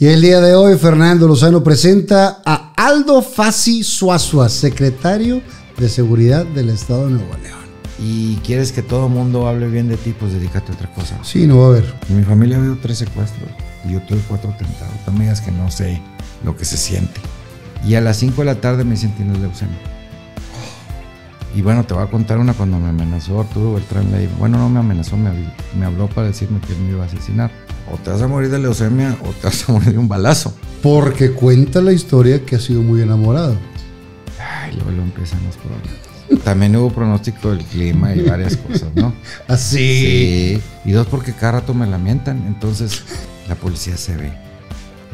Y el día de hoy, Fernando Lozano presenta a Aldo Fassi Suazua, secretario de Seguridad del Estado de Nuevo León. Y quieres que todo el mundo hable bien de ti, pues dedícate a otra cosa. Sí, no va a haber. mi familia ha habido tres secuestros y yo tuve cuatro atentados. No me digas que no sé lo que se siente. Y a las cinco de la tarde me sentí en el leucemia. Y bueno, te voy a contar una cuando me amenazó Arturo Beltrán Ley. Bueno, no me amenazó, me, habló para decirme que me iba a asesinar o te vas a morir de leucemia o te vas a morir de un balazo. Porque cuenta la historia que ha sido muy enamorado. Ay, luego, lo empiezan los problemas. También hubo pronóstico del clima y varias cosas, ¿no? Así. Ah, sí. Y dos, porque cada rato me lamentan. Entonces, la policía se ve.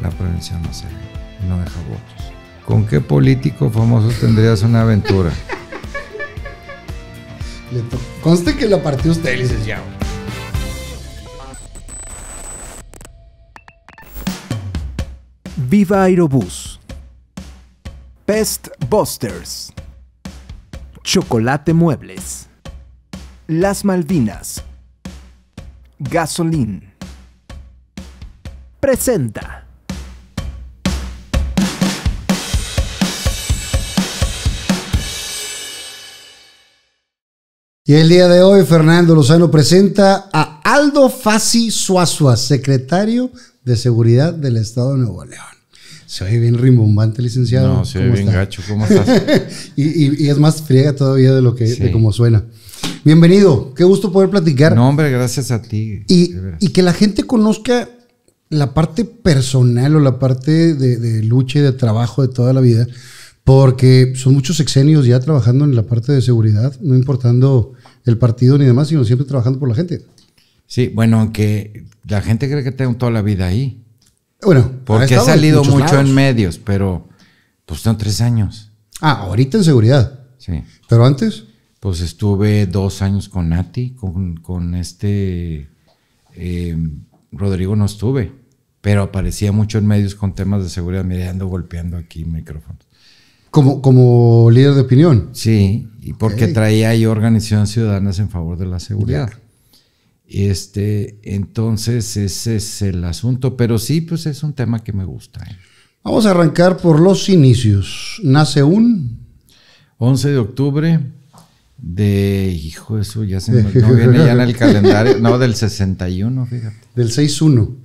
La prevención no se ve. No deja votos. ¿Con qué político famoso tendrías una aventura? Conste que la partió usted, ya. Viva Aerobús, Pest Busters, Chocolate Muebles, Las Malvinas, Gasolín. Presenta. Y el día de hoy, Fernando Lozano presenta a Aldo Fassi Suazua, secretario de Seguridad del Estado de Nuevo León se oye bien rimbombante, licenciado. No, se oye bien gacho, ¿cómo estás? y, es más friega todavía de lo que como suena. Bienvenido, qué gusto poder platicar. No, hombre, gracias a ti. Y, que la gente conozca la parte personal o la parte de, lucha y de trabajo de toda la vida, porque son muchos exenios ya trabajando en la parte de seguridad, no importando el partido ni demás, sino siempre trabajando por la gente. Sí, bueno, aunque la gente cree que tengo toda la vida ahí. Bueno, porque ha, salido mucho en medios, pero pues son tres años. Ah, ahorita en seguridad. Sí. Pero antes. Pues estuve dos años con Nati, con, este eh, Rodrigo no estuve, pero aparecía mucho en medios con temas de seguridad, mirando, ando golpeando aquí micrófonos. Como, como líder de opinión. Sí, y porque traía ahí organizaciones ciudadanas en favor de la seguridad. Este, entonces ese es el asunto, pero sí, pues es un tema que me gusta. ¿eh? Vamos a arrancar por los inicios. Nace un 11 de octubre de, hijo, eso ya se me, no viene ya en el calendario, no, del 61, fíjate. Del 6-1.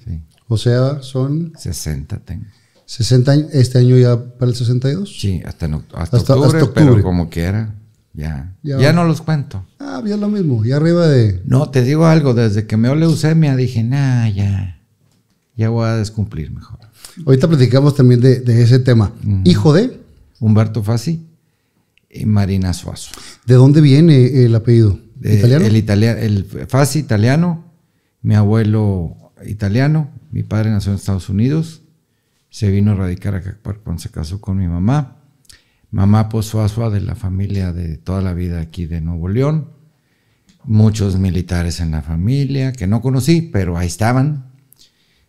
O sea, son 60 tengo. 60 este año ya para el 62. Sí, hasta, en, octubre, pero como quiera. Ya, ya, no los cuento. Ah, ya lo mismo, ya arriba de... No, te digo algo, desde que me dio leucemia dije, nah, ya, ya voy a descumplir mejor. Ahorita platicamos también de, ese tema. Hijo de... Humberto Fassi y Marina Suazo. ¿De dónde viene el apellido? ¿Italiano? El, italiano, el Fassi italiano, mi abuelo italiano, mi padre nació en Estados Unidos, se vino a radicar acá cuando se casó con mi mamá mamá Pozuazua de la familia de toda la vida aquí de Nuevo León, muchos militares en la familia que no conocí, pero ahí estaban,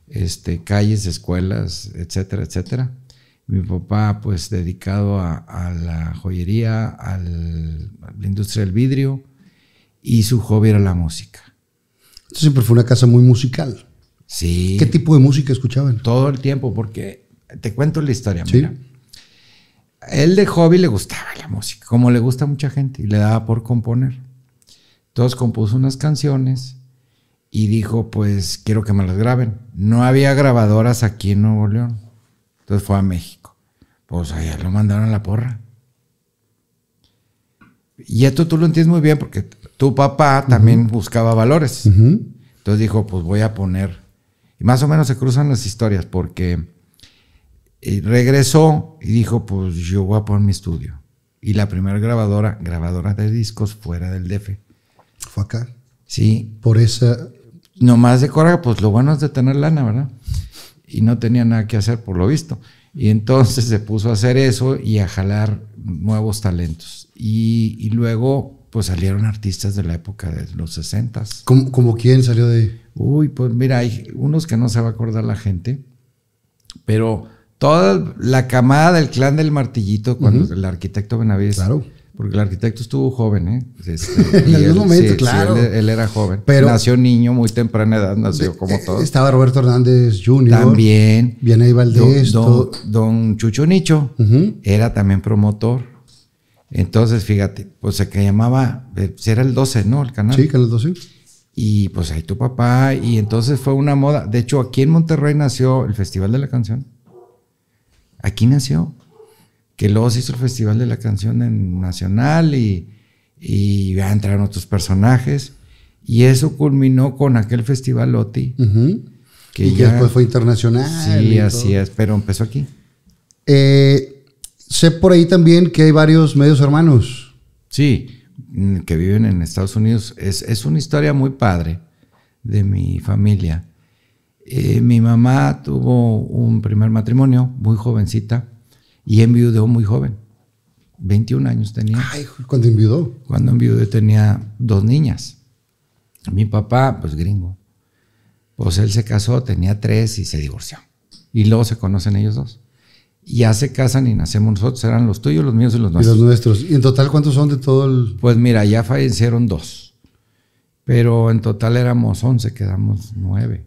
este, calles, escuelas, etcétera, etcétera. Mi papá, pues, dedicado a, la joyería, a la industria del vidrio, y su hobby era la música. Entonces siempre fue una casa muy musical. Sí. ¿Qué tipo de música escuchaban? Todo el tiempo, porque te cuento la historia. Mira él de hobby le gustaba la música, como le gusta a mucha gente, y le daba por componer. Entonces compuso unas canciones y dijo, pues quiero que me las graben. No había grabadoras aquí en Nuevo León. Entonces fue a México. Pues allá lo mandaron a la porra. Y esto tú lo entiendes muy bien porque tu papá también buscaba valores. Entonces dijo, pues voy a poner... Y más o menos se cruzan las historias porque regresó y dijo, pues yo voy a poner mi estudio. Y la primera grabadora, grabadora de discos fuera del DF. Fue acá. Sí. Por esa... Nomás de Coraga, pues lo bueno es de tener lana, ¿verdad? Y no tenía nada que hacer por lo visto. Y entonces se puso a hacer eso y a jalar nuevos talentos. Y, luego, pues salieron artistas de la época de los 60. s ¿Como quién salió de ahí? Uy, pues mira, hay unos que no se va a acordar la gente, pero toda la camada del clan del martillito, cuando el arquitecto Benavides. Claro. Porque el arquitecto estuvo joven, ¿eh? Pues, este, en algún él, momento, claro. él, era joven. Pero nació niño, muy temprana edad, nació como eh, todo. Estaba Roberto Hernández Jr. También. Viene Valdés. Don, don, Chucho Nicho era también promotor. Entonces, fíjate, pues se que llamaba, eh, pues, era el 12, ¿no? El canal. Sí, el 12. Y pues ahí tu papá, y entonces fue una moda. De hecho, aquí en Monterrey nació el Festival de la Canción aquí nació. Que luego se hizo el Festival de la Canción en Nacional y, y entraron otros personajes. Y eso culminó con aquel Festival Oti. que y ya, después fue internacional. Sí, así es, pero empezó aquí. Eh, sé por ahí también que hay varios medios hermanos. Sí, mm, que viven en Estados Unidos. Es, es una historia muy padre de mi familia eh, mi mamá tuvo un primer matrimonio muy jovencita y enviudó muy joven. 21 años tenía. Ay, ¿cuándo enviudó? Cuando enviudó tenía dos niñas. Mi papá, pues gringo. Pues él se casó, tenía tres y se divorció. Y luego se conocen ellos dos. ya se casan y nacemos nosotros. Eran los tuyos, los míos y los nuestros. Y los nuestros. ¿Y en total cuántos son de todo el...? Pues mira, ya fallecieron dos. Pero en total éramos once, quedamos nueve.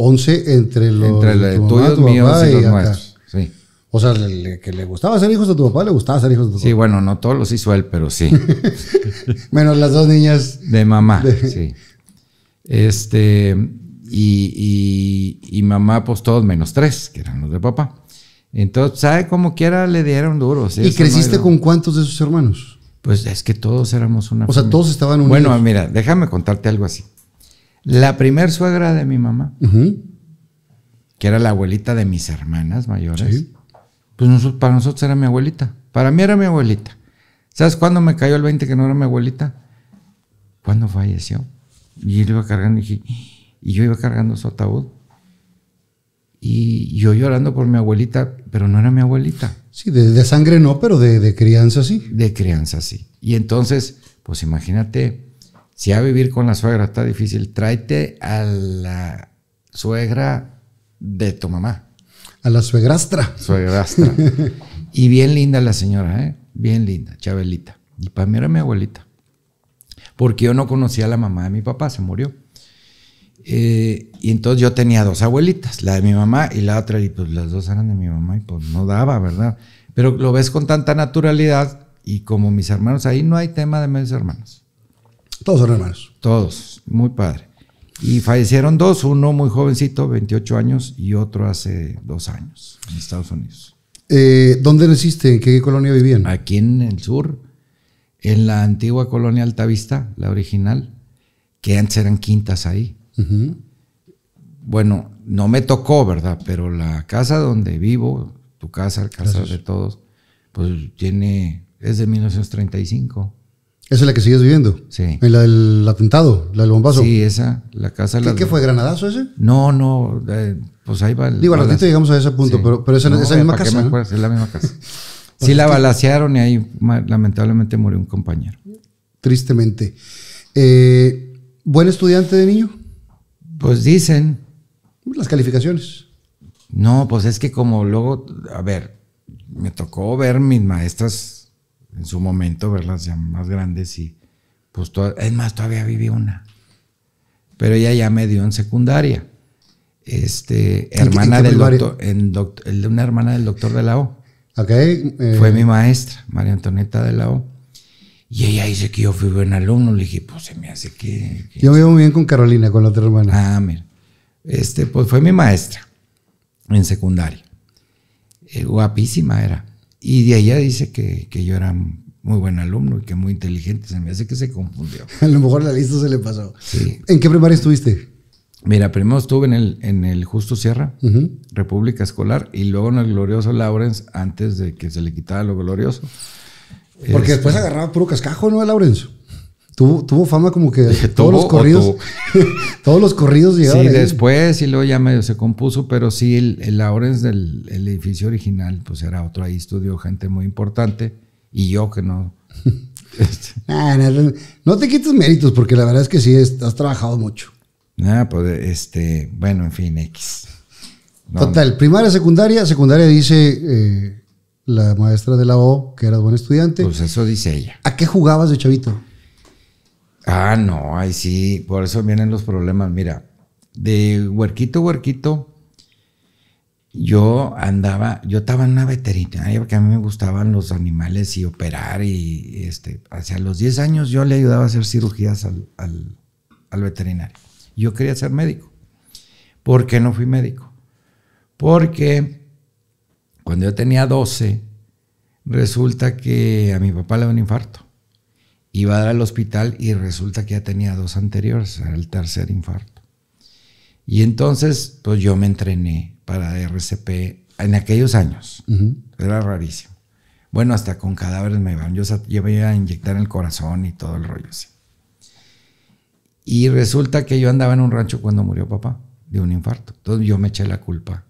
11 entre los, entre tuyos, míos y, los nuestros. Sí. O sea, que le gustaba ser hijos de tu papá, le gustaba ser hijos de tu papá. Sí, bueno, no todos los hizo él, pero sí. Menos las dos niñas. De mamá, sí. Este, y, mamá, pues todos menos tres, que eran los de papá. Entonces, ¿sabe? Como quiera le dieron duros. ¿Y creciste con cuántos de sus hermanos? Pues es que todos éramos una. O sea, todos estaban unidos. Bueno, mira, déjame contarte algo así. La primer suegra de mi mamá, que era la abuelita de mis hermanas mayores, pues para nosotros era mi abuelita. Para mí era mi abuelita. ¿Sabes cuándo me cayó el 20 que no era mi abuelita? Cuando falleció. Y yo iba cargando y, yo iba cargando su ataúd. Y yo llorando por mi abuelita, pero no era mi abuelita. Sí, de, sangre no, pero de crianza sí. De crianza sí. Y entonces, pues imagínate, si a vivir con la suegra está difícil, tráete a la suegra de tu mamá. A la suegrastra. Suegrastra. y bien linda la señora, ¿eh? Bien linda, Chabelita. Y para mí era mi abuelita. Porque yo no conocía a la mamá de mi papá, se murió. Eh, y entonces yo tenía dos abuelitas, la de mi mamá y la otra, y pues las dos eran de mi mamá y pues no daba, ¿verdad? Pero lo ves con tanta naturalidad y como mis hermanos, ahí no hay tema de mis hermanos. Todos hermanos. Todos, muy padre. Y fallecieron dos, uno muy jovencito, 28 años, y otro hace dos años, en Estados Unidos. Eh, ¿Dónde naciste? ¿En qué colonia vivían? Aquí en el sur, en la antigua colonia Altavista, la original, que antes eran quintas ahí. Bueno, no me tocó, ¿verdad? Pero la casa donde vivo, tu casa, la casa de todos, pues tiene, es de 1935. Esa es la que sigues viviendo. Sí. En la del atentado, la del bombazo. Sí, esa, la casa. ¿Qué, la... ¿qué fue? ¿Granadazo ese? No, no, eh, pues ahí va Digo, al ratito llegamos a ese punto, pero, esa, misma casa. es la misma casa. sí, la pues balacearon y ahí lamentablemente murió un compañero. Tristemente. Eh, ¿Buen estudiante de niño? Pues dicen. Las calificaciones. No, pues es que como luego, a ver, me tocó ver mis maestras en su momento, verlas ya más grandes y pues es más, todavía viví una. Pero ella ya me dio en secundaria. Este, hermana del en doctor, una hermana del doctor de la O. Okay, eh. Fue mi maestra, María Antonieta de la O. Y ella dice que yo fui buen alumno. Le dije, pues se me hace que. yo me muy bien con Carolina, con la otra hermana. Ah, mira. Este, pues fue mi maestra en secundaria. Eh, guapísima era. Y de allá dice que, yo era muy buen alumno y que muy inteligente. Se me hace que se confundió. A lo mejor la lista se le pasó. ¿En qué primaria estuviste? Mira, primero estuve en el, en el Justo Sierra, República Escolar, y luego en el Glorioso Lawrence, antes de que se le quitara lo glorioso. Porque después este, agarraba puro cascajo, ¿no, Lawrence? Tuvo, fama como que todos los corridos. todos los corridos llegaron. Sí, después y luego ya medio se compuso, pero sí, el, Lawrence del edificio original, pues era otro. Ahí estudió gente muy importante y yo que no. Este. no te quites méritos, porque la verdad es que sí, has trabajado mucho. Ah, pues este, bueno, en fin, X. Total, primaria, secundaria, secundaria dice eh, la maestra de la O que eras buen estudiante. Pues eso dice ella. ¿A qué jugabas de chavito? Ah, no, ahí sí, por eso vienen los problemas. Mira, de huerquito, huerquito, yo andaba, yo estaba en una veterinaria porque a mí me gustaban los animales y operar y este, hacia los 10 años yo le ayudaba a hacer cirugías al, veterinario. Yo quería ser médico. ¿Por qué no fui médico? Porque cuando yo tenía 12, resulta que a mi papá le dio un infarto. Iba al hospital y resulta que ya tenía dos anteriores, era el tercer infarto. Y entonces, pues yo me entrené para RCP en aquellos años. Era rarísimo. Bueno, hasta con cadáveres me iban. Yo, iba a inyectar el corazón y todo el rollo así. Y resulta que yo andaba en un rancho cuando murió papá de un infarto. Entonces yo me eché la culpa.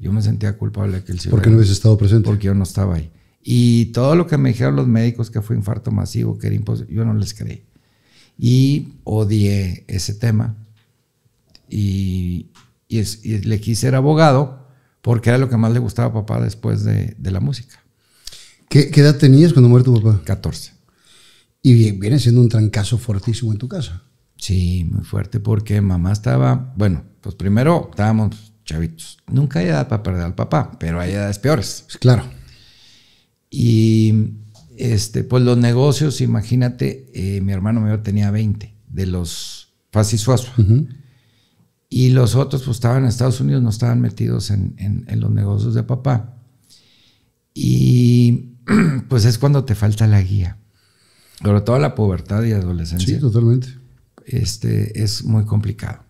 Yo me sentía culpable de que el ¿Por no hubiese estado presente? Porque yo no estaba ahí. Y todo lo que me dijeron los médicos que fue infarto masivo, que era imposible, yo no les creí. Y odié ese tema. Y, y, es, y, le quise ser abogado porque era lo que más le gustaba a papá después de, de la música. ¿Qué, edad tenías cuando murió tu papá? 14. Y viene siendo un trancazo fortísimo en tu casa. Sí, muy fuerte, porque mamá estaba, bueno, pues primero estábamos chavitos. Nunca hay edad para perder al papá, pero hay edades peores. claro. Y este, pues los negocios, imagínate, eh, mi hermano mayor tenía 20 de los Fasis Y los otros pues estaban en Estados Unidos, no estaban metidos en, los negocios de papá. Y pues es cuando te falta la guía. pero toda la pubertad y adolescencia. Sí, totalmente. Este, es muy complicado.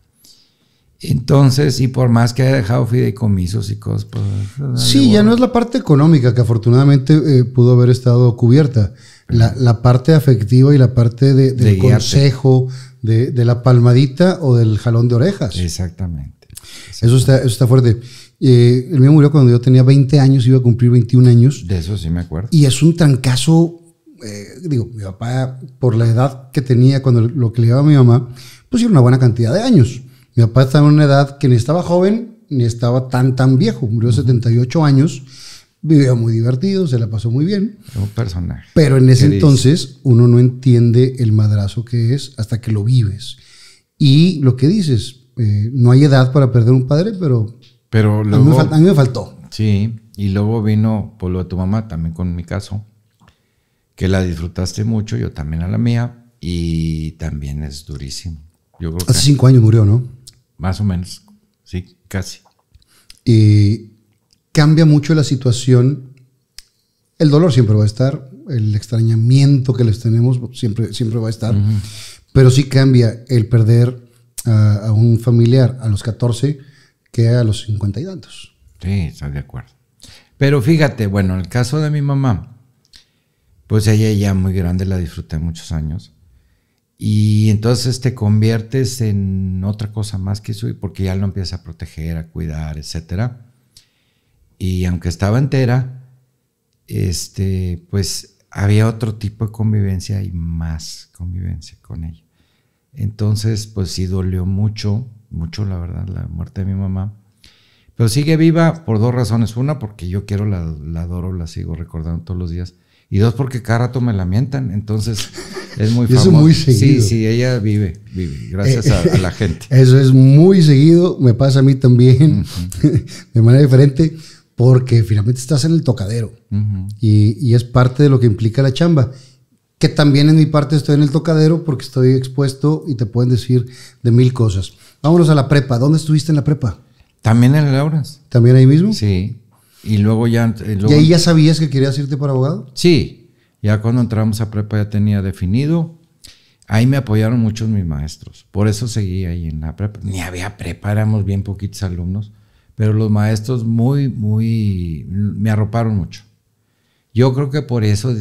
Entonces, y por más que haya dejado fideicomisos y cosas. Pues, sí, ya no es la parte económica que afortunadamente eh, pudo haber estado cubierta. La, parte afectiva y la parte de, del consejo, de, la palmadita o del jalón de orejas. Exactamente. Eso, está, fuerte. el eh, mío murió cuando yo tenía 20 años, iba a cumplir 21 años. De eso sí me acuerdo. Y es un trancazo, eh, digo, mi papá, por la edad que tenía cuando lo que le daba a mi mamá, pues era una buena cantidad de años. Mi papá estaba en una edad que ni estaba joven ni estaba tan, tan viejo. Murió a 78 años. Vivía muy divertido, se la pasó muy bien. Un personaje. Pero en ese entonces uno no entiende el madrazo que es hasta que lo vives. Y lo que dices, eh, no hay edad para perder un padre, pero, pero a, mí me faltó, Sí, y luego vino por lo de tu mamá, también con mi caso, que la disfrutaste mucho, yo también a la mía, y también es durísimo. Hace cinco años murió, ¿no? Más o menos, sí, casi. Y cambia mucho la situación. El dolor siempre va a estar, el extrañamiento que les tenemos siempre, siempre va a estar, pero sí cambia el perder a, un familiar a los 14 que a los 50 y tantos. Sí, estoy de acuerdo. Pero fíjate, bueno, el caso de mi mamá, pues ella ya muy grande, la disfruté muchos años. Y entonces te conviertes en otra cosa más que eso, porque ya lo empiezas a proteger, a cuidar, etc. Y aunque estaba entera, este, pues había otro tipo de convivencia y más convivencia con ella. Entonces, pues sí dolió mucho, mucho la verdad, la muerte de mi mamá. Pero sigue viva por dos razones. Una, porque yo quiero, la, la adoro, la sigo recordando todos los días. Y dos, porque cada rato me lamentan. Entonces... Es muy famoso, muy seguido. Sí, sí, ella vive, vive, gracias a, la eh, gente. Eso es muy seguido, me pasa a mí también, de manera diferente, porque finalmente estás en el tocadero y, es parte de lo que implica la chamba. Que también en mi parte estoy en el tocadero porque estoy expuesto y te pueden decir de mil cosas. Vámonos a la prepa. ¿Dónde estuviste en la prepa? También en la Auras. ¿También ahí mismo? Sí. Y luego ya. Eh, ¿Y ahí ya sabías que querías irte para abogado? Sí, ya cuando entramos a prepa ya tenía definido. Ahí me apoyaron muchos mis maestros. Por eso seguí ahí en la prepa. Ni había prepa, éramos bien poquitos alumnos. Pero los maestros muy, muy, me arroparon mucho. Yo creo que por eso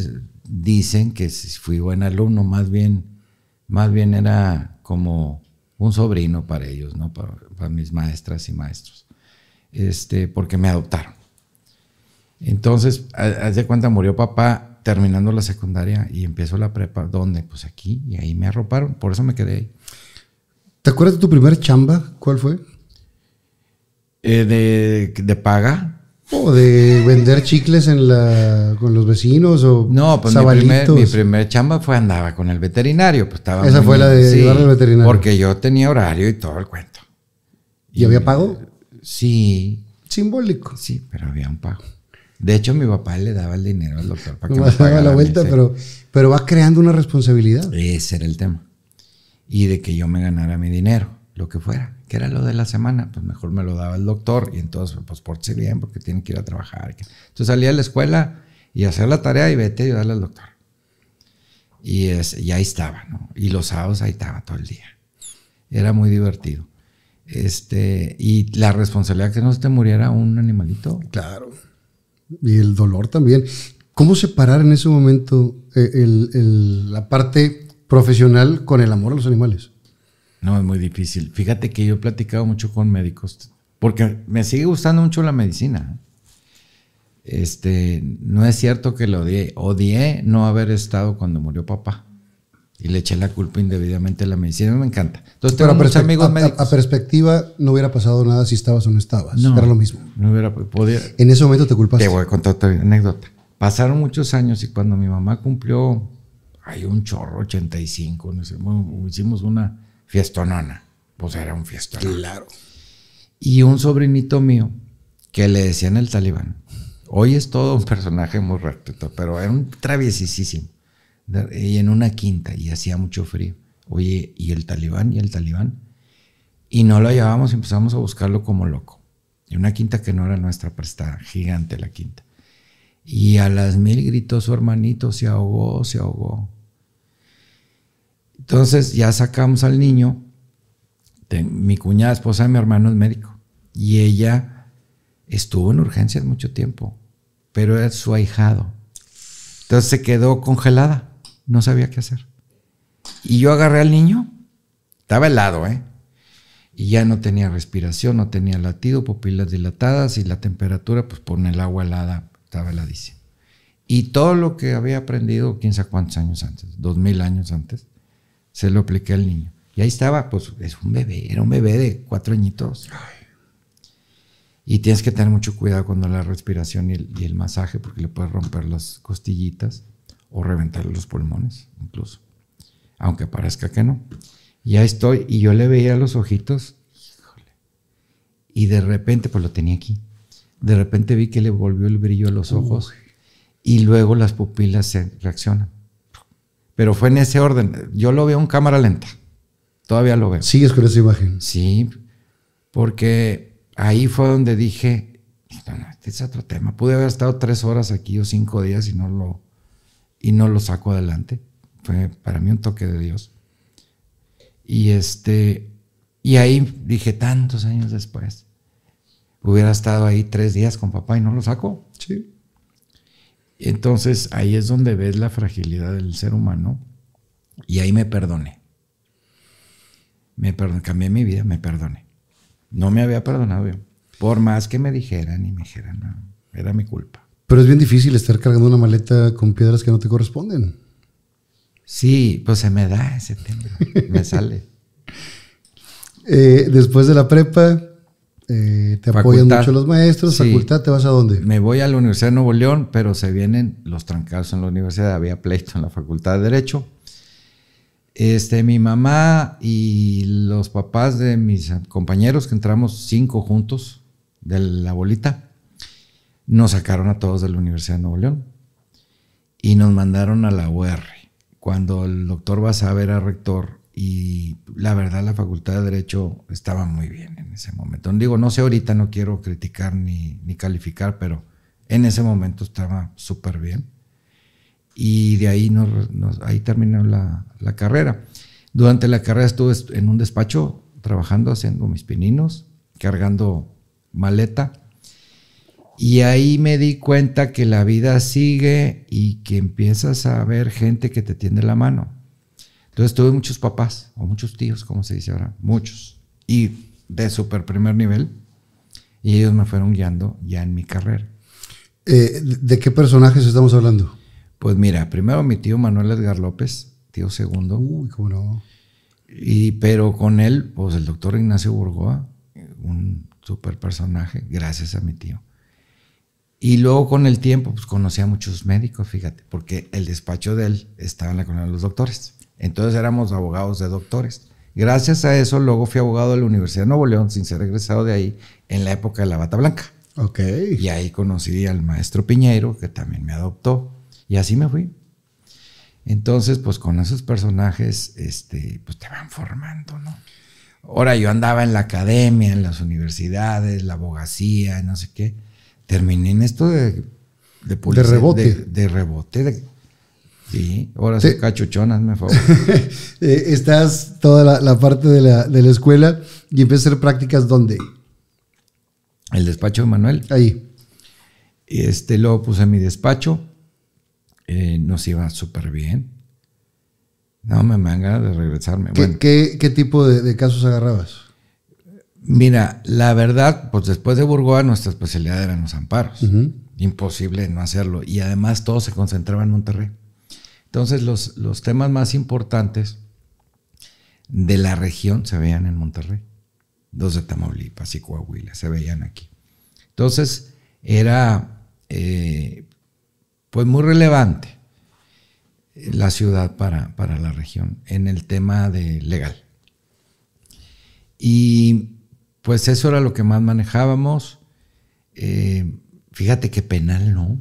dicen que si fui buen alumno, más bien, más bien era como un sobrino para ellos, ¿no? Para, mis maestras y maestros. Este, porque me adoptaron. Entonces, hace de cuenta, murió papá terminando la secundaria y empiezo la prepa, ¿dónde? Pues aquí, y ahí me arroparon, por eso me quedé ahí. ¿Te acuerdas de tu primer chamba? ¿Cuál fue? Eh, de, paga. ¿O de vender chicles en la, con los vecinos? O no, pues mi primer, chamba fue andaba con el veterinario. Pues estaba Esa fue la de ayudar al veterinario. Porque yo tenía horario y todo el cuento. ¿Y había pago? Sí. Simbólico. Sí, pero había un pago. De hecho, mi papá le daba el dinero al doctor para que me pagara la vuelta, pero, pero va creando una responsabilidad. Ese era el tema. Y de que yo me ganara mi dinero, lo que fuera, que era lo de la semana, pues mejor me lo daba el doctor y entonces, pues pórtese bien porque tiene que ir a trabajar. Entonces salía de la escuela y hacer la tarea y vete a ayudarle al doctor. Y, es, y ahí estaba, ¿no? Y los sábados ahí estaba todo el día. Era muy divertido. Este, y la responsabilidad que no se te muriera un animalito. Claro y el dolor también. ¿Cómo separar en ese momento eh, la parte profesional con el amor a los animales? No, es muy difícil. Fíjate que yo he platicado mucho con médicos, porque me sigue gustando mucho la medicina. Este, no es cierto que lo odié. Odié no haber estado cuando murió papá y le eché la culpa indebidamente a la medicina. Me encanta. Entonces amigos a, perspectiva, no hubiera pasado nada si estabas o no estabas. Era lo mismo. No hubiera podido. En ese momento te culpaste. Te voy a contar otra anécdota. Pasaron muchos años y cuando mi mamá cumplió, hay un chorro, 85, hicimos una fiestonona. Pues era un fiestonona. Claro. Y un sobrinito mío que le decían el talibán. Hoy es todo un personaje muy respetado pero era un traviesísimo y en una quinta y hacía mucho frío. Oye, ¿y el talibán? ¿Y el talibán? Y no lo llevábamos y empezamos a buscarlo como loco. En una quinta que no era nuestra, pero gigante la quinta. Y a las mil gritó su hermanito, se ahogó, se ahogó. Entonces ya sacamos al niño. Mi cuñada, esposa de mi hermano, es médico. Y ella estuvo en urgencias mucho tiempo, pero era su ahijado. Entonces se quedó congelada no sabía qué hacer. Y yo agarré al niño, estaba helado, ¿eh? Y ya no tenía respiración, no tenía latido, pupilas dilatadas y la temperatura, pues pone el agua helada, estaba heladísima. Y todo lo que había aprendido, quién sabe cuántos años antes, dos mil años antes, se lo apliqué al niño. Y ahí estaba, pues es un bebé, era un bebé de cuatro añitos. Y tienes que tener mucho cuidado cuando la respiración y el, y el, masaje, porque le puedes romper las costillitas o reventarle los pulmones, incluso, aunque parezca que no. Ya estoy, y yo le veía los ojitos, híjole, y de repente, pues lo tenía aquí, de repente vi que le volvió el brillo a los ojos y luego las pupilas se reaccionan. Pero fue en ese orden, yo lo veo en cámara lenta, todavía lo veo. ¿Sigues con esa imagen? Sí, porque ahí fue donde dije, este es otro tema, pude haber estado tres horas aquí o cinco días y no lo y no lo sacó adelante. Fue para mí un toque de Dios. Y este, y ahí dije, tantos años después, hubiera estado ahí tres días con papá y no lo sacó. Sí. Entonces ahí es donde ves la fragilidad del ser humano y ahí me perdone Me perdoné, cambié mi vida, me perdoné. No me había perdonado yo. Por más que me dijeran y me dijeran, no, era mi culpa. Pero es bien difícil estar cargando una maleta con piedras que no te corresponden. Sí, pues se me da ese tema, me sale. Eh, después de la prepa, eh, te apoyan mucho los maestros, facultad, ¿te vas a dónde? Me voy a la Universidad de Nuevo León, pero se vienen los trancados en la universidad, había pleito en la Facultad de Derecho. Este, mi mamá y los papás de mis compañeros, que entramos cinco juntos de la bolita, nos sacaron a todos de la Universidad de Nuevo León y nos mandaron a la UR. Cuando el doctor saber era rector y la verdad la Facultad de Derecho estaba muy bien en ese momento. Digo, no sé ahorita, no quiero criticar ni, ni calificar, pero en ese momento estaba súper bien. Y de ahí, nos, ahí terminó la, la carrera. Durante la carrera estuve en un despacho trabajando, haciendo mis pininos, cargando maleta y ahí me di cuenta que la vida sigue y que empiezas a ver gente que te tiende la mano. Entonces tuve muchos papás, o muchos tíos, como se dice ahora, muchos, y de súper primer nivel, y ellos me fueron guiando ya en mi carrera. Eh, ¿De qué personajes estamos hablando? Pues mira, primero mi tío Manuel Edgar López, tío segundo. Uy, cómo no. Y, pero con él, pues el doctor Ignacio Burgoa, un súper personaje, gracias a mi tío. Y luego con el tiempo, pues conocí a muchos médicos, fíjate, porque el despacho de él estaba en la colonia de los doctores. Entonces éramos abogados de doctores. Gracias a eso, luego fui abogado de la Universidad de Nuevo León, sin ser egresado de ahí, en la época de la bata blanca. Ok. Y ahí conocí al maestro Piñeiro, que también me adoptó. Y así me fui. Entonces, pues con esos personajes, este, pues te van formando, ¿no? Ahora yo andaba en la academia, en las universidades, la abogacía, no sé qué terminé en esto de, de, de rebote. De, rebote. sí, ahora se cachuchonas, me favor. Eh, estás toda la, parte la, de la, escuela y empecé a hacer prácticas ¿dónde? El despacho de Manuel. Ahí. Este, luego puse mi despacho. Eh, nos iba súper bien. No me manga de regresarme. ¿Qué, ¿qué, tipo de, casos agarrabas? Mira, la verdad, pues después de Burgoa nuestra especialidad eran los amparos. Imposible no hacerlo. Y además todo se concentraba en Monterrey. Entonces los, temas más importantes de la región se veían en Monterrey. Dos de Tamaulipas y Coahuila se veían aquí. Entonces era eh, pues muy relevante la ciudad para, para la región en el tema de legal. Y pues eso era lo que más manejábamos. Eh, fíjate que penal no.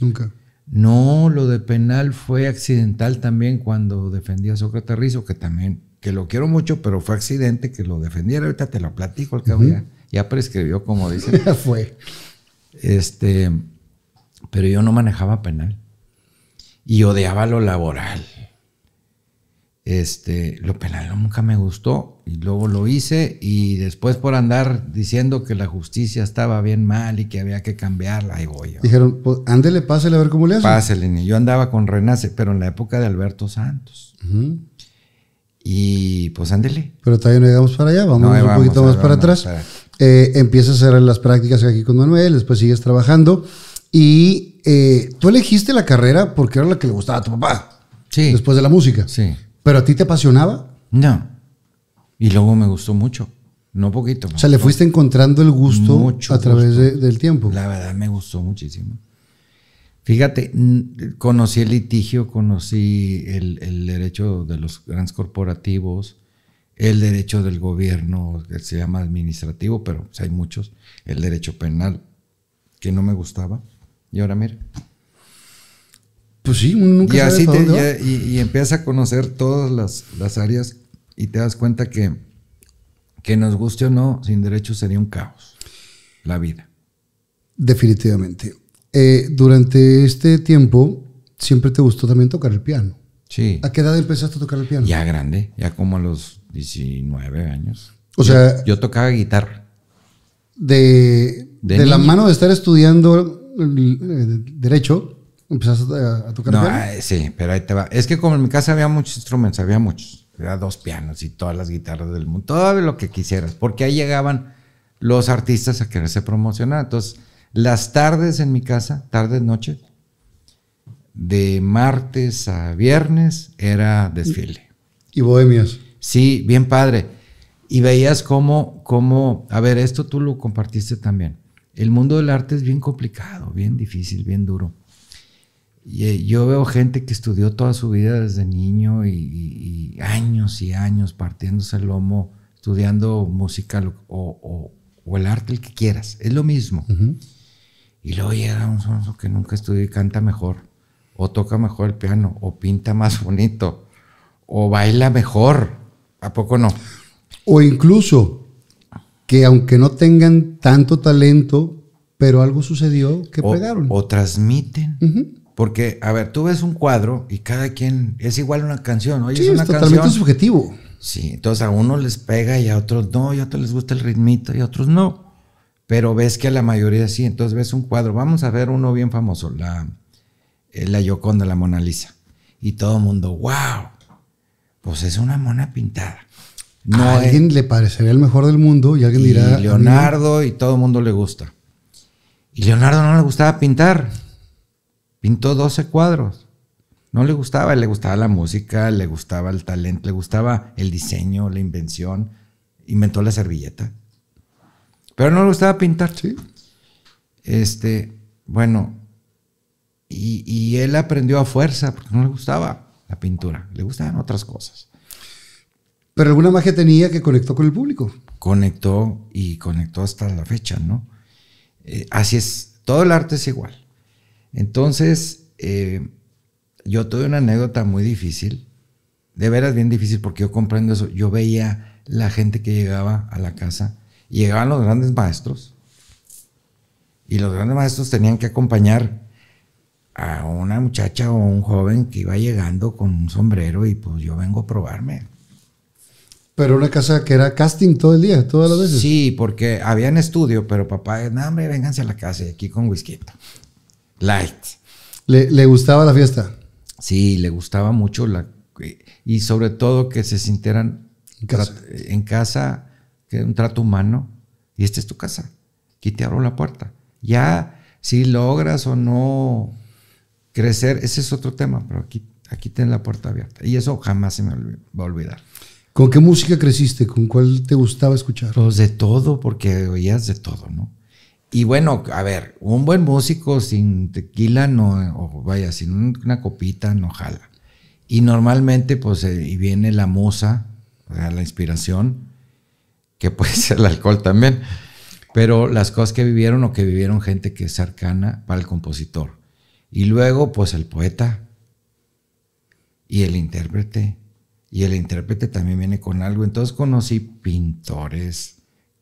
Nunca. No, lo de penal fue accidental también cuando defendía a Sócrates Rizo, que también, que lo quiero mucho, pero fue accidente que lo defendiera. Ahorita te lo platico, al cabrón, ya, prescribió, como Ya fue. Este, pero yo no manejaba penal. Y odiaba lo laboral. Este, lo pelado nunca me gustó y luego lo hice y después por andar diciendo que la justicia estaba bien mal y que había que cambiarla, ahí voy yo. Dijeron, pues, ándele, pásele a ver cómo le hace. Pásele, yo andaba con Renace, pero en la época de Alberto Santos. Y pues ándele. Pero todavía no llegamos para allá, vamos, un poquito más para atrás. Eh, empiezas a hacer las prácticas aquí con Manuel, después sigues trabajando y eh, tú elegiste la carrera porque era la que le gustaba a tu papá. Sí. Después de la música. Sí. ¿Pero a ti te apasionaba? No. Y luego me gustó mucho. No poquito. O sea, le fuiste encontrando el gusto a través del tiempo. La verdad me gustó muchísimo. Fíjate, conocí el litigio, conocí el, derecho de los grandes corporativos, el derecho del gobierno, que se llama administrativo, pero pues, hay muchos, el derecho penal, que no me gustaba. Y ahora mira. Pues sí, uno nunca y así y, empiezas a conocer todas las, áreas y te das cuenta que, que nos guste o no, sin derecho sería un caos la vida. Definitivamente. Eh, durante este tiempo, siempre te gustó también tocar el piano. Sí. ¿A qué edad empezaste a tocar el piano? Ya grande, ya como a los 19 años. O sea. Yo, tocaba guitarra. De, de, la mano de estar estudiando derecho, ¿Empezaste a, tocar eh, sí, pero ahí te va. Es que como en mi casa había muchos instrumentos, había muchos. Había dos pianos y todas las guitarras del mundo, todo lo que quisieras, porque ahí llegaban los artistas a quererse promocionar. Entonces, las tardes en mi casa, tardes, noche, de martes a viernes era desfile. ¿Y bohemios? Sí, bien padre. Y veías cómo, cómo, a ver, esto tú lo compartiste también. El mundo del arte es bien complicado, bien difícil, bien duro. Eh, yo veo gente que estudió toda su vida desde niño y, años y años partiéndose el lomo, estudiando música o, el arte, el que quieras. Es lo mismo. Y luego llega un sonso que nunca estudió y canta mejor, o toca mejor el piano, o pinta más bonito, o baila mejor. ¿A poco no? O incluso que aunque no tengan tanto talento, pero algo sucedió que pegaron. O transmiten. Porque, a ver, tú ves un cuadro y cada quien es igual una canción. Oye, es una totalmente subjetivo. Sí, entonces a unos les pega y a otros no, y a otros les gusta el ritmito y a otros no. Pero ves que a la mayoría sí, entonces ves un cuadro. Vamos a ver uno bien famoso, la, eh, la Yoconda, la Mona Lisa. Y todo el mundo, wow, pues es una mona pintada. No a alguien le parecería el mejor del mundo y alguien dirá. Leonardo y todo el mundo le gusta. Y Leonardo no le gustaba pintar. Pintó 12 cuadros. No le gustaba, le gustaba la música, le gustaba el talento, le gustaba el diseño, la invención. Inventó la servilleta. Pero no le gustaba pintar. Sí. Este, bueno, y, él aprendió a fuerza, porque no le gustaba la pintura, le gustaban otras cosas. Pero alguna magia tenía que conectó con el público. Conectó y conectó hasta la fecha, ¿no? Eh, así es, todo el arte es igual. Entonces, eh, yo tuve una anécdota muy difícil, de veras bien difícil, porque yo comprendo eso. Yo veía la gente que llegaba a la casa, llegaban los grandes maestros, y los grandes maestros tenían que acompañar a una muchacha o un joven que iba llegando con un sombrero y pues yo vengo a probarme. Pero una casa que era casting todo el día, todas las veces. Sí, porque había en estudio, pero papá, no, hombre, vénganse a la casa aquí con whisky. Light. ¿Le, gustaba la fiesta? Sí, le gustaba mucho la eh, y sobre todo que se sintieran en casa, que que un trato humano y esta es tu casa. Aquí te abro la puerta. Ya si logras o no crecer, ese es otro tema, pero aquí aquí ten la puerta abierta y eso jamás se me va a olvidar. ¿Con qué música creciste? ¿Con cuál te gustaba escuchar? Pues de todo, porque oías de todo, ¿no? Y bueno, a ver, un buen músico sin tequila no, o vaya, sin una copita no jala. Y normalmente, pues, eh, y viene la musa, la inspiración, que puede ser el alcohol también, pero las cosas que vivieron o que vivieron gente que es cercana para el compositor. Y luego, pues, el poeta y el intérprete. Y el intérprete también viene con algo. Entonces conocí pintores,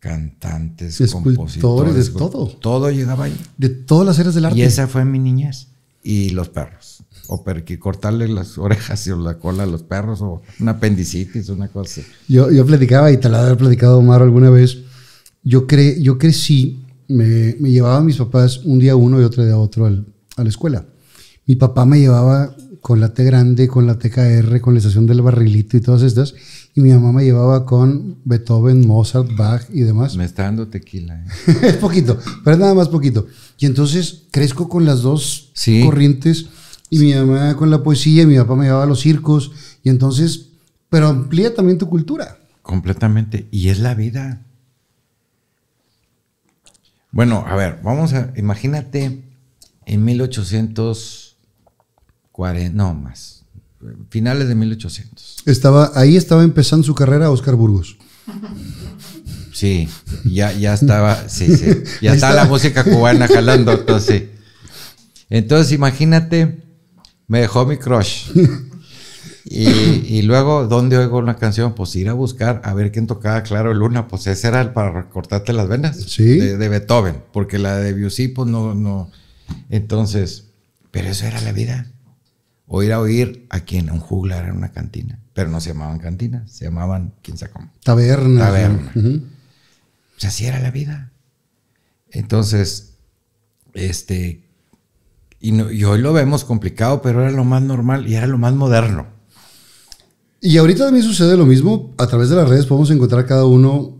cantantes, compositores, de todo. Todo llegaba ahí. De todas las eras del arte. Y esa fue mi niñez. Y los perros. O porque cortarle las orejas y la cola a los perros o una apendicitis, una cosa Yo, yo platicaba, y te la había platicado Omar alguna vez, yo, yo crecí, me, me llevaban mis papás un día uno y otro día otro a la escuela. Mi papá me llevaba con la T grande, con la TKR, con la estación del barrilito y todas estas y mi mamá me llevaba con Beethoven, Mozart, Bach y demás. Me está dando tequila. Eh. es poquito, pero nada más poquito. Y entonces crezco con las dos corrientes y mi mamá con la poesía y mi papá me llevaba a los circos y entonces, pero amplía también tu cultura. Completamente. Y es la vida. Bueno, a ver, vamos a, imagínate en 1840, no más, finales de 1800. Estaba, ahí estaba empezando su carrera Oscar Burgos. Sí, ya, ya estaba, sí, sí, ya estaba la música cubana jalando, entonces. Entonces, imagínate, me dejó mi crush. Y, luego, ¿dónde oigo una canción? Pues ir a buscar a ver quién tocaba Claro Luna. Pues ese era el para cortarte las venas. De, Beethoven, porque la de Busy, pues no, no. Entonces, pero eso era la vida o ir a oír a quien, a un juglar en una cantina. Pero no se llamaban cantinas, se llamaban, quién sabe cómo. Taberna. Taberna. así era la vida. Entonces, este, y, hoy lo vemos complicado, pero era lo más normal y era lo más moderno. Y ahorita también sucede lo mismo, a través de las redes podemos encontrar cada uno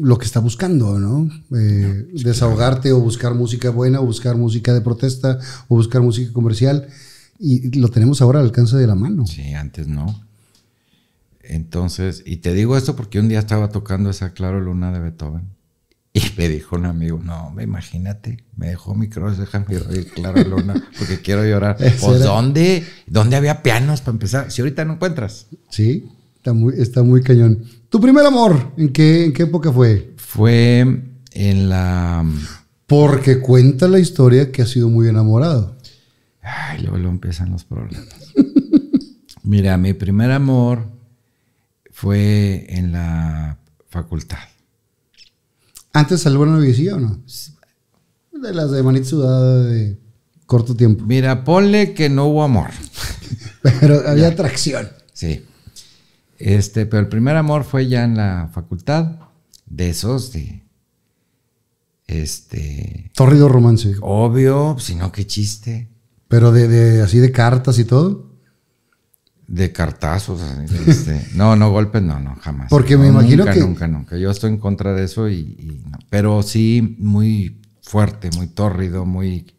lo que está buscando, ¿no? Eh, desahogarte o buscar música buena, o buscar música de protesta, o buscar música comercial y lo tenemos ahora al alcance de la mano. Sí, antes no. Entonces, y te digo esto porque un día estaba tocando esa Claro Luna de Beethoven y me dijo un amigo, no, me imagínate, me dejó mi cross, déjame oír Claro Luna porque quiero llorar. pues, ¿dónde, ¿dónde había pianos para empezar? Si ahorita no encuentras. Sí, está muy, está muy cañón. ¿Tu primer amor? ¿En qué, en qué época fue? Fue en la... Porque cuenta la historia que ha sido muy enamorado. Ay, luego, empiezan los problemas. Mira, mi primer amor fue en la facultad. ¿Antes salió una bicicleta o no? De las de Manit Sudada de corto tiempo. Mira, ponle que no hubo amor. pero había atracción. Sí. Este, pero el primer amor fue ya en la facultad de esos de este torrido romance. Obvio, si no qué chiste. Pero de, así de cartas y todo. De cartazos. Este, no, no golpes, no, no, jamás. Porque me imagino que. Nunca, nunca. Yo estoy en contra de eso y, Pero sí, muy fuerte, muy tórrido, muy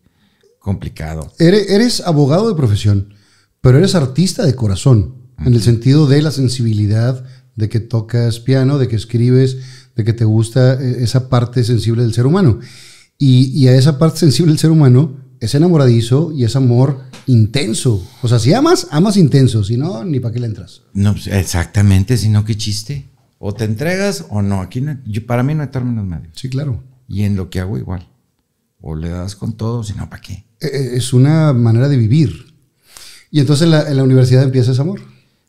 complicado. Eres, abogado de profesión, pero eres artista de corazón, en el sentido de la sensibilidad, de que tocas piano, de que escribes, de que te gusta eh, esa parte sensible del ser humano. y a esa parte sensible del ser humano es enamoradizo y es amor intenso. O sea, si amas, amas intenso. Si no, ni para qué le entras. No, pues, exactamente, sino qué chiste. O te entregas o no. Aquí para mí no hay términos medios. Sí, claro. Y en lo que hago igual. O le das con todo, si no, ¿para qué? Eh, eh, es una manera de vivir. Y entonces en la, universidad empieza ese amor.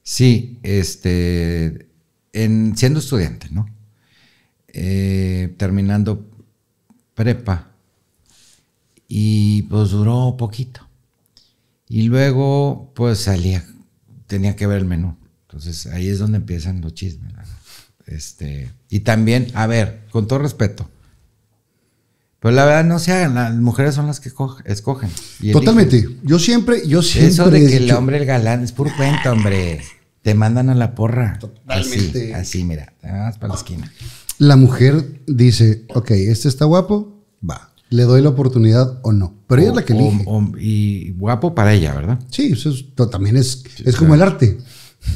Sí, este, en, siendo estudiante, ¿no? Eh, terminando prepa, y pues duró poquito. Y luego pues salía, tenía que ver el menú. Entonces ahí es donde empiezan los chismes. Este, y también, a ver, con todo respeto, pero la verdad no se hagan, las mujeres son las que escogen. Totalmente. Yo siempre, yo siempre. Eso de que el hombre, el galán, es puro cuento, hombre. Te mandan a la porra. Así, así mira, te vas para la esquina. La mujer dice, ok, este está guapo, va le doy la oportunidad o no. Pero ella es la que elige. y guapo para ella, ¿verdad? Sí, eso también es, es como el arte.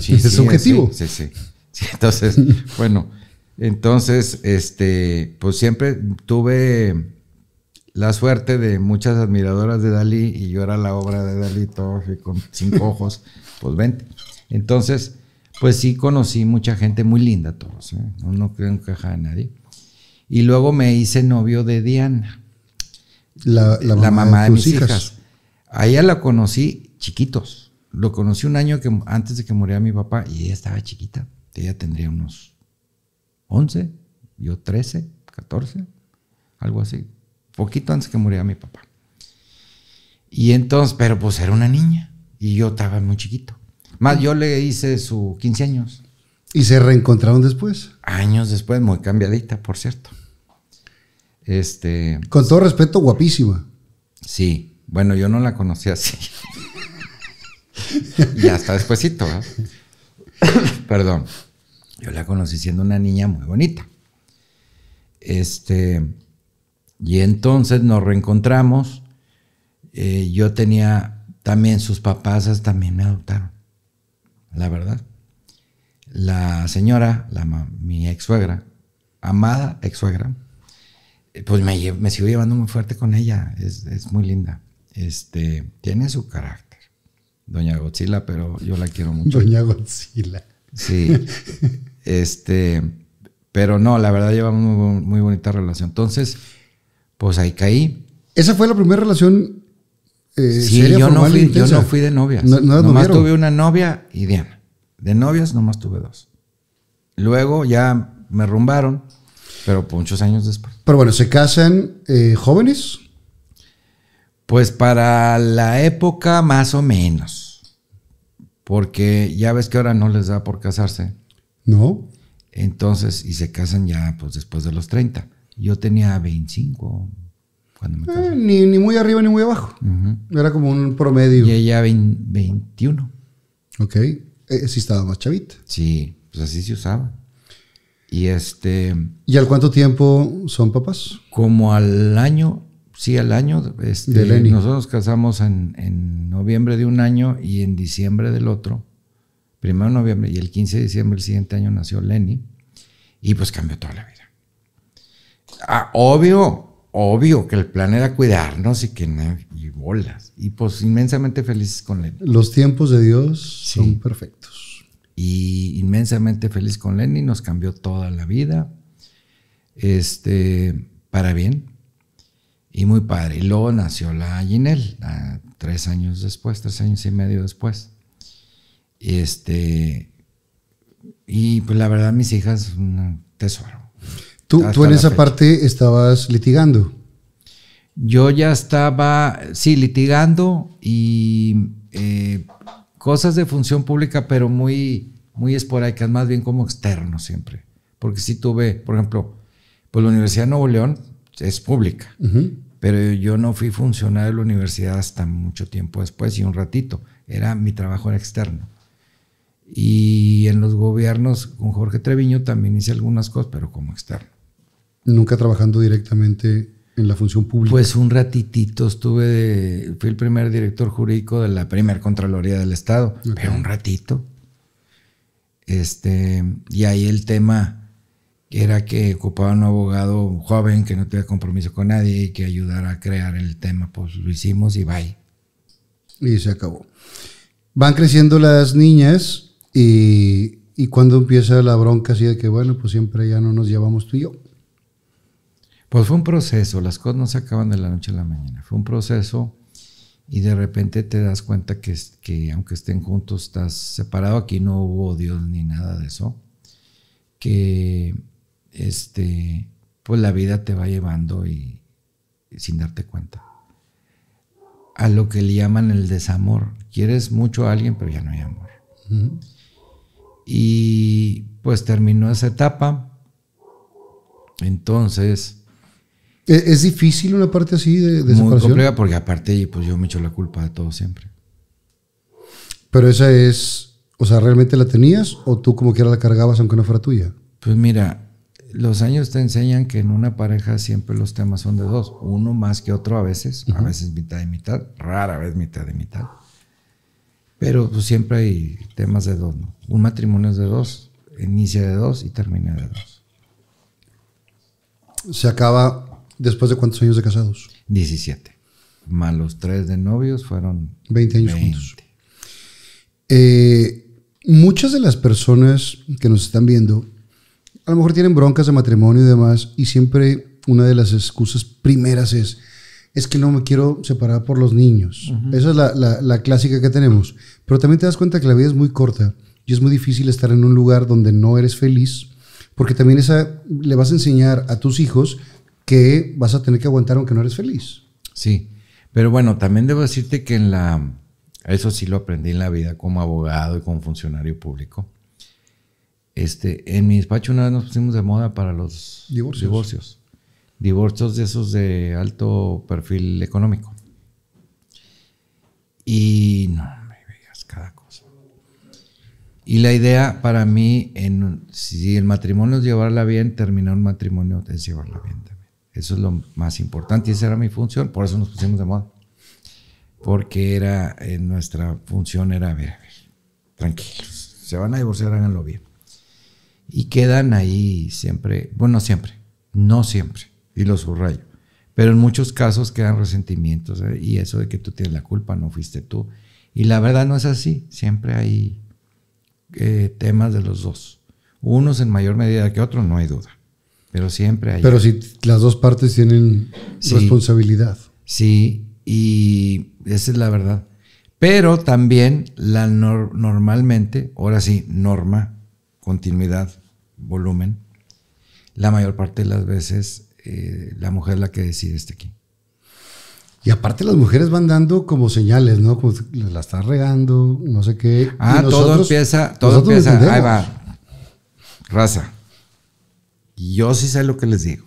Sí, es subjetivo. Sí, sí, Entonces, bueno, entonces, este, pues siempre tuve la suerte de muchas admiradoras de Dalí y yo era la obra de Dalí todo con cinco ojos, pues vente. Entonces, pues sí conocí mucha gente muy linda todos, ¿eh? no, creo en caja a nadie. Y luego me hice novio de Diana la, mamá, de, mis hijas. A ella la conocí chiquitos. Lo conocí un año que, antes de que muriera mi papá y ella estaba chiquita. Ella tendría unos 11, yo 13, 14, algo así. Poquito antes que muriera mi papá. Y entonces, pero pues era una niña y yo estaba muy chiquito. Más yo le hice su 15 años. ¿Y se reencontraron después? Años después, muy cambiadita, por cierto. Este. Con todo respeto, guapísima. Sí. Bueno, yo no la conocí así. Ya está despuesito, Perdón. Yo la conocí siendo una niña muy bonita. Este. Y entonces nos reencontramos. Eh, yo tenía también sus papás, también me adoptaron. La verdad. La señora, la, mi ex suegra, amada ex suegra, pues me, sigo llevando muy fuerte con ella. Es, muy linda. Este, tiene su carácter, Doña Godzilla, pero yo la quiero mucho. Doña Godzilla. Sí. este, pero no, la verdad llevamos muy, bonita relación. Entonces, pues ahí caí. Esa fue la primera relación eh, sí, yo, no fui, yo no fui de novias. No, nomás tuve una novia y Diana. De novias nomás tuve dos. Luego ya me rumbaron pero muchos años después. Pero bueno, ¿se casan eh, jóvenes? Pues para la época más o menos. Porque ya ves que ahora no les da por casarse. No. Entonces, y se casan ya pues después de los 30. Yo tenía 25 cuando me eh, casé. ni, muy arriba ni muy abajo. Era como un promedio. Y ella 21. Ok. Eh, sí estaba más chavita. Sí, pues así se usaba. Y este. ¿Y al cuánto tiempo son papás? Como al año, sí, al año. Este, de Nosotros casamos en, noviembre de un año y en diciembre del otro. Primero noviembre y el 15 de diciembre del siguiente año nació Lenny. Y pues cambió toda la vida. Ah, obvio, obvio que el plan era cuidarnos y que y bolas. Y pues inmensamente felices con Lenny. Los tiempos de Dios son perfectos y inmensamente feliz con Lenny, nos cambió toda la vida, este, para bien, y muy padre. Y luego nació la Ginel, tres años después, tres años y medio después. Este, y pues la verdad, mis hijas, un tesoro. ¿Tú, en esa parte estabas litigando? Yo ya estaba, sí, litigando y eh, cosas de función pública, pero muy, muy esporádicas, más bien como externo siempre. Porque sí tuve, por ejemplo, pues la Universidad de Nuevo León es pública, pero yo no fui funcionario de la universidad hasta mucho tiempo después y un ratito. Era mi trabajo era externo. Y en los gobiernos con Jorge Treviño también hice algunas cosas, pero como externo. Nunca trabajando directamente en la función pública? Pues un ratitito estuve, fui el primer director jurídico de la primera Contraloría del Estado, pero un ratito. Este, y ahí el tema era que ocupaba un abogado joven que no tenía compromiso con nadie y que ayudara a crear el tema. Pues lo hicimos y bye. Y se acabó. Van creciendo las niñas y, y cuando empieza la bronca así de que, bueno, pues siempre ya no nos llevamos tú y yo. Pues fue un proceso, las cosas no se acaban de la noche a la mañana, fue un proceso y de repente te das cuenta que, aunque estén juntos, estás separado, aquí no hubo Dios ni nada de eso, que este, pues la vida te va llevando y, sin darte cuenta. A lo que le llaman el desamor. Quieres mucho a alguien, pero ya no hay amor. Y pues terminó esa etapa. Entonces, e, ¿Es, difícil una parte así de, de Muy compleja porque aparte pues yo me echo la culpa de todo siempre. Pero esa es, o sea, ¿realmente la tenías o tú como quiera la cargabas aunque no fuera tuya? Pues mira, los años te enseñan que en una pareja siempre los temas son de dos, uno más que otro a veces, a veces mitad y mitad, rara vez mitad y mitad. Pero pues siempre hay temas de dos, ¿no? Un matrimonio es de dos, inicia de dos y termina de dos. Se acaba ¿Después de cuántos años de casados? 17. Más los tres de novios fueron 20 años juntos. Eh, muchas de las personas que nos están viendo, a lo mejor tienen broncas de matrimonio y demás, y siempre una de las excusas primeras es, es que no me quiero separar por los niños. Esa es la, clásica que tenemos. Pero también te das cuenta que la vida es muy corta y es muy difícil estar en un lugar donde no eres feliz, porque también esa, le vas a enseñar a tus hijos que vas a tener que aguantar aunque no eres feliz. Sí, pero bueno, también debo decirte que en la, eso sí lo aprendí en la vida como abogado y como funcionario público. Este, en mi despacho una vez nos pusimos de moda para los divorcios. divorcios. de esos de alto perfil económico. Y no me digas cada cosa. Y la idea para mí, en, si el matrimonio es llevarla bien, terminar un matrimonio es llevarla bien. Eso es lo más importante y esa era mi función, por eso nos pusimos de moda. Porque era, eh, nuestra función era, a ver, tranquilos, se van a divorciar, háganlo bien. Y quedan ahí siempre, bueno, siempre, no siempre, y lo subrayo, pero en muchos casos quedan resentimientos eh, y eso de que tú tienes la culpa, no fuiste tú. Y la verdad no es así, siempre hay eh, temas de los dos. Unos en mayor medida que otros, no hay duda. Pero siempre hay. Pero si las dos partes tienen responsabilidad. Sí, y esa es la verdad. Pero también la normalmente, ahora sí, norma, continuidad, volumen, la mayor parte de las veces eh, la mujer es la que decide este aquí. Y aparte las mujeres van dando como señales, ¿no? Como la está regando, no sé qué. Ah, todo empieza, todo empieza, ahí va. Raza. Yo sí sé lo que les digo.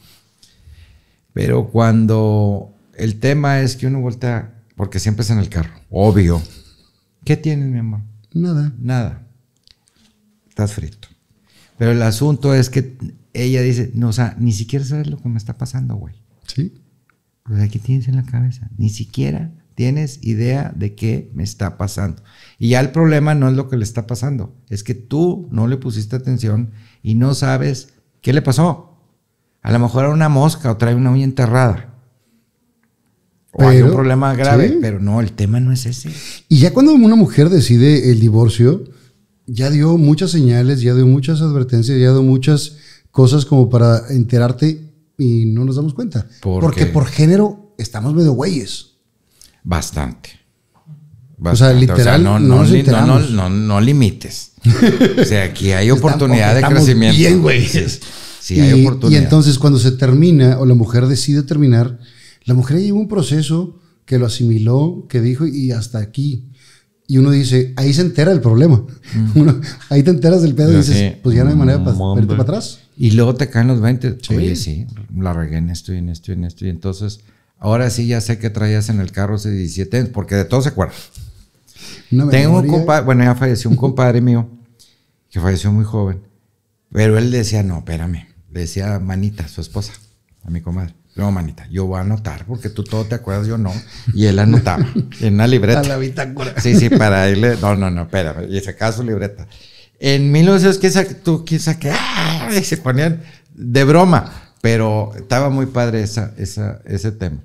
Pero cuando el tema es que uno vuelta... porque siempre es en el carro, obvio. ¿Qué tienes, mi amor? Nada. Nada. Estás frito. Pero el asunto es que ella dice, no, o sea, ni siquiera sabes lo que me está pasando, güey. Sí. O sea, ¿qué tienes en la cabeza? Ni siquiera tienes idea de qué me está pasando. Y ya el problema no es lo que le está pasando, es que tú no le pusiste atención y no sabes ¿Qué le pasó? A lo mejor era una mosca o trae una uña enterrada. O hay un problema grave, pero no, el tema no es ese. Y ya cuando una mujer decide el divorcio, ya dio muchas señales, ya dio muchas advertencias, ya dio muchas cosas como para enterarte y no nos damos cuenta. porque por género estamos medio güeyes. Bastante. O sea, literal, o sea, no, no, no, no, limites o sea, aquí hay oportunidad de crecimiento. güey. Sí, y, oportunidad. Y entonces cuando se termina o la mujer decide terminar, la mujer lleva un proceso que lo asimiló, que dijo y hasta aquí. Y uno dice, ahí se entera el problema. Mm. ahí te enteras del pedo y dices, pues ya no hay manera para mm, para atrás. Y luego te caen los 20. Sí. sí, la regué en esto y en esto y en esto. Y entonces, ahora sí ya sé que traías en el carro ese 17 porque de todo se acuerda. Tengo un compadre, bueno, ya falleció un compadre mío que falleció muy joven, pero él decía, no, espérame, le decía Manita, su esposa, a mi comadre. No, manita, yo voy a anotar porque tú todo te acuerdas, yo no. Y él anotaba en una libreta. Sí, sí, para irle. No, no, no, espérame. Y sacaba su libreta. En 1900, ¿qué es? tú qué saqué? ¡Ah! Y se ponían de broma. Pero estaba muy padre esa, esa, ese tema.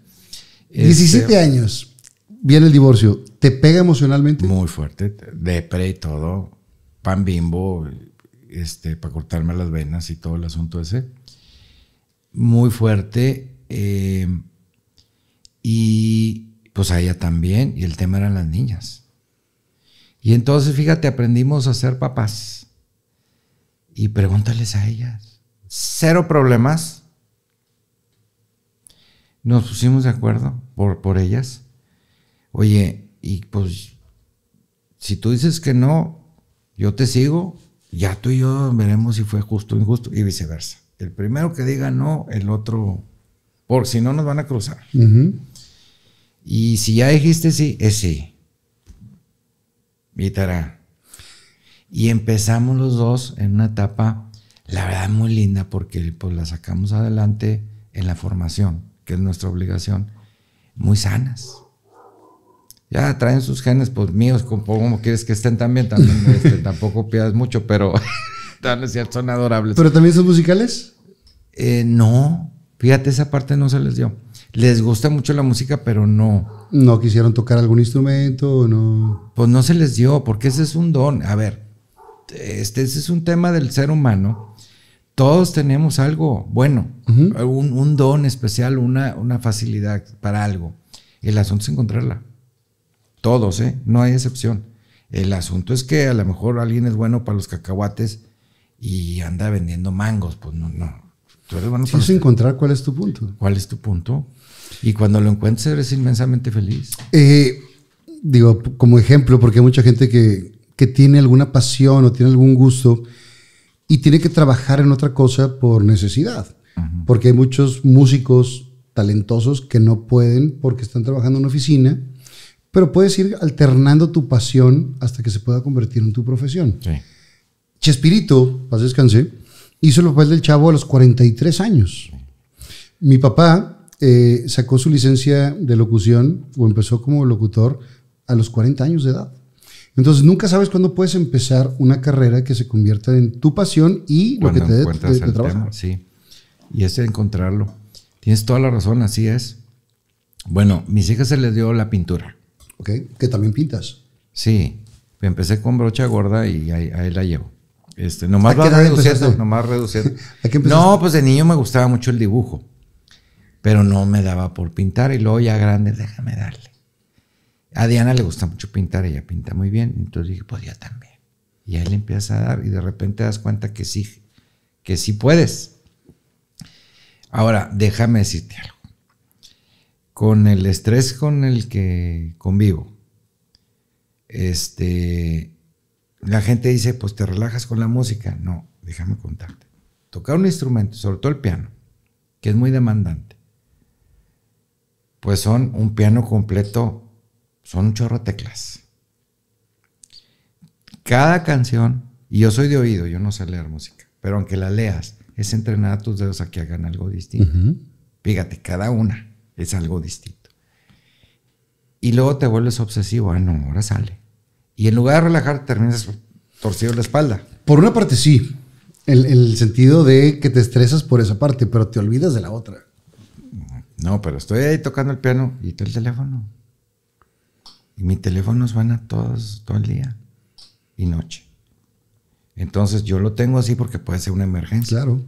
17 este, años viene el divorcio, ¿te pega emocionalmente? Muy fuerte, depre y todo, pan bimbo, este, para cortarme las venas y todo el asunto ese. Muy fuerte. Eh, y pues a ella también, y el tema eran las niñas. Y entonces, fíjate, aprendimos a ser papás. Y pregúntales a ellas. Cero problemas. Nos pusimos de acuerdo por, por ellas Oye, y pues si tú dices que no, yo te sigo, ya tú y yo veremos si fue justo o injusto y viceversa. El primero que diga no, el otro, por si no nos van a cruzar. Y si ya dijiste sí, es sí. Y Y empezamos los dos en una etapa, la verdad, muy linda, porque pues, la sacamos adelante en la formación, que es nuestra obligación, muy sanas traen sus genes, pues míos, como quieres que estén también? también este, tampoco pidas mucho, pero son adorables. ¿Pero también son musicales? Eh, no, fíjate, esa parte no se les dio. Les gusta mucho la música, pero no. ¿No quisieron tocar algún instrumento? No. Pues no se les dio, porque ese es un don. A ver, este, ese es un tema del ser humano. Todos tenemos algo bueno, un, don especial, una, una facilidad para algo. El asunto es encontrarla. Todos, ¿eh? No hay excepción. El asunto es que a lo mejor alguien es bueno para los cacahuates y anda vendiendo mangos. Pues no, no. Tú eres bueno encontrar cuál es tu punto. ¿Cuál es tu punto? Y cuando lo encuentres eres inmensamente feliz. Eh, digo, como ejemplo, porque hay mucha gente que, tiene alguna pasión o tiene algún gusto y tiene que trabajar en otra cosa por necesidad. Porque hay muchos músicos talentosos que no pueden porque están trabajando en una oficina pero puedes ir alternando tu pasión hasta que se pueda convertir en tu profesión. Sí. Chespirito, paz descanse, hizo el papel del chavo a los 43 años. Mi papá eh, sacó su licencia de locución o empezó como locutor a los 40 años de edad. Entonces nunca sabes cuándo puedes empezar una carrera que se convierta en tu pasión y lo que te dé tu trabajo. Sí, y es encontrarlo. Tienes toda la razón, así es. Bueno, mis hijas se les dio la pintura. ¿Ok? que también pintas. Sí, empecé con brocha gorda y ahí, la llevo. Este, nomás va reduciendo, nomás reduciendo. no, pues de niño me gustaba mucho el dibujo, pero no me daba por pintar y luego ya grande, déjame darle. A Diana le gusta mucho pintar, ella pinta muy bien, entonces dije, pues ya también. Y ahí le empiezas a dar y de repente das cuenta que sí, que sí puedes. Ahora, déjame decirte algo con el estrés con el que convivo. Este, la gente dice, pues te relajas con la música. No, déjame contarte. Tocar un instrumento, sobre todo el piano, que es muy demandante, pues son un piano completo, son un chorro de teclas. Cada canción, y yo soy de oído, yo no sé leer música, pero aunque la leas, es entrenar a tus dedos a que hagan algo distinto. Fíjate, cada una es algo distinto. Y luego te vuelves obsesivo, ah, no, ahora sale. Y en lugar de relajar, terminas torcido la espalda. Por una parte sí, el, sentido de que te estresas por esa parte, pero te olvidas de la otra. No, pero estoy ahí tocando el piano y el teléfono. Y mi teléfono suena todos, todo el día y noche. Entonces yo lo tengo así porque puede ser una emergencia. Claro.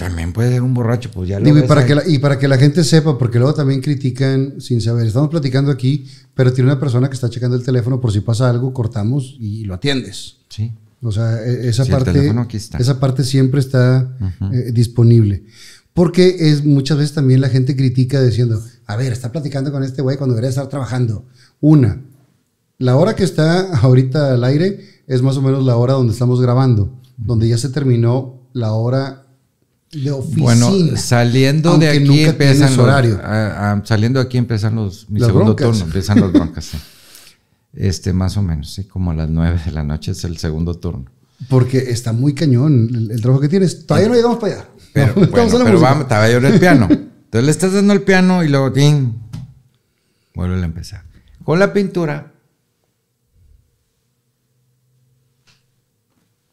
También puede ser un borracho, pues ya lo y, para que la, y para que la gente sepa, porque luego también critican sin saber. Estamos platicando aquí, pero tiene una persona que está checando el teléfono por si pasa algo, cortamos y lo atiendes. Sí. O sea, e, esa, parte, esa parte siempre está eh, disponible. Porque es, muchas veces también la gente critica diciendo, a ver, está platicando con este güey cuando debería estar trabajando. Una, la hora que está ahorita al aire es más o menos la hora donde estamos grabando, donde ya se terminó la hora de oficina. Bueno, saliendo de aquí empiezan los, saliendo de aquí empiezan los mi segundo turno, empiezan los broncas. Este más o menos, sí, como a las 9 de la noche es el segundo turno. Porque está muy cañón el, trabajo que tienes. Todavía no llegamos para allá. Pero, no, bueno, pero vamos, estaba yo en el piano. Entonces le estás dando el piano y luego ting, vuelve a empezar. Con la pintura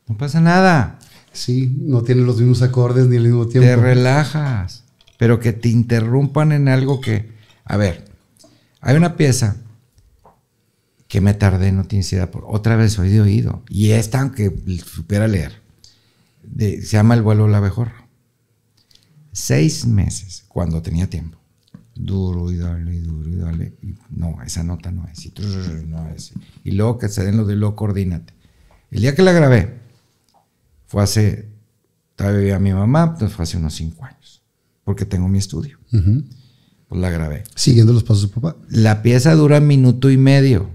no pasa nada. Sí, no tiene los mismos acordes ni el mismo tiempo. Te relajas, pero que te interrumpan en algo que... A ver, hay una pieza que me tardé, no tiene idea, por, otra vez soy de oído, y esta aunque supiera leer, se llama El vuelo la mejor Seis meses, cuando tenía tiempo. Duro y dale, duro y dale. Y no, esa nota no es. Y, no luego que se den lo de lo, coordínate. El día que la grabé, fue hace, todavía vivía mi mamá, pues fue hace unos cinco años, porque tengo mi estudio. Pues la grabé. Siguiendo los pasos de papá. La pieza dura minuto y medio.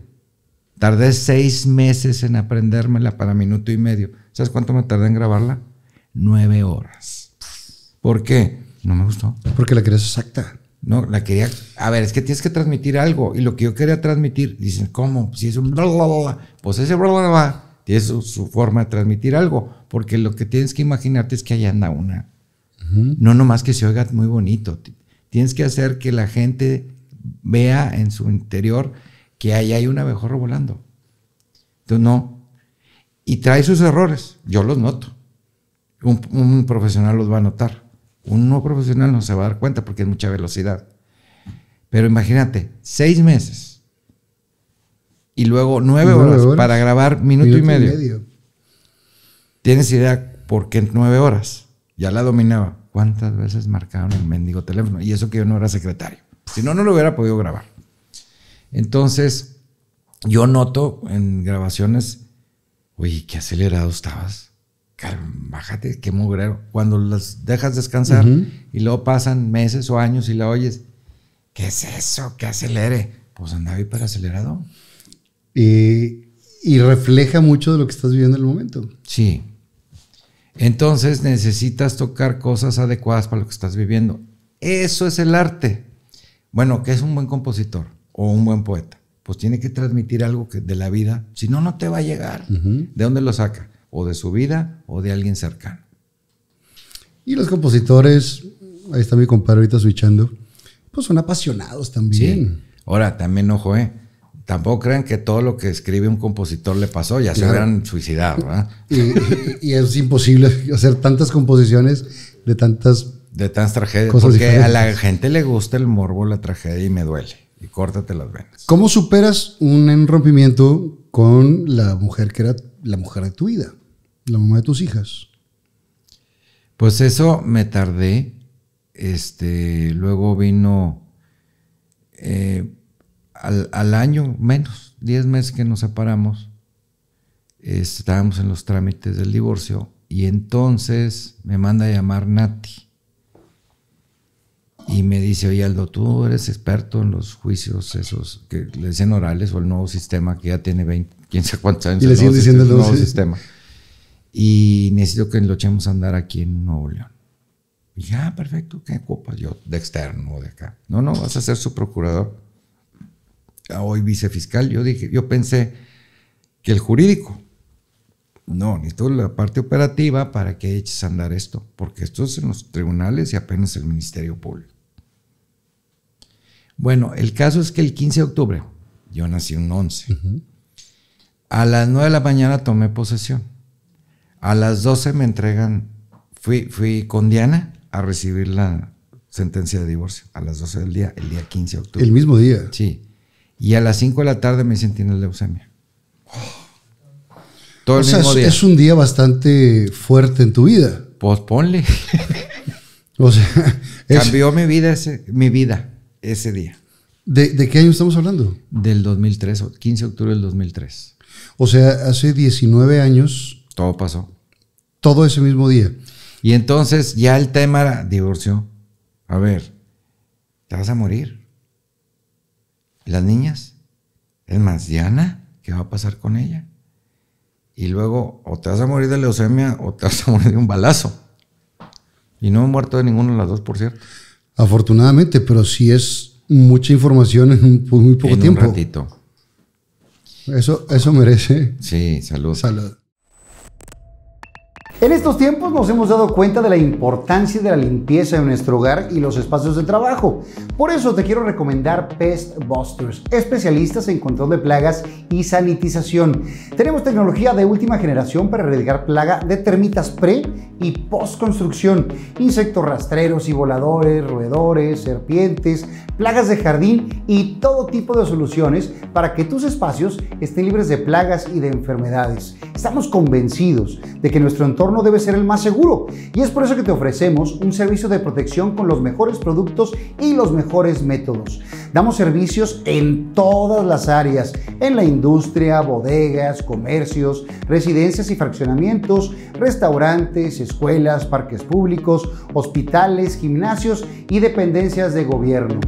Tardé seis meses en aprendérmela para minuto y medio. ¿Sabes cuánto me tardé en grabarla? Nueve horas. ¿Por qué? No me gustó. Porque la querías exacta. No, la quería. A ver, es que tienes que transmitir algo. Y lo que yo quería transmitir, dicen, ¿cómo? Pues, si es un bla, bla, bla. Pues ese bla, bla, bla es su, forma de transmitir algo, porque lo que tienes que imaginarte es que ahí anda una. No nomás que se oiga muy bonito, tienes que hacer que la gente vea en su interior que ahí hay una mejor volando. Entonces no. Y trae sus errores, yo los noto. Un, un profesional los va a notar. Un no profesional no se va a dar cuenta porque es mucha velocidad. Pero imagínate, seis meses y luego nueve, horas, para grabar minuto, y, medio. ¿Tienes idea por qué nueve horas? Ya la dominaba. ¿Cuántas veces marcaron el mendigo teléfono? Y eso que yo no era secretario. Si no, no lo hubiera podido grabar. Entonces, yo noto en grabaciones, uy, qué acelerado estabas. bájate, qué mugrero. Cuando las dejas descansar y luego pasan meses o años y la oyes, ¿qué es eso? ¿Qué acelere? Pues andaba para acelerado. Eh, y refleja mucho de lo que estás viviendo en el momento. Sí. Entonces necesitas tocar cosas adecuadas para lo que estás viviendo. Eso es el arte. Bueno, ¿qué es un buen compositor o un buen poeta? Pues tiene que transmitir algo que, de la vida, si no, no te va a llegar. ¿De dónde lo saca? O de su vida o de alguien cercano. Y los compositores, ahí está mi compadre ahorita switchando, pues son apasionados también. Ahora, también, ojo, ¿eh? tampoco crean que todo lo que escribe un compositor le pasó, ya se hubieran suicidado, Y, es imposible hacer tantas composiciones de tantas... De tantas tragedias, porque a la gente le gusta el morbo, la tragedia y me duele. Y córtate las venas. ¿Cómo superas un rompimiento con la mujer que era la mujer de tu vida? La mamá de tus hijas. Pues eso me tardé. Este, luego vino... Eh, al, al año menos, 10 meses que nos separamos, estábamos en los trámites del divorcio y entonces me manda a llamar Nati y me dice, oye Aldo, tú eres experto en los juicios esos que le dicen orales o el nuevo sistema que ya tiene 20, quién sabe cuántos años. Y le siguen diciendo el nuevo, sistema. Y necesito que lo echemos a andar aquí en Nuevo León. Y ya, ah, perfecto, ¿qué copas? Yo de externo, de acá. No, no, vas a ser su procurador hoy vicefiscal, yo dije, yo pensé que el jurídico. No, ni toda la parte operativa para que eches a andar esto, porque esto es en los tribunales y apenas el Ministerio Público. Bueno, el caso es que el 15 de octubre, yo nací un 11, a las 9 de la mañana tomé posesión. A las 12 me entregan, fui, fui con Diana a recibir la sentencia de divorcio, a las 12 del día, el día 15 de octubre. El mismo día. Sí. Y a las 5 de la tarde me sentí en leucemia. el es, un día bastante fuerte en tu vida. Pues ponle. o sea, cambió mi vida ese, mi vida ese día. ¿De, ¿De, qué año estamos hablando? Del 2003, 15 de octubre del 2003. O sea, hace 19 años. Todo pasó. Todo ese mismo día. Y entonces ya el tema era divorcio. A ver, te vas a morir las niñas. Es más, Diana, ¿qué va a pasar con ella? Y luego, o te vas a morir de leucemia o te vas a morir de un balazo. Y no he muerto de ninguna de las dos, por cierto. Afortunadamente, pero sí es mucha información en muy poco en tiempo. Un ratito. Eso, eso merece. Sí, saludos. Salud. En estos tiempos nos hemos dado cuenta de la importancia de la limpieza en nuestro hogar y los espacios de trabajo. Por eso te quiero recomendar Pest Busters, especialistas en control de plagas y sanitización. Tenemos tecnología de última generación para erradicar plaga de termitas pre y post construcción, insectos rastreros y voladores, roedores, serpientes, plagas de jardín y todo tipo de soluciones para que tus espacios estén libres de plagas y de enfermedades. Estamos convencidos de que nuestro entorno debe ser el más seguro y es por eso que te ofrecemos un servicio de protección con los mejores productos y los mejores métodos. Damos servicios en todas las áreas, en la industria, bodegas, comercios, residencias y fraccionamientos, restaurantes, escuelas, parques públicos, hospitales, gimnasios y dependencias de gobierno.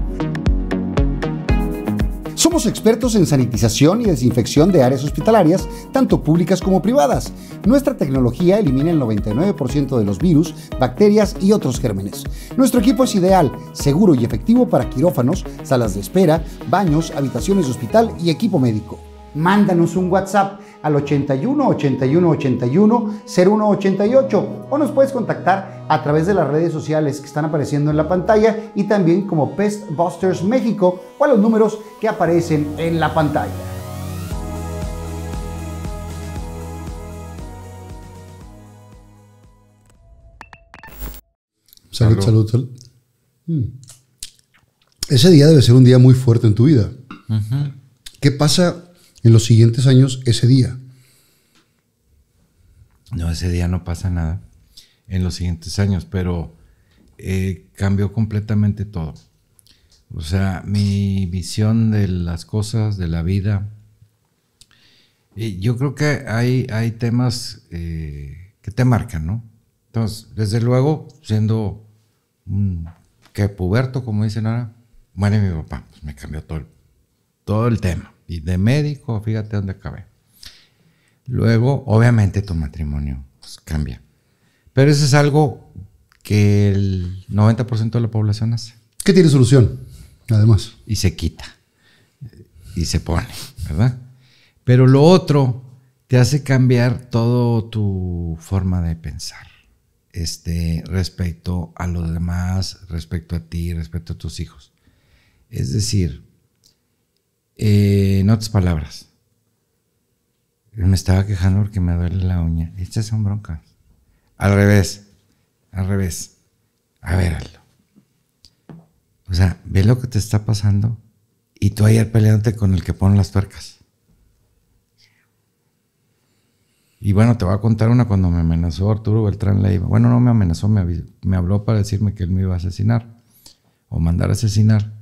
Somos expertos en sanitización y desinfección de áreas hospitalarias, tanto públicas como privadas. Nuestra tecnología elimina el 99% de los virus, bacterias y otros gérmenes. Nuestro equipo es ideal, seguro y efectivo para quirófanos, salas de espera, baños, habitaciones de hospital y equipo médico mándanos un WhatsApp al 81 81 81 0188 o nos puedes contactar a través de las redes sociales que están apareciendo en la pantalla y también como Pest Busters México o a los números que aparecen en la pantalla. Salud, salud, salud. Hmm. Ese día debe ser un día muy fuerte en tu vida. ¿Qué pasa en los siguientes años ese día? No, ese día no pasa nada en los siguientes años, pero eh, cambió completamente todo. O sea, mi visión de las cosas, de la vida. Eh, yo creo que hay, hay temas eh, que te marcan, ¿no? Entonces, desde luego, siendo un que puberto, como dicen ahora, muere mi papá, pues me cambió todo todo el tema y de médico, fíjate dónde acabé. Luego, obviamente, tu matrimonio pues, cambia. Pero eso es algo que el 90% de la población hace. Que tiene solución, además. Y se quita. Y se pone, ¿verdad? Pero lo otro te hace cambiar toda tu forma de pensar. Este, respecto a los demás, respecto a ti, respecto a tus hijos. Es decir, eh, en otras palabras, me estaba quejando porque me duele la uña. Estas son broncas. Al revés, al revés. A ver, O sea, ve lo que te está pasando y tú ayer peleándote con el que pone las tuercas. Y bueno, te voy a contar una cuando me amenazó Arturo Beltrán Leiva. Bueno, no me amenazó, me, me habló para decirme que él me iba a asesinar o mandar a asesinar.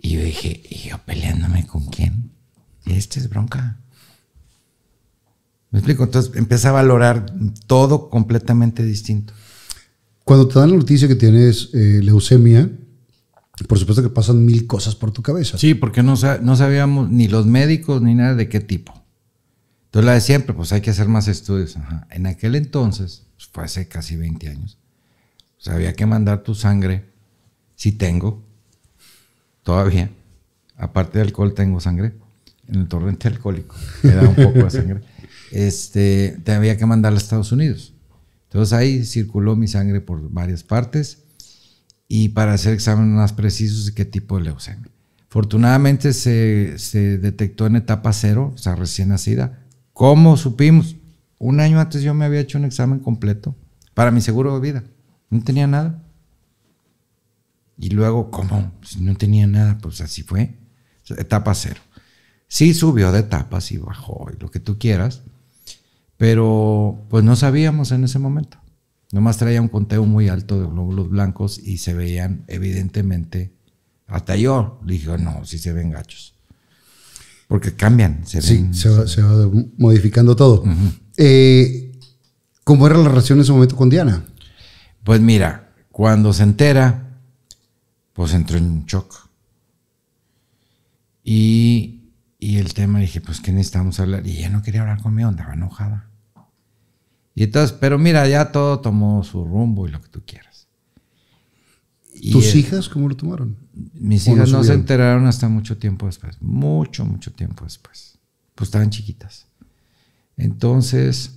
Y yo dije, ¿y yo peleándome con quién? Y Esta es bronca. ¿Me explico? Entonces empecé a valorar todo completamente distinto. Cuando te dan la noticia que tienes eh, leucemia, por supuesto que pasan mil cosas por tu cabeza. Sí, porque no, no sabíamos ni los médicos ni nada de qué tipo. Entonces la de siempre, pues hay que hacer más estudios. En aquel entonces, pues, fue hace casi 20 años, pues, había que mandar tu sangre, si tengo, todavía, aparte de alcohol, tengo sangre en el torrente alcohólico. Me da un poco de sangre. Este, te había que mandar a Estados Unidos. Entonces ahí circuló mi sangre por varias partes y para hacer exámenes más precisos de qué tipo de leucemia. Afortunadamente se, se, detectó en etapa cero, o sea, recién nacida. ¿Cómo supimos? Un año antes yo me había hecho un examen completo para mi seguro de vida. No tenía nada. Y luego, ¿cómo? Si no tenía nada, pues así fue. Etapa cero. Sí subió de etapas y bajó y lo que tú quieras, pero pues no sabíamos en ese momento. Nomás traía un conteo muy alto de glóbulos blancos y se veían evidentemente, hasta yo le dije, no, si sí se ven gachos. Porque cambian, se se, va, modificando todo. Eh, ¿Cómo era la relación en ese momento con Diana? Pues mira, cuando se entera pues entró en un shock. Y, y el tema dije, pues ¿qué necesitamos hablar? Y ella no quería hablar conmigo, andaba enojada. Y entonces, pero mira, ya todo tomó su rumbo y lo que tú quieras. Y ¿Tus hijas cómo lo tomaron? Mis hijas no, se enteraron hasta mucho tiempo después, mucho, mucho tiempo después. Pues estaban chiquitas. Entonces,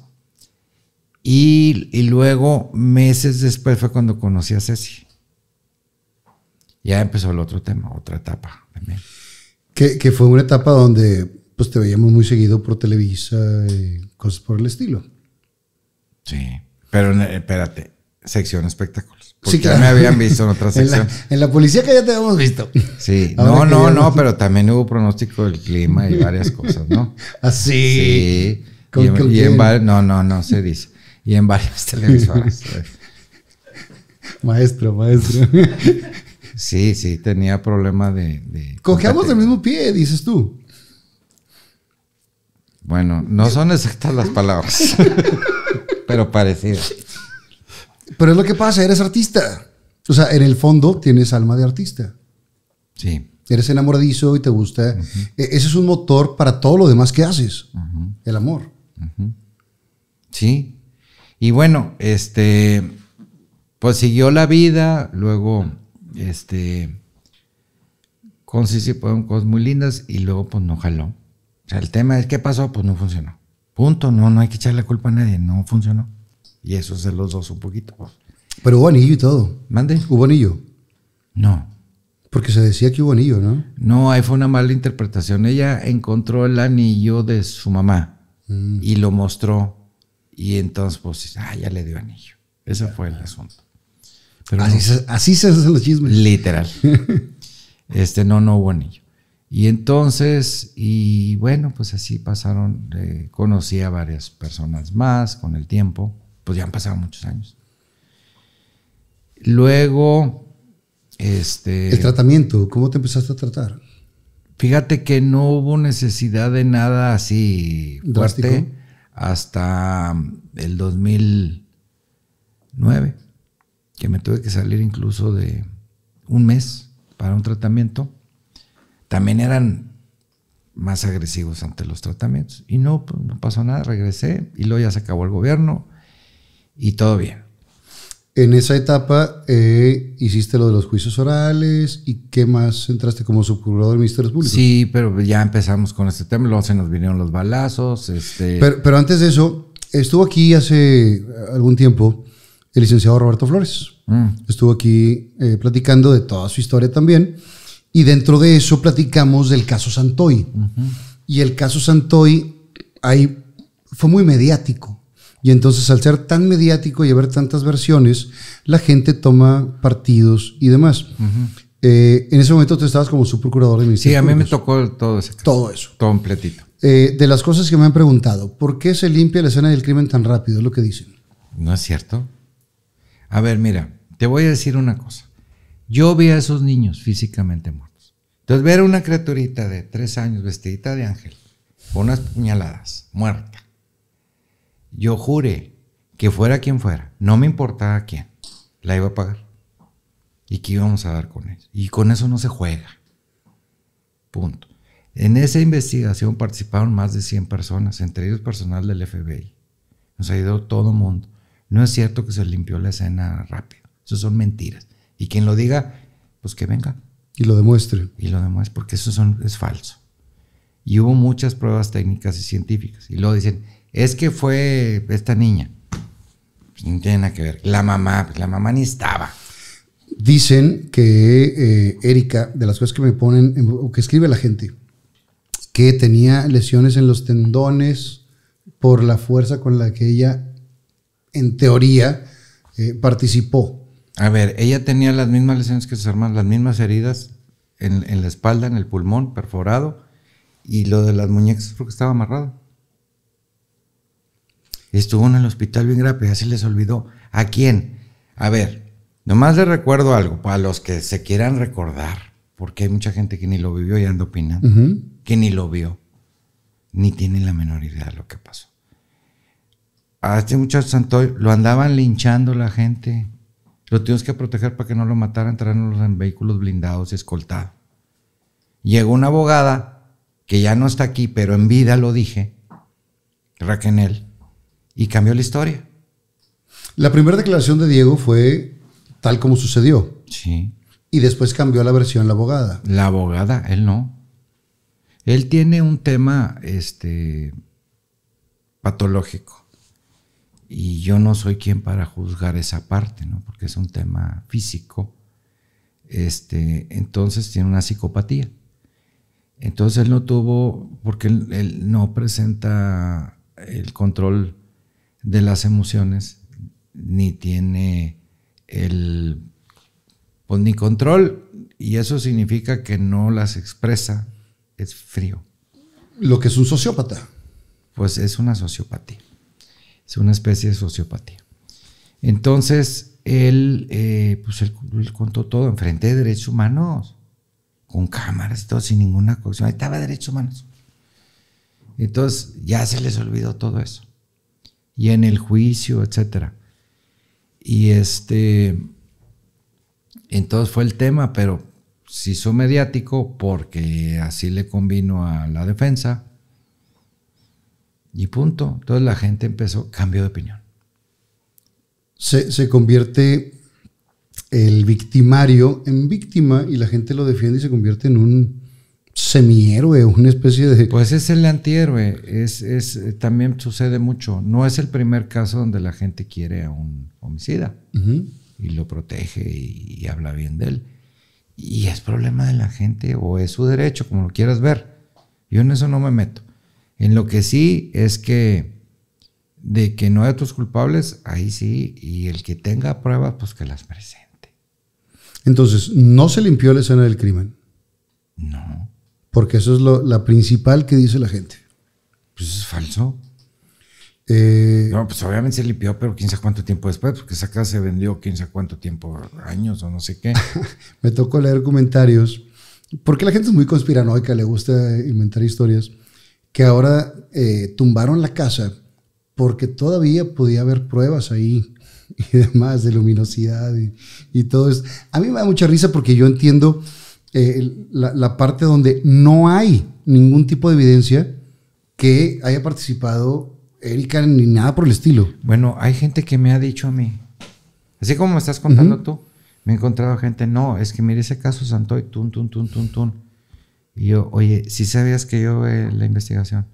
y, y, luego, meses después fue cuando conocí a Ceci ya empezó el otro tema, otra etapa también. Que, fue una etapa donde pues te veíamos muy seguido por Televisa y cosas por el estilo. Sí, pero eh, espérate, sección espectáculos. Porque ya me habían visto en otra sección. en, la, policía que ya te habíamos visto. Sí, no, no, no, pero también hubo pronóstico del clima y varias cosas, ¿no? Así. Ah, sí. y, en varios, no, no, no se dice. Y en varias televisoras. maestro, maestro. Sí, sí, tenía problema de. de el del mismo pie, dices tú. Bueno, no son exactas las palabras, pero parecidas. Pero es lo que pasa, eres artista. O sea, en el fondo tienes alma de artista. Sí. Eres enamoradizo y te gusta. E, ese es un motor para todo lo demás que haces. El amor. Sí. Y bueno, este, pues siguió la vida, luego este, con sí sí fueron pues, cosas muy lindas y luego pues no jaló. O sea, el tema es qué pasó, pues no funcionó. Punto, no, no hay que echarle la culpa a nadie, no funcionó. Y eso es de los dos un poquito. Pero hubo anillo y todo. ¿Mande? ¿Hubo anillo? No. Porque se decía que hubo anillo, ¿no? No, ahí fue una mala interpretación. Ella encontró el anillo de su mamá mm. y lo mostró. Y entonces, pues, ah, ya le dio anillo. Ese fue el asunto así, se, así hacen los chismes. Literal. este, no, no hubo anillo. Y entonces, y bueno, pues así pasaron, eh, conocí a varias personas más con el tiempo, pues ya han pasado muchos años. Luego, este... El tratamiento, ¿cómo te empezaste a tratar? Fíjate que no hubo necesidad de nada así fuerte hasta mm, el 2009 que me tuve que salir incluso de un mes para un tratamiento, también eran más agresivos ante los tratamientos. Y no, no pasó nada, regresé y luego ya se acabó el gobierno y todo bien. En esa etapa eh, hiciste lo de los juicios orales y qué más entraste como subprocurador de Ministerios Sí, pero ya empezamos con este tema, luego se nos vinieron los balazos. Este... Pero, pero antes de eso, estuvo aquí hace algún tiempo el licenciado Roberto Flores. Mm. Estuvo aquí eh, platicando de toda su historia también. Y dentro de eso platicamos del caso Santoy. Y el caso Santoy ahí fue muy mediático. Y entonces al ser tan mediático y haber tantas versiones, la gente toma partidos y demás. Eh, en ese momento tú estabas como subprocurador de Ministerio. Sí, a mí me tocó todo ese Todo eso. completito. Eh, de las cosas que me han preguntado, ¿por qué se limpia la escena del crimen tan rápido? Es lo que dicen. No es cierto. A ver, mira, te voy a decir una cosa. Yo vi a esos niños físicamente muertos. Entonces, ver a una criaturita de tres años vestidita de ángel, con unas puñaladas, muerta. Yo juré que fuera quien fuera, no me importaba quién, la iba a pagar. Y qué íbamos a dar con eso. Y con eso no se juega. Punto. En esa investigación participaron más de 100 personas, entre ellos personal del FBI. Nos ayudó todo el mundo. No es cierto que se limpió la escena rápido. Eso son mentiras. Y quien lo diga, pues que venga. Y lo demuestre. Y lo demuestre, porque eso es falso. Y hubo muchas pruebas técnicas y científicas. Y luego dicen, es que fue esta niña. Pues, no tiene nada que ver. La mamá, pues, la mamá ni estaba. Dicen que eh, Erika, de las cosas que me ponen, o que escribe la gente, que tenía lesiones en los tendones por la fuerza con la que ella en teoría, eh, participó. A ver, ella tenía las mismas lesiones que sus hermanos, las mismas heridas en, la espalda, en el pulmón, perforado, y lo de las muñecas creo que estaba amarrado. Estuvo en el hospital bien grave, así les olvidó. ¿A quién? A ver, nomás les recuerdo algo, para los que se quieran recordar, porque hay mucha gente que ni lo vivió y anda opinando, que ni lo vio, ni tiene la menor idea de lo que pasó a este muchacho Santoy lo andaban linchando la gente. Lo tuvimos que proteger para que no lo mataran, traernos en vehículos blindados, y escoltados. Llegó una abogada que ya no está aquí, pero en vida lo dije, Raquel, y cambió la historia. La primera declaración de Diego fue tal como sucedió. Sí. Y después cambió la versión la abogada. La abogada, él no. Él tiene un tema este, patológico y yo no soy quien para juzgar esa parte, ¿no? Porque es un tema físico. Este, entonces tiene una psicopatía. Entonces él no tuvo, porque él, él no presenta el control de las emociones, ni tiene el, pues ni control, y eso significa que no las expresa, es frío. Lo que es un sociópata. Pues es una sociopatía es una especie de sociopatía. Entonces, él, eh, pues, contó todo enfrente de derechos humanos, con cámaras todo, sin ninguna cosa Ahí estaba derechos humanos. Entonces, ya se les olvidó todo eso. Y en el juicio, etcétera. Y este, entonces fue el tema, pero se hizo mediático porque así le convino a la defensa y punto. Entonces la gente empezó, cambio de opinión. Se, convierte el victimario en víctima y la gente lo defiende y se convierte en un semihéroe, una especie de... Pues es el antihéroe, es, eh, también sucede mucho. No es el primer caso donde la gente quiere a un homicida y lo protege y habla bien de él. Y es problema de la gente o es su derecho, como lo quieras ver. Yo en eso no me meto. En lo que sí es que de que no hay otros culpables, ahí sí, y el que tenga pruebas, pues que las presente. Entonces, ¿no se limpió la escena del crimen? No. Porque eso es lo, la principal que dice la gente. Pues es falso. Eh, no, pues obviamente se limpió, pero quién sabe cuánto tiempo después, porque esa casa se vendió quién sabe cuánto tiempo, años o no sé qué. Me tocó leer comentarios, porque la gente es muy conspiranoica, le gusta inventar historias que ahora eh, tumbaron la casa porque todavía podía haber pruebas ahí y demás de luminosidad y, todo eso. A mí me da mucha risa porque yo entiendo eh, la, parte donde no hay ningún tipo de evidencia que haya participado Erika ni nada por el estilo. Bueno, hay gente que me ha dicho a mí, así como me estás contando tú, me he encontrado gente, no, es que mire ese caso Santoy, tun, tun, tun, tun, tun. Y yo, oye, si sabías que yo veo eh, la investigación.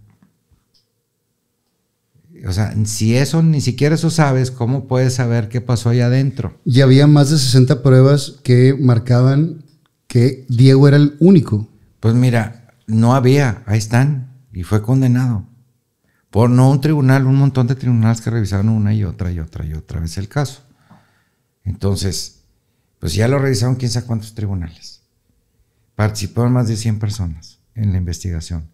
O sea, si eso ni siquiera eso sabes, ¿cómo puedes saber qué pasó ahí adentro? Y había más de 60 pruebas que marcaban que Diego era el único. Pues mira, no había, ahí están, y fue condenado. Por no un tribunal, un montón de tribunales que revisaron una y otra y otra y otra vez el caso. Entonces, pues ya lo revisaron quién sabe cuántos tribunales participaron más de 100 personas en la investigación.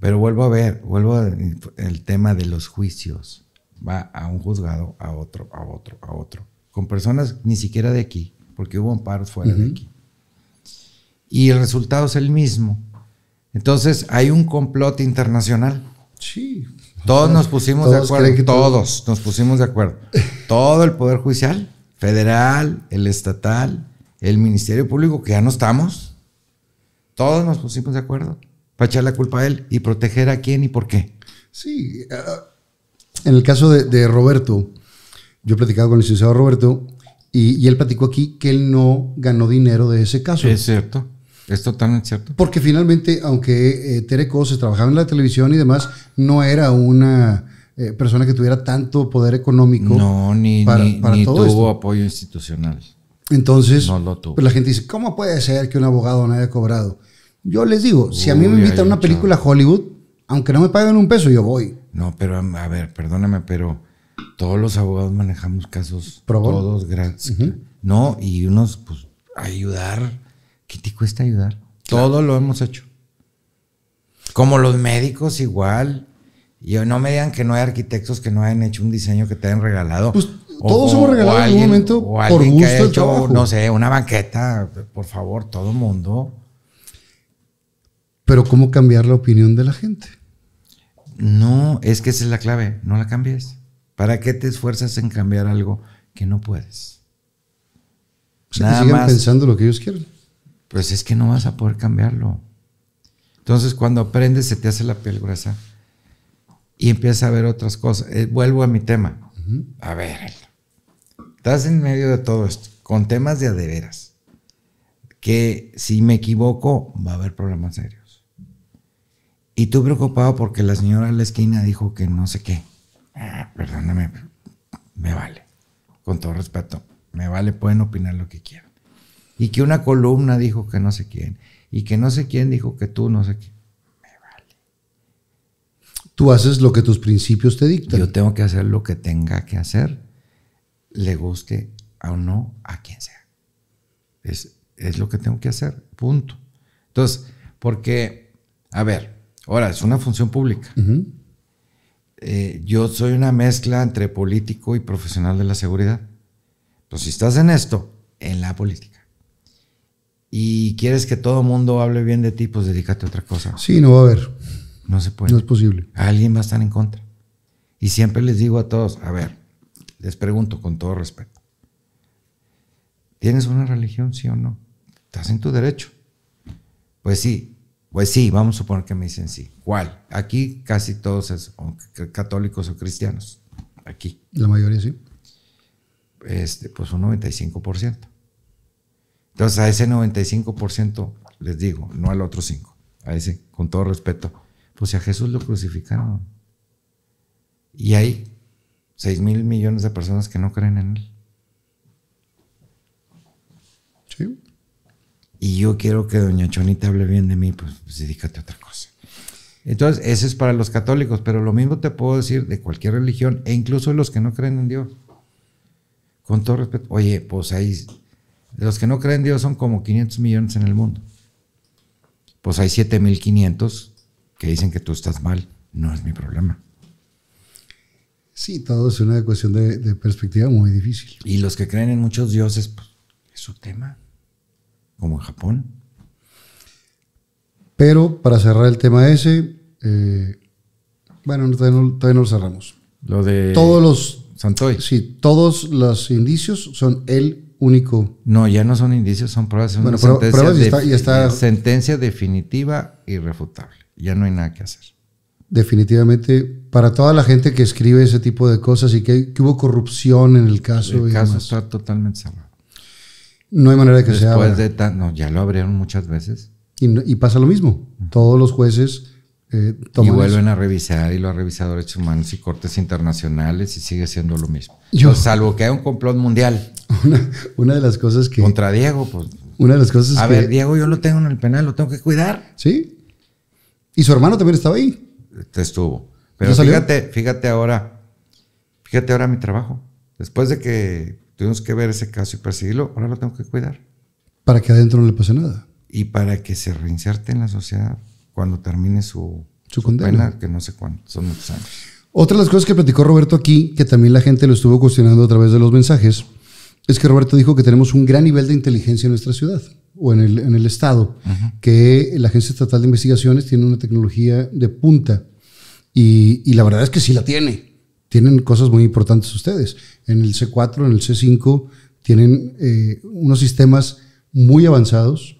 Pero vuelvo a ver, vuelvo al tema de los juicios. Va a un juzgado, a otro, a otro, a otro. Con personas ni siquiera de aquí, porque hubo amparos fuera de aquí. Y el resultado es el mismo. Entonces hay un complot internacional. Sí. Todos nos pusimos de acuerdo, todos nos pusimos de acuerdo. Todo el Poder Judicial, federal, el estatal, el Ministerio Público, que ya no estamos, todos nos pusimos de acuerdo para echar la culpa a él y proteger a quién y por qué. Sí, eh, en el caso de, Roberto, yo he platicado con el licenciado Roberto y, él platicó aquí que él no ganó dinero de ese caso. Es cierto. Es totalmente cierto. Porque finalmente, aunque eh, Tere Coses trabajaba en la televisión y demás, no era una eh, persona que tuviera tanto poder económico. No, ni, para, ni, ni tuvo apoyo institucional. Entonces, pues la gente dice, ¿cómo puede ser que un abogado no haya cobrado? Yo les digo, si a mí me invitan a una película Hollywood, aunque no me paguen un peso, yo voy. No, pero a ver, perdóname, pero todos los abogados manejamos casos. Todos, grandes. No, y unos, pues, ayudar. ¿Qué te cuesta ayudar? Todo lo hemos hecho. Como los médicos, igual. Y no me digan que no hay arquitectos que no hayan hecho un diseño que te hayan regalado. Pues, todos hemos regalado en algún momento por gusto No sé, una banqueta, por favor, todo mundo. Pero ¿cómo cambiar la opinión de la gente? No, es que esa es la clave, no la cambies. ¿Para qué te esfuerzas en cambiar algo que no puedes? O sea, pensando lo que ellos quieren. Pues es que no vas a poder cambiarlo. Entonces, cuando aprendes, se te hace la piel gruesa y empiezas a ver otras cosas. Eh, vuelvo a mi tema. A ver, estás en medio de todo esto, con temas de adeveras. Que si me equivoco, va a haber problemas serios. Y tú preocupado porque la señora de la esquina dijo que no sé qué. Ah, perdóname, me vale. Con todo respeto, me vale, pueden opinar lo que quieran. Y que una columna dijo que no sé quién. Y que no sé quién dijo que tú no sé qué Me vale. Tú haces lo que tus principios te dictan. Yo tengo que hacer lo que tenga que hacer, le guste o no a quien sea. es lo que tengo que hacer, punto. Entonces, porque, a ver, Ahora, es una función pública. Eh, yo soy una mezcla entre político y profesional de la seguridad. Pues si estás en esto, en la política y quieres que todo el mundo hable bien de ti, pues dedícate a otra cosa. Sí, no va a haber. No se puede. No es posible. Alguien va a estar en contra. Y siempre les digo a todos, a ver, les pregunto con todo respeto. ¿Tienes una religión, sí o no? Estás en tu derecho. Pues sí, pues sí, vamos a suponer que me dicen sí. ¿Cuál? Aquí casi todos es católicos o cristianos. Aquí. La mayoría sí. Este, pues un 95%. Entonces a ese 95% les digo, no al otro 5%. A ese, con todo respeto. Pues si a Jesús lo crucificaron. Y hay 6 mil millones de personas que no creen en él. Sí y yo quiero que doña Chonita hable bien de mí, pues, pues, dedícate a otra cosa. Entonces, ese es para los católicos, pero lo mismo te puedo decir de cualquier religión e incluso los que no creen en Dios. Con todo respeto, oye, pues ahí, los que no creen en Dios son como 500 millones en el mundo. Pues hay 7.500 que dicen que tú estás mal, no es mi problema. Sí, todo es una cuestión de, de perspectiva muy difícil. Y los que creen en muchos dioses, pues, es su tema como en Japón. Pero para cerrar el tema ese, eh, bueno, todavía no, lo cerramos. Lo de todos los Santoy. Sí, todos los indicios son el único. No, ya no son indicios, son pruebas. bueno, pruebas y está, y está, sentencia definitiva irrefutable. Ya no hay nada que hacer. Definitivamente, para toda la gente que escribe ese tipo de cosas y que, hubo corrupción en el caso. El caso está totalmente cerrado. No hay manera de que se sea. Después de no, ya lo abrieron muchas veces. Y, pasa lo mismo. Todos los jueces eh, toman. Y vuelven a revisar, y lo revisado Derechos humanos y cortes internacionales, y sigue siendo lo mismo. Yo, pues, salvo que hay un complot mundial. Una, de las cosas que. Contra Diego, pues. Una de las cosas a que. A ver, Diego, yo lo tengo en el penal, lo tengo que cuidar. Sí. Y su hermano también estaba ahí. Este estuvo. Pero fíjate, fíjate ahora. Fíjate ahora mi trabajo. Después de que Tuvimos que ver ese caso y perseguirlo, ahora lo tengo que cuidar. Para que adentro no le pase nada. Y para que se reinserte en la sociedad cuando termine su, su, condena, pena, que no sé cuánto, son muchos Otra de las cosas que platicó Roberto aquí, que también la gente lo estuvo cuestionando a través de los mensajes, es que Roberto dijo que tenemos un gran nivel de inteligencia en nuestra ciudad o en el, en el Estado, que la Agencia Estatal de Investigaciones tiene una tecnología de punta y, y la verdad es que sí la tiene tienen cosas muy importantes ustedes. En el C4, en el C5, tienen eh, unos sistemas muy avanzados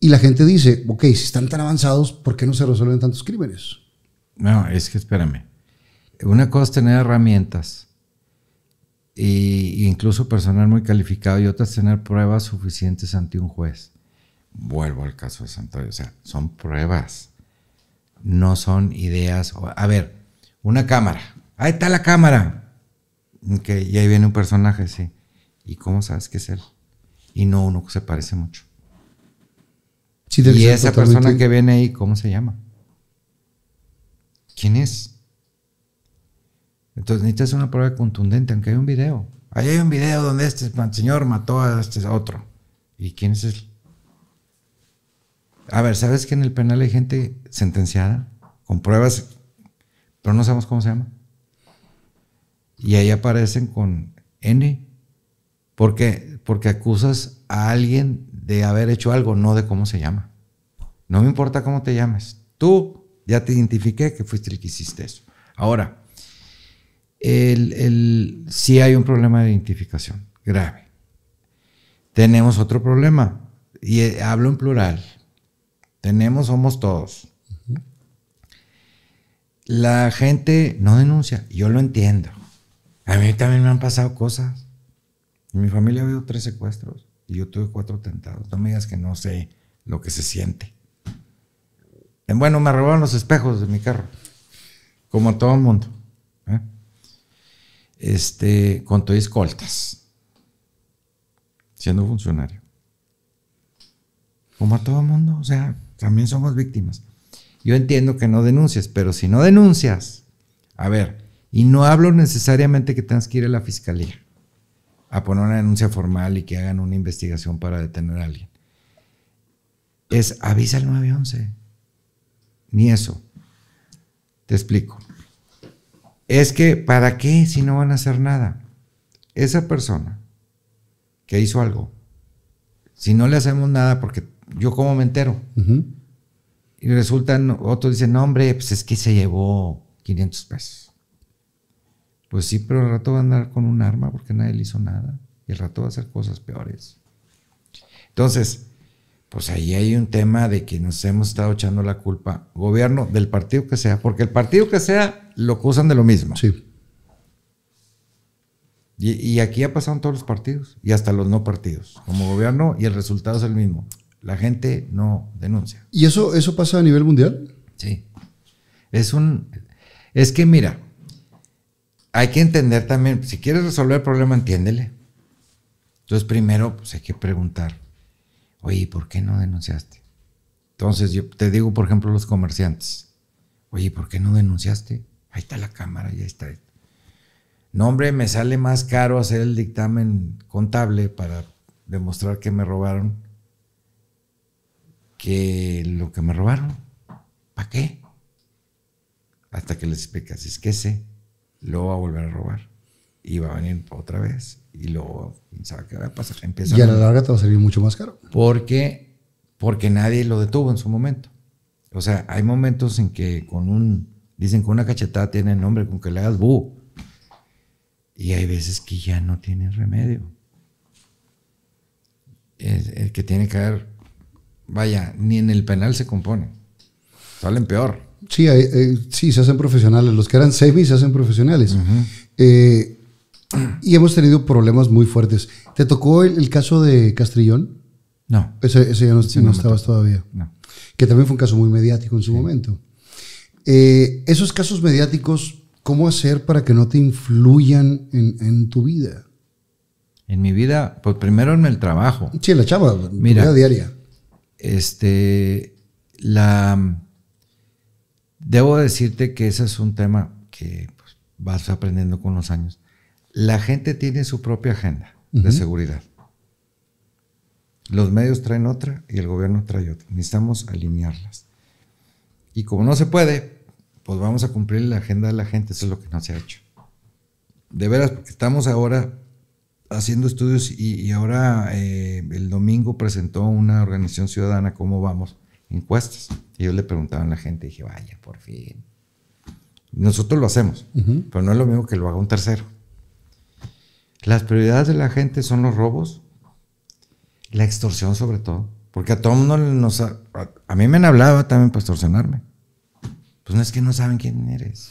y la gente dice, ok, si están tan avanzados, ¿por qué no se resuelven tantos crímenes? No, es que espérame. Una cosa es tener herramientas e incluso personal muy calificado y otra es tener pruebas suficientes ante un juez. Vuelvo al caso de Santoyo, o sea, son pruebas, no son ideas. A ver, una cámara, ahí está la cámara. y ahí viene un personaje, sí. ¿Y cómo sabes que es él? Y no uno que se parece mucho. y esa persona que viene ahí, ¿cómo se llama? ¿Quién es? Entonces necesitas una prueba contundente, aunque hay un video. Ahí hay un video donde este señor mató a este otro. ¿Y quién es él? A ver, ¿sabes que en el penal hay gente sentenciada con pruebas, pero no sabemos cómo se llama? Y ahí aparecen con N. ¿Por qué? Porque acusas a alguien de haber hecho algo, no de cómo se llama. No me importa cómo te llames. Tú ya te identifiqué que fuiste el que hiciste eso. Ahora, el, sí hay un problema de identificación grave. Tenemos otro problema, y eh, hablo en plural. Tenemos, somos todos. La gente no denuncia, yo lo entiendo. A mí también me han pasado cosas. En mi familia ha habido tres secuestros y yo tuve cuatro atentados. No me digas que no sé lo que se siente. Bueno, me robaron los espejos de mi carro, como a todo el mundo. ¿eh? Este, con todo escoltas, siendo funcionario. Como a todo el mundo, o sea, también somos víctimas. Yo entiendo que no denuncias, pero si no denuncias, a ver, y no hablo necesariamente que tengas la fiscalía a poner una denuncia formal y que hagan una investigación para detener a alguien. Es avisa al 911. Ni eso. Te explico. Es que, ¿para qué si no van a hacer nada? Esa persona que hizo algo, si no le hacemos nada, porque yo como me entero. Y resulta, otro dicen, no, hombre, pues es que se llevó 500 pesos. Pues sí, pero el rato va a andar con un arma porque nadie le hizo nada. Y el rato va a hacer cosas peores. Entonces, pues ahí hay un tema de que nos hemos estado echando la culpa, gobierno del partido que sea, porque el partido que sea lo acusan de lo mismo. Sí. Y, aquí ha pasado en todos los partidos y hasta los no partidos, como gobierno, y el resultado es el mismo. La gente no denuncia. ¿Y eso, eso pasa a nivel mundial? Sí. Es un. Es que mira, hay que entender también, si quieres resolver el problema, entiéndele. Entonces, primero, pues hay que preguntar, oye, ¿por qué no denunciaste? Entonces, yo te digo, por ejemplo, los comerciantes, oye, ¿por qué no denunciaste? Ahí está la cámara, ya está. No, hombre, me sale más caro hacer el dictamen contable para demostrar que me robaron que lo que me robaron. ¿Para qué? Hasta que les explicas, es que sé lo va a volver a robar y va a venir otra vez y luego ¿qué va a pasar. Empieza y a la larga te va a salir mucho más caro. Porque, porque nadie lo detuvo en su momento. O sea, hay momentos en que con un, dicen con una cachetada tiene el nombre, con que le hagas bu. Y hay veces que ya no tiene remedio. Es el que tiene que haber, vaya, ni en el penal se compone. Salen peor. Sí, eh, sí, se hacen profesionales. Los que eran semis se hacen profesionales. Eh, y hemos tenido problemas muy fuertes. ¿Te tocó el, caso de Castrillón? No. Ese, ya no, estabas todavía. Que también fue un caso muy mediático en su momento. Eh, esos casos mediáticos, ¿cómo hacer para que no te influyan en, tu vida? En mi vida, pues primero en el trabajo. Sí, en la chava, Mira, vida diaria. Este, la Debo decirte que ese es un tema que pues, vas aprendiendo con los años. La gente tiene su propia agenda de seguridad. Los medios traen otra y el gobierno trae otra. Necesitamos alinearlas. Y como no se puede, pues vamos a cumplir la agenda de la gente. Eso es lo que no se ha hecho. De veras, porque estamos ahora haciendo estudios y, ahora eh, el domingo presentó una organización ciudadana cómo vamos encuestas. Y yo le preguntaba a la gente dije, vaya, por fin. Nosotros lo hacemos, pero no es lo mismo que lo haga un tercero. Las prioridades de la gente son los robos, la extorsión sobre todo, porque a todo mundo nos... a, mí me han hablado también para extorsionarme. Pues no es que no saben quién eres.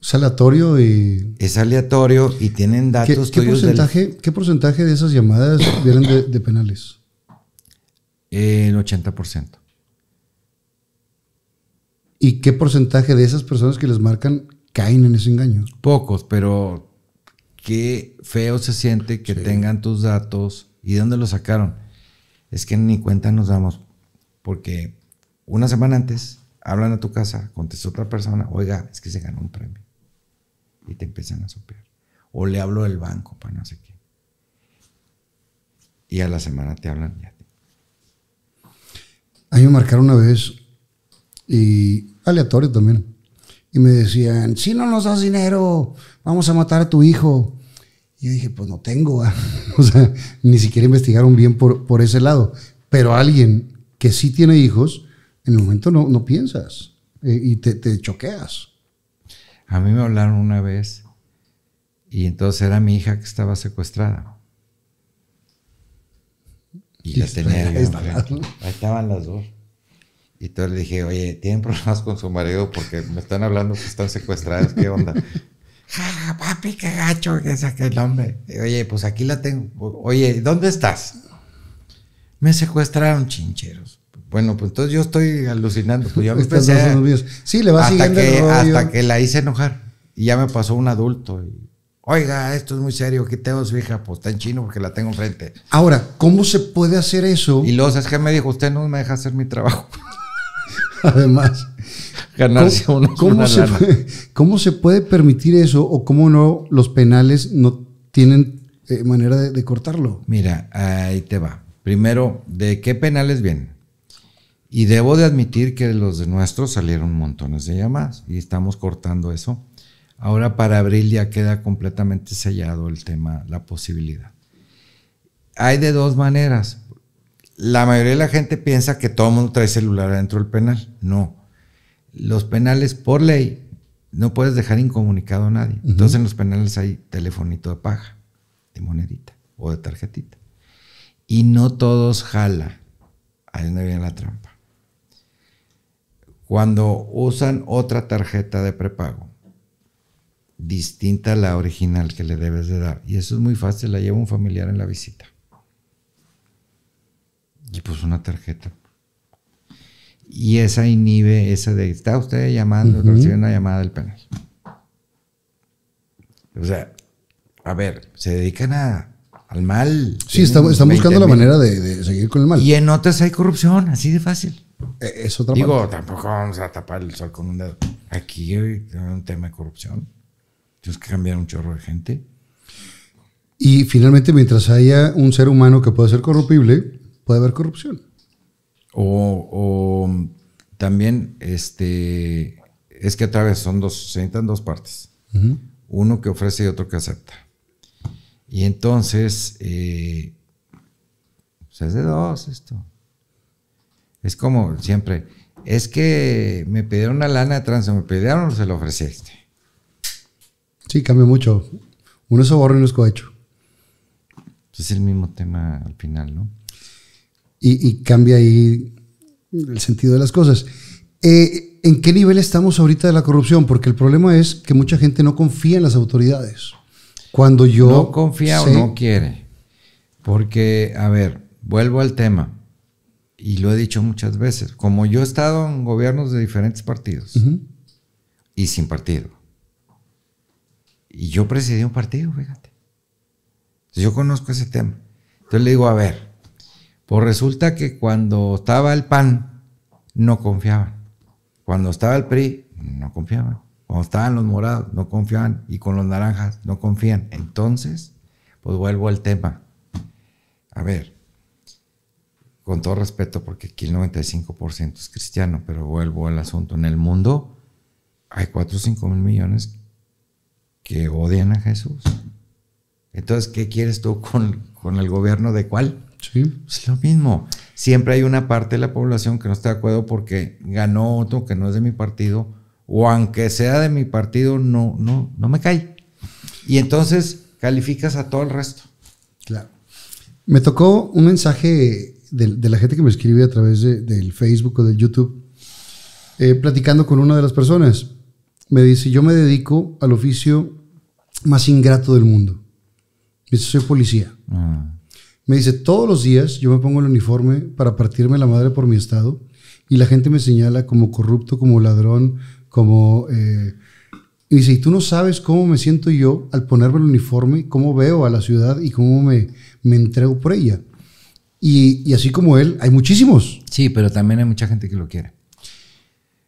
Es aleatorio y... Es aleatorio y tienen datos ¿Qué, qué porcentaje, ¿Qué porcentaje de esas llamadas vienen de, de penales? El 80%. ¿Y qué porcentaje de esas personas que les marcan caen en ese engaño? Pocos, pero qué feo se siente que tengan tus datos y dónde los sacaron. Es que ni cuenta nos damos, porque una semana antes hablan a tu casa, contestó otra persona, oiga, es que se ganó un premio. Y te empiezan a sopear. O le hablo del banco para no sé qué. Y a la semana te hablan ya. A mí me marcaron una vez y aleatorio también. Y me decían, si no nos das dinero, vamos a matar a tu hijo. Y yo dije, pues no tengo. Ah". o sea, ni siquiera investigaron bien por, ese lado. Pero alguien que sí tiene hijos, en el momento no, no piensas eh, y te, choqueas. A mí me hablaron una vez y entonces era mi hija que estaba secuestrada. Y, y la tenía. Ahí estaban las dos. Y entonces le dije, oye, ¿tienen problemas con su marido? Porque me están hablando que están secuestradas, ¿qué onda? ja, papi, qué gacho, que saqué el hombre. Oye, pues aquí la tengo. Oye, ¿dónde estás? Me secuestraron, chincheros. Bueno, pues entonces yo estoy alucinando. Pues yo me sí, le va hasta que, hasta que la hice enojar. Y ya me pasó un adulto. Oiga, esto es muy serio, ¿qué tengo su hija? Pues está en chino porque la tengo enfrente. Ahora, ¿cómo se puede hacer eso? Y luego es que me dijo, usted no me deja hacer mi trabajo. además. Ganarse ¿Cómo, ¿cómo, se puede, ¿Cómo se puede permitir eso o cómo no los penales no tienen eh, manera de, cortarlo? Mira, ahí te va. Primero, ¿de qué penales vienen? Y debo de admitir que los de nuestros salieron montones de llamadas y estamos cortando eso. Ahora para abril ya queda completamente sellado el tema, la posibilidad. Hay de dos maneras la mayoría de la gente piensa que todo el mundo trae celular adentro del penal. No. Los penales, por ley, no puedes dejar incomunicado a nadie. Entonces, en los penales hay telefonito de paja, de monedita o de tarjetita. Y no todos jala. Ahí donde viene la trampa. Cuando usan otra tarjeta de prepago, distinta a la original que le debes de dar, y eso es muy fácil, la lleva un familiar en la visita y puso una tarjeta. Y esa inhibe esa de, está usted llamando, recibe una llamada del penal. O sea, a ver, se dedican a, al mal. Sí, están, buscando la manera de, seguir con el mal. Y en otras hay corrupción, así de fácil. E, es otra Digo, tampoco vamos a tapar el sol con un dedo. Aquí hay un tema de corrupción. Tienes que cambiar un chorro de gente. Y finalmente, mientras haya un ser humano que pueda ser corruptible, puede haber corrupción. O, también, este, es que otra vez son dos, se necesitan dos partes. Uno que ofrece y otro que acepta. Y entonces, eh, pues es de dos esto. Es como siempre, es que me pidieron una lana de trance, me pidieron o se lo ofreciste. Sí, cambia mucho. Uno es soborno y uno es cohecho. Pues es el mismo tema al final, ¿no? y, cambia ahí el sentido de las cosas. Eh, ¿En qué nivel estamos ahorita de la corrupción? Porque el problema es que mucha gente no confía en las autoridades. Cuando yo... No confía o no quiere. Porque, a ver, vuelvo al tema. Y lo he dicho muchas veces. Como yo he estado en gobiernos de diferentes partidos y sin partido. Y yo presidí un partido, fíjate. yo conozco ese tema. Entonces le digo, a ver, pues resulta que cuando estaba el PAN, no confiaban. Cuando estaba el PRI, no confiaban. Cuando estaban los morados, no confiaban. Y con los naranjas, no confían. Entonces, pues vuelvo al tema. A ver, con todo respeto, porque aquí el 95% es cristiano, pero vuelvo al asunto. En el mundo hay 4 o 5 mil millones que odian a Jesús. Entonces, ¿qué quieres tú con, con el gobierno de cuál? Sí. Es lo mismo. Siempre hay una parte de la población que no está de acuerdo porque ganó otro que no es de mi partido, o aunque sea de mi partido, no, no, no me cae. Y entonces calificas a todo el resto. Claro. Me tocó un mensaje de, la gente que me escribe a través del Facebook o del YouTube, eh, platicando con una de las personas. Me dice, yo me dedico al oficio más ingrato del mundo. Dice, soy policía. Ah. Me dice, todos los días yo me pongo el uniforme para partirme la madre por mi estado y la gente me señala como corrupto, como ladrón, como... Eh, y dice, y tú no sabes cómo me siento yo al ponerme el uniforme, cómo veo a la ciudad y cómo me, me entrego por ella. Y, así como él, hay muchísimos. Sí, pero también hay mucha gente que lo quiere.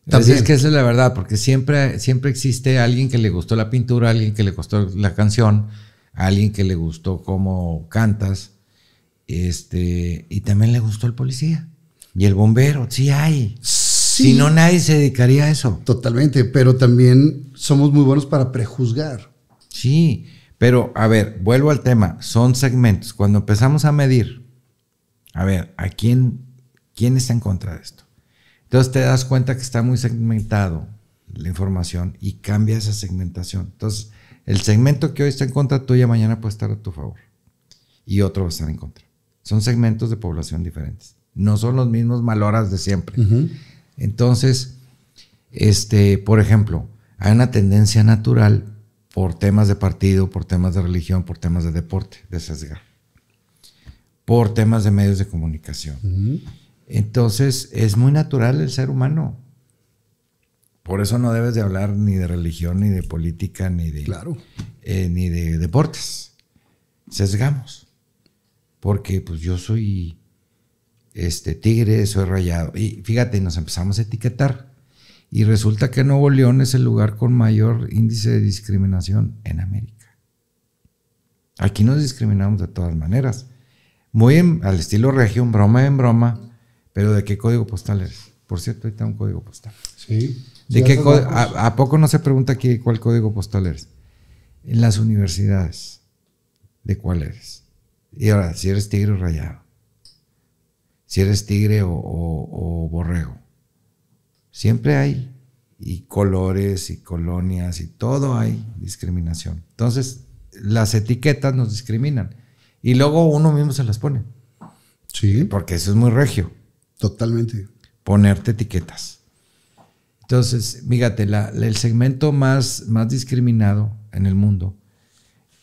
También. Es que esa es la verdad, porque siempre, siempre existe alguien que le gustó la pintura, alguien que le gustó la canción, alguien que le gustó cómo cantas, este, y también le gustó el policía. Y el bombero, sí hay. si no, nadie se dedicaría a eso. Totalmente, pero también somos muy buenos para prejuzgar. Sí, pero a ver, vuelvo al tema. Son segmentos. Cuando empezamos a medir, a ver, ¿a quién, quién está en contra de esto? Entonces te das cuenta que está muy segmentado la información y cambia esa segmentación. Entonces, el segmento que hoy está en contra tuya, mañana puede estar a tu favor y otro va a estar en contra son segmentos de población diferentes. No son los mismos maloras de siempre. Entonces, este, por ejemplo, hay una tendencia natural por temas de partido, por temas de religión, por temas de deporte, de sesgar, por temas de medios de comunicación. Entonces, es muy natural el ser humano. Por eso no debes de hablar ni de religión, ni de política, ni de, claro. Eh, ni de deportes. Sesgamos porque pues yo soy este tigre, soy rayado. Y fíjate, nos empezamos a etiquetar. Y resulta que Nuevo León es el lugar con mayor índice de discriminación en América. Aquí nos discriminamos de todas maneras. Muy al estilo región, broma en broma, pero ¿de qué código postal eres? Por cierto, ahí está un código postal. Sí. ¿De qué a, ¿A poco no se pregunta aquí cuál código postal eres? En las universidades, ¿de cuál eres? Y ahora, si eres tigre o rayado, si eres tigre o, borrego, siempre hay, y colores, y colonias, y todo hay discriminación. Entonces, las etiquetas nos discriminan. Y luego uno mismo se las pone. Sí. Porque eso es muy regio. Totalmente. Ponerte etiquetas. Entonces, fíjate, el segmento más, más discriminado en el mundo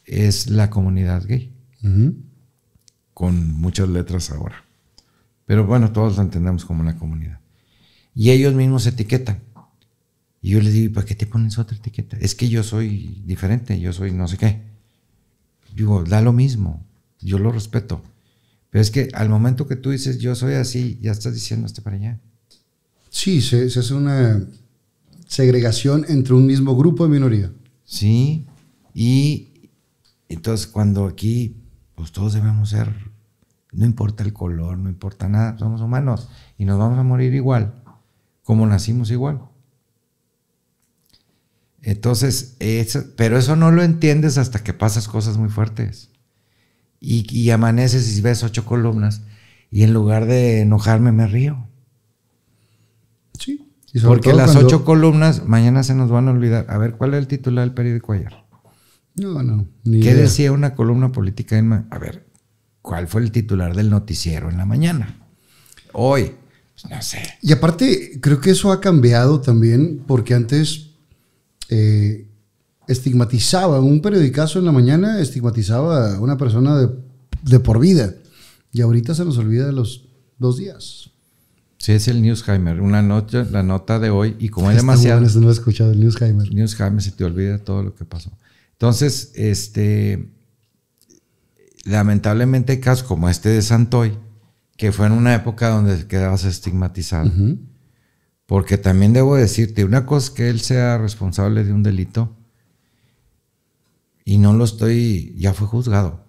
es la comunidad gay. Ajá con muchas letras ahora. Pero bueno, todos lo entendemos como una comunidad. Y ellos mismos se etiquetan. Y yo les digo, ¿y para qué te pones otra etiqueta? Es que yo soy diferente, yo soy no sé qué. Digo, da lo mismo, yo lo respeto. Pero es que al momento que tú dices, yo soy así, ya estás diciendo este para allá. Sí, se, se hace una segregación entre un mismo grupo de minoría. Sí, y entonces cuando aquí pues todos debemos ser, no importa el color, no importa nada, somos humanos y nos vamos a morir igual, como nacimos igual. Entonces, pero eso no lo entiendes hasta que pasas cosas muy fuertes. Y, amaneces y ves ocho columnas y en lugar de enojarme me río. Sí. Porque las ocho columnas mañana se nos van a olvidar. A ver, ¿cuál es el titular del periódico ayer? No, no. ¿Qué decía una columna política? a ver, ¿cuál fue el titular del noticiero en la mañana? Hoy, pues, no sé. Y aparte, creo que eso ha cambiado también, porque antes eh, estigmatizaba, un periodicazo en la mañana estigmatizaba a una persona de, por vida. Y ahorita se nos olvida de los dos días. Sí, es el Newsheimer. Una nota, la nota de hoy. Y como hay demasiado. no he escuchado el Newsheimer. Newsheimer, se te olvida todo lo que pasó. Entonces, este, lamentablemente hay casos como este de Santoy, que fue en una época donde quedabas estigmatizado. Porque también debo decirte, una cosa que él sea responsable de un delito y no lo estoy, ya fue juzgado,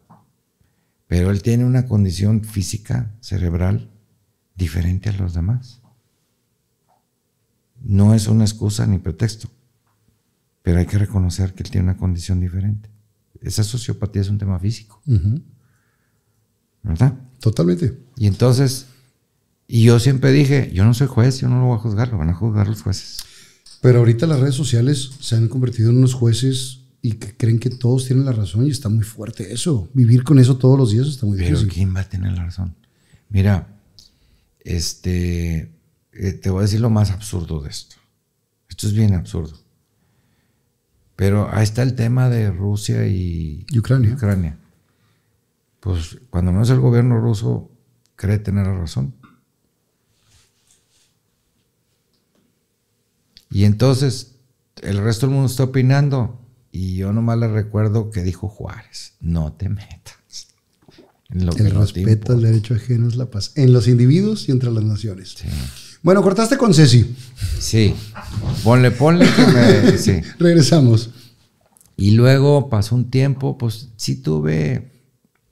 pero él tiene una condición física, cerebral, diferente a los demás. No es una excusa ni pretexto pero hay que reconocer que él tiene una condición diferente. Esa sociopatía es un tema físico. ¿Verdad? Totalmente. Y entonces, y yo siempre dije, yo no soy juez, yo no lo voy a juzgar, lo van a juzgar los jueces. Pero ahorita las redes sociales se han convertido en unos jueces y que creen que todos tienen la razón y está muy fuerte eso. Vivir con eso todos los días está muy difícil. Pero ¿quién va a tener la razón? Mira, este, eh, te voy a decir lo más absurdo de esto. Esto es bien absurdo. Pero ahí está el tema de Rusia y, Ucrania? Pues cuando no es el gobierno ruso cree tener la razón. Y entonces el resto del mundo está opinando y yo nomás le recuerdo que dijo Juárez, no te metas. En lo el respeto al derecho ajeno es la paz, en los individuos y entre las naciones. Bueno, cortaste con Ceci. Sí. Ponle, ponle. sí. Regresamos. Y luego pasó un tiempo, pues sí tuve...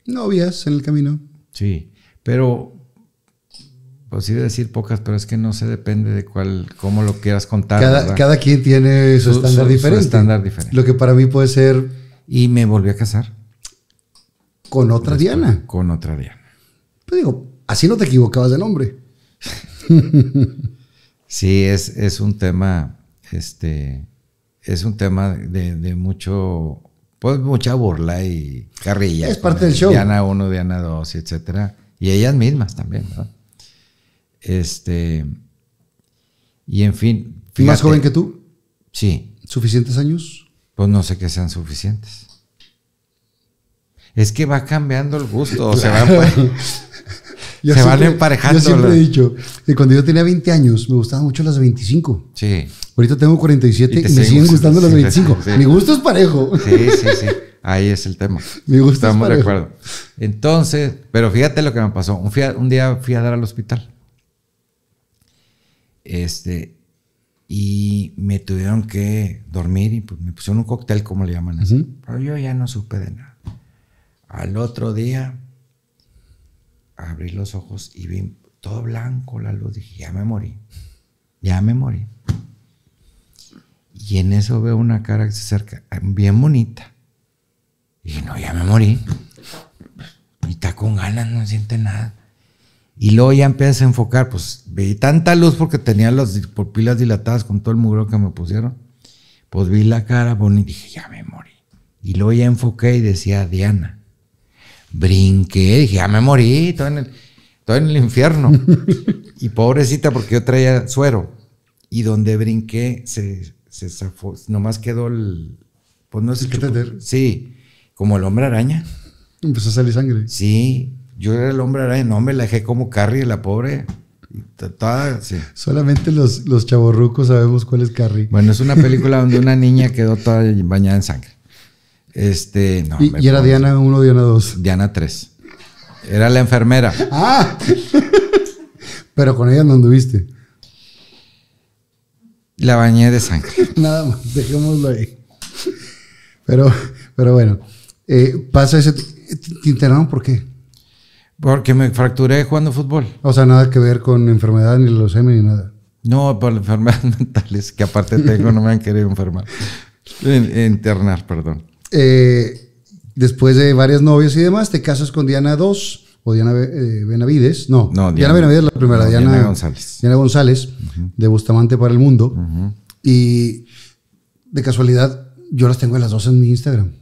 Novias en el camino. Sí, pero pues sí decir pocas, pero es que no se depende de cuál, cómo lo quieras contar. Cada, quien tiene su, estándar diferente. Su estándar diferente. Lo que para mí puede ser. Y me volví a casar. Con otra Diana. Con otra Diana. Pues digo, así no te equivocabas de nombre. sí, es, es, un tema, este, es un tema de, mucho, pues mucha burla y carrilla. Es parte del show. Diana 1, Diana 2, etcétera. Y ellas mismas también, Este, y en fin. ¿Más joven que tú? Sí. ¿Suficientes años? Pues no sé que sean suficientes. Es que va cambiando el gusto. O va, pues. se van emparejando. Yo siempre he dicho que cuando yo tenía 20 años me gustaban mucho las 25. Sí. Ahorita tengo 47 y, me siguen gustando, las 25. Mi gusto es parejo. Sí, sí, sí. Ahí es el tema. Mi gusto Estamos de acuerdo. Entonces, pero fíjate lo que me pasó. Un, día fui a dar al hospital. Este, y me tuvieron que dormir y pues, me pusieron un cóctel, como le llaman así. Pero yo ya no supe de nada. Al otro día abrí los ojos y vi todo blanco la luz. Dije, ya me morí, ya me morí. Y en eso veo una cara que se acerca, bien bonita. Y no, ya me morí. Y está con ganas, no siente nada. Y luego ya empiezo a enfocar, pues vi tanta luz porque tenía las pupilas dilatadas con todo el muro que me pusieron. Pues vi la cara bonita y dije, ya me morí. Y luego ya enfoqué y decía Diana. Brinqué, dije, ya ah, me morí, todo en el, en el infierno. y pobrecita, porque yo traía suero. Y donde brinqué, se, se zafó, nomás quedó el. Pues no sé qué. Sí, como el hombre araña. Empezó a salir sangre. Sí, yo era el hombre araña, no me la dejé como Carrie, la pobre. Solamente los, los chavorrucos sabemos cuál es Carrie. Bueno, es una película donde una niña quedó toda bañada en sangre. Este, no, y, era pues, Diana 1, Diana 2. Diana 3. Era la enfermera. Ah, pero con ella no anduviste. La bañé de sangre. Nada más, dejémoslo ahí. Pero, pero bueno, eh, pasa ese. ¿Te internaron por qué? Porque me fracturé jugando fútbol. O sea, nada que ver con enfermedad, ni leucemia, ni nada. No, por enfermedades mentales, que aparte tengo, no me han querido enfermar. Internar, perdón. Eh, después de varias novias y demás, te casas con Diana 2 o Diana eh, Benavides. No, Diana, Benavides la primera, Diana, González. Diana González, de Bustamante para el Mundo. Y de casualidad, yo las tengo las dos en mi Instagram.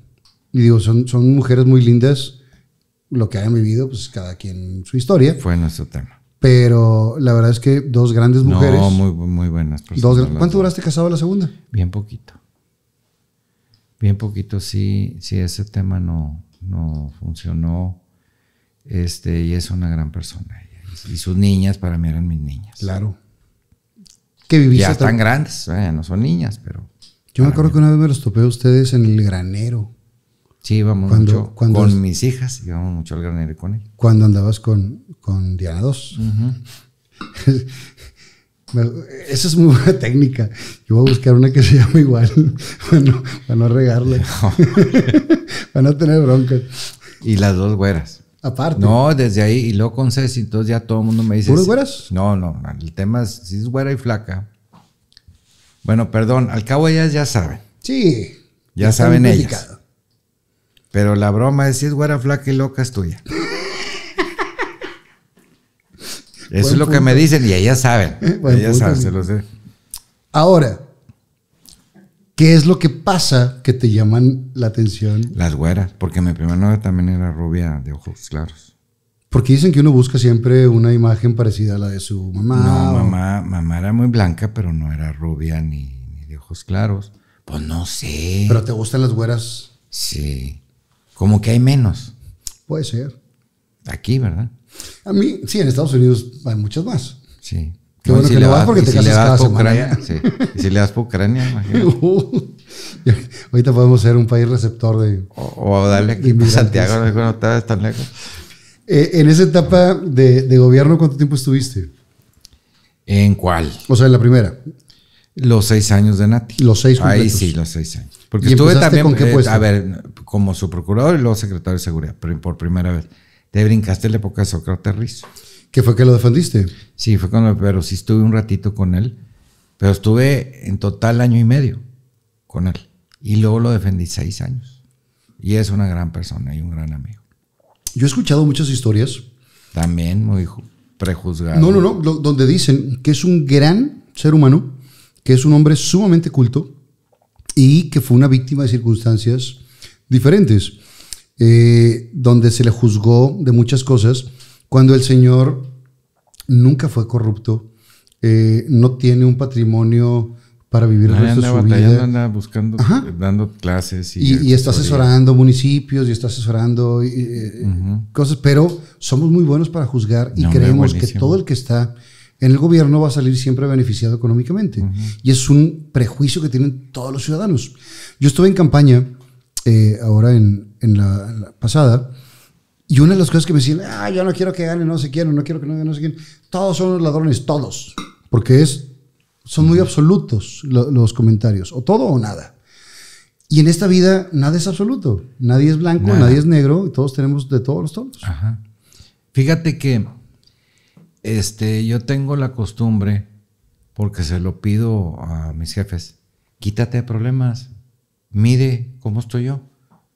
Y digo, son, son mujeres muy lindas. Lo que hayan vivido, pues cada quien su historia. Fue nuestro tema. Pero la verdad es que dos grandes mujeres. No, muy, muy buenas ¿Cuánto duraste casado la segunda? Bien poquito bien poquito sí, sí ese tema no, funcionó. Este, y es una gran persona. Y sus niñas para mí eran mis niñas. Claro. Que viviste. Ya están grandes, no son niñas, pero. Yo me acuerdo que una vez me los topé a ustedes en el granero. Sí, vamos mucho con mis hijas, íbamos mucho al granero con él. Cuando andabas con, con Diana 2. Eso es muy buena técnica. Yo voy a buscar una que se llama igual, bueno, para no regarle. para no tener broncas. Y las dos güeras. Aparte. No, desde ahí, y luego con Ceci, entonces ya todo el mundo me dice. ¿Puro güeras? No, no, el tema es si es güera y flaca. Bueno, perdón, al cabo ellas ya saben. Sí. Ya saben ellas. Pero la broma es si es güera, flaca y loca es tuya. Eso es lo que me dicen y ellas saben. Eh, ellas se lo sé. Ahora, ¿qué es lo que pasa que te llaman la atención? Las güeras, porque mi prima novia también era rubia de ojos claros. Porque dicen que uno busca siempre una imagen parecida a la de su mamá. No, mamá, mamá era muy blanca, pero no era rubia ni, ni de ojos claros. Pues no sé. ¿Pero te gustan las güeras? Sí. Como que hay menos. Puede ser. Aquí, ¿verdad? A mí, sí, en Estados Unidos hay muchas más. Sí. Qué bueno si que le vas porque te si casas Ucrania, sí. Y si le das por Ucrania, imagínate. Uh, ahorita podemos ser un país receptor de. O, darle aquí a Santiago, no bueno, tan lejos. Eh, en esa etapa de, gobierno, ¿cuánto tiempo estuviste? ¿En cuál? O sea, en la primera. Los seis años de Nati. Los seis completos. Ahí sí, los seis años. Porque ¿Y estuve también, con qué eh, puesto? a ver, como su procurador y luego secretario de seguridad, por primera vez. Te brincaste la época de Sócrates Riz. ¿Qué fue que lo defendiste? Sí, fue cuando, pero sí estuve un ratito con él. Pero estuve en total año y medio con él. Y luego lo defendí seis años. Y es una gran persona y un gran amigo. Yo he escuchado muchas historias. También muy prejuzgado. No, no, no. Donde dicen que es un gran ser humano, que es un hombre sumamente culto y que fue una víctima de circunstancias diferentes. Eh, donde se le juzgó de muchas cosas, cuando el Señor nunca fue corrupto, eh, no tiene un patrimonio para vivir el de su vida. Anda buscando, dando clases. Y, está asesorando municipios y está asesorando eh, cosas, pero somos muy buenos para juzgar y creemos que todo el que está en el gobierno va a salir siempre beneficiado económicamente. Y es un prejuicio que tienen todos los ciudadanos. Yo estuve en campaña, ahora en, en la, pasada, y una de las cosas que me decían, ah, yo no quiero que gane no se quién, no quiero que no gane no quién. Todos son los ladrones, todos. Porque es, son muy absolutos los comentarios, o todo o nada. Y en esta vida nada es absoluto. Nadie es blanco, nadie es negro, y todos tenemos de todos los tonos. Fíjate que este, yo tengo la costumbre, porque se lo pido a mis jefes, quítate de problemas, mire cómo estoy yo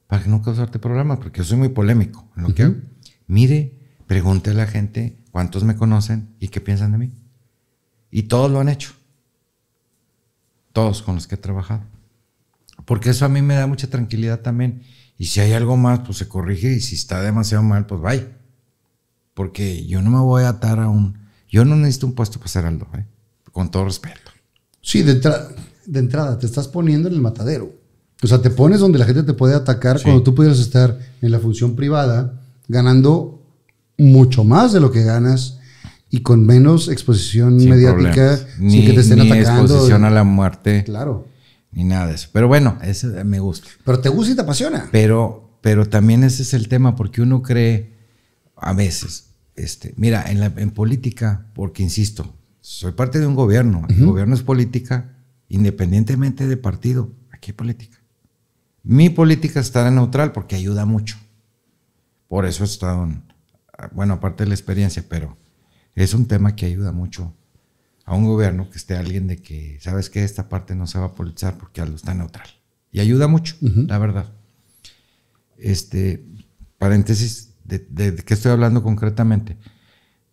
para que no causarte problemas, porque yo soy muy polémico lo que Mire, pregunte a la gente cuántos me conocen y qué piensan de mí. Y todos lo han hecho. Todos con los que he trabajado. Porque eso a mí me da mucha tranquilidad también. Y si hay algo más, pues se corrige. Y si está demasiado mal, pues vaya. Porque yo no me voy a atar a un... Yo no necesito un puesto para hacer algo, ¿eh? con todo respeto. Sí, de, de entrada, te estás poniendo en el matadero. O sea, te pones donde la gente te puede atacar cuando tú pudieras estar en la función privada ganando mucho más de lo que ganas y con menos exposición mediática, sin que te estén ni exposición eh, a la muerte. Claro. Ni nada de eso. Pero bueno, ese me gusta. Pero te gusta y te apasiona. Pero, pero también ese es el tema, porque uno cree a veces, este, mira, en, la, en política, porque insisto, soy parte de un gobierno, el gobierno es política, independientemente de partido, aquí hay política. Mi política estará neutral porque ayuda mucho. Por eso está, estado... bueno, aparte de la experiencia, pero es un tema que ayuda mucho a un gobierno que esté alguien de que, ¿sabes que Esta parte no se va a politizar porque algo está neutral. Y ayuda mucho, la verdad. Este, paréntesis, de, de, qué estoy hablando concretamente?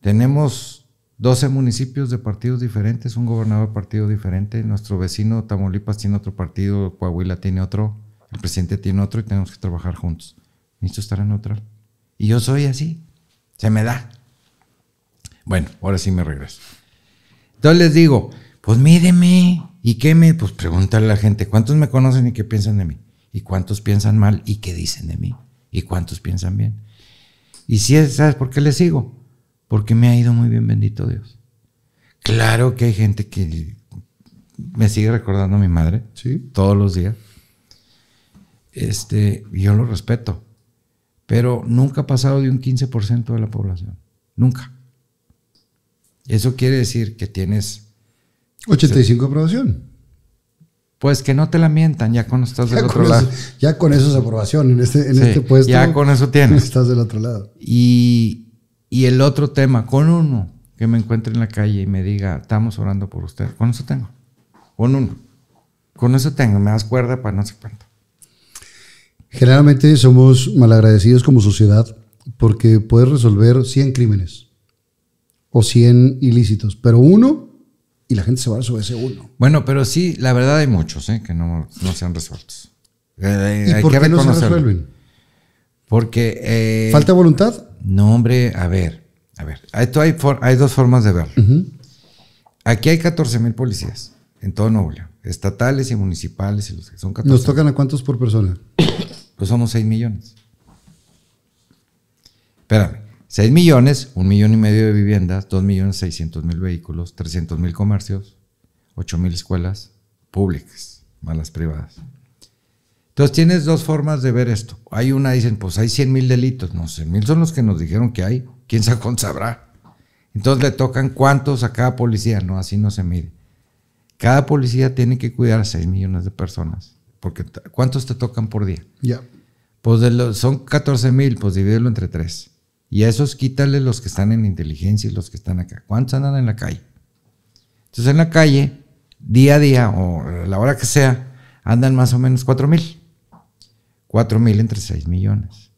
Tenemos 12 municipios de partidos diferentes, un gobernador de partido diferente, nuestro vecino Tamaulipas tiene otro partido, Coahuila tiene otro, el presidente tiene otro y tenemos que trabajar juntos. Necesito estar en neutral. Y yo soy así. Se me da. Bueno, ahora sí me regreso. Entonces les digo, pues míreme. ¿Y qué me? Pues pregúntale a la gente, ¿cuántos me conocen y qué piensan de mí? ¿Y cuántos piensan mal y qué dicen de mí? ¿Y cuántos piensan bien? Y si es, ¿sabes por qué les sigo? Porque me ha ido muy bien, bendito Dios. Claro que hay gente que me sigue recordando a mi madre. Todos los días este, yo lo respeto, pero nunca ha pasado de un 15% de la población. Nunca. Eso quiere decir que tienes... 85 aprobación. Pues que no te la mientan, ya cuando estás del otro lado. Ya con eso es aprobación, en este, en este puesto. Ya con eso tienes. Estás del otro lado. Y, y el otro tema, con uno que me encuentre en la calle y me diga, estamos orando por usted, con eso tengo. Con uno. Con eso tengo, me das cuerda para no ser cuánto. Generalmente somos malagradecidos como sociedad porque puedes resolver 100 crímenes o 100 ilícitos, pero uno y la gente se va a resolver ese uno. Bueno, pero sí, la verdad hay muchos ¿eh? que no, no se han resuelto. Eh, eh, ¿Y hay por qué no se resuelven? Porque... ¿Falta voluntad? No, hombre, a ver, a ver. Esto hay, hay dos formas de verlo. Aquí hay 14 mil policías en todo Nuevo estatales y municipales. Y los que son ¿Nos tocan a cuántos por persona? pues somos 6 millones. Espérame, 6 millones, un millón y medio de viviendas, dos millones 600 mil vehículos, 300 mil comercios, 8 mil escuelas públicas, malas privadas. Entonces tienes dos formas de ver esto. Hay una, dicen, pues hay 100 mil delitos. No, 100 mil son los que nos dijeron que hay. ¿Quién se sabrá? Entonces le tocan cuántos a cada policía. No, así no se mide. Cada policía tiene que cuidar a 6 millones de personas porque ¿cuántos te tocan por día? Ya. Pues son 14 mil, pues divídelo entre tres. Y a esos quítale los que están en inteligencia y los que están acá. ¿Cuántos andan en la calle? Entonces en la calle, día a día o a la hora que sea, andan más o menos 4 mil. 4 mil entre 6 millones.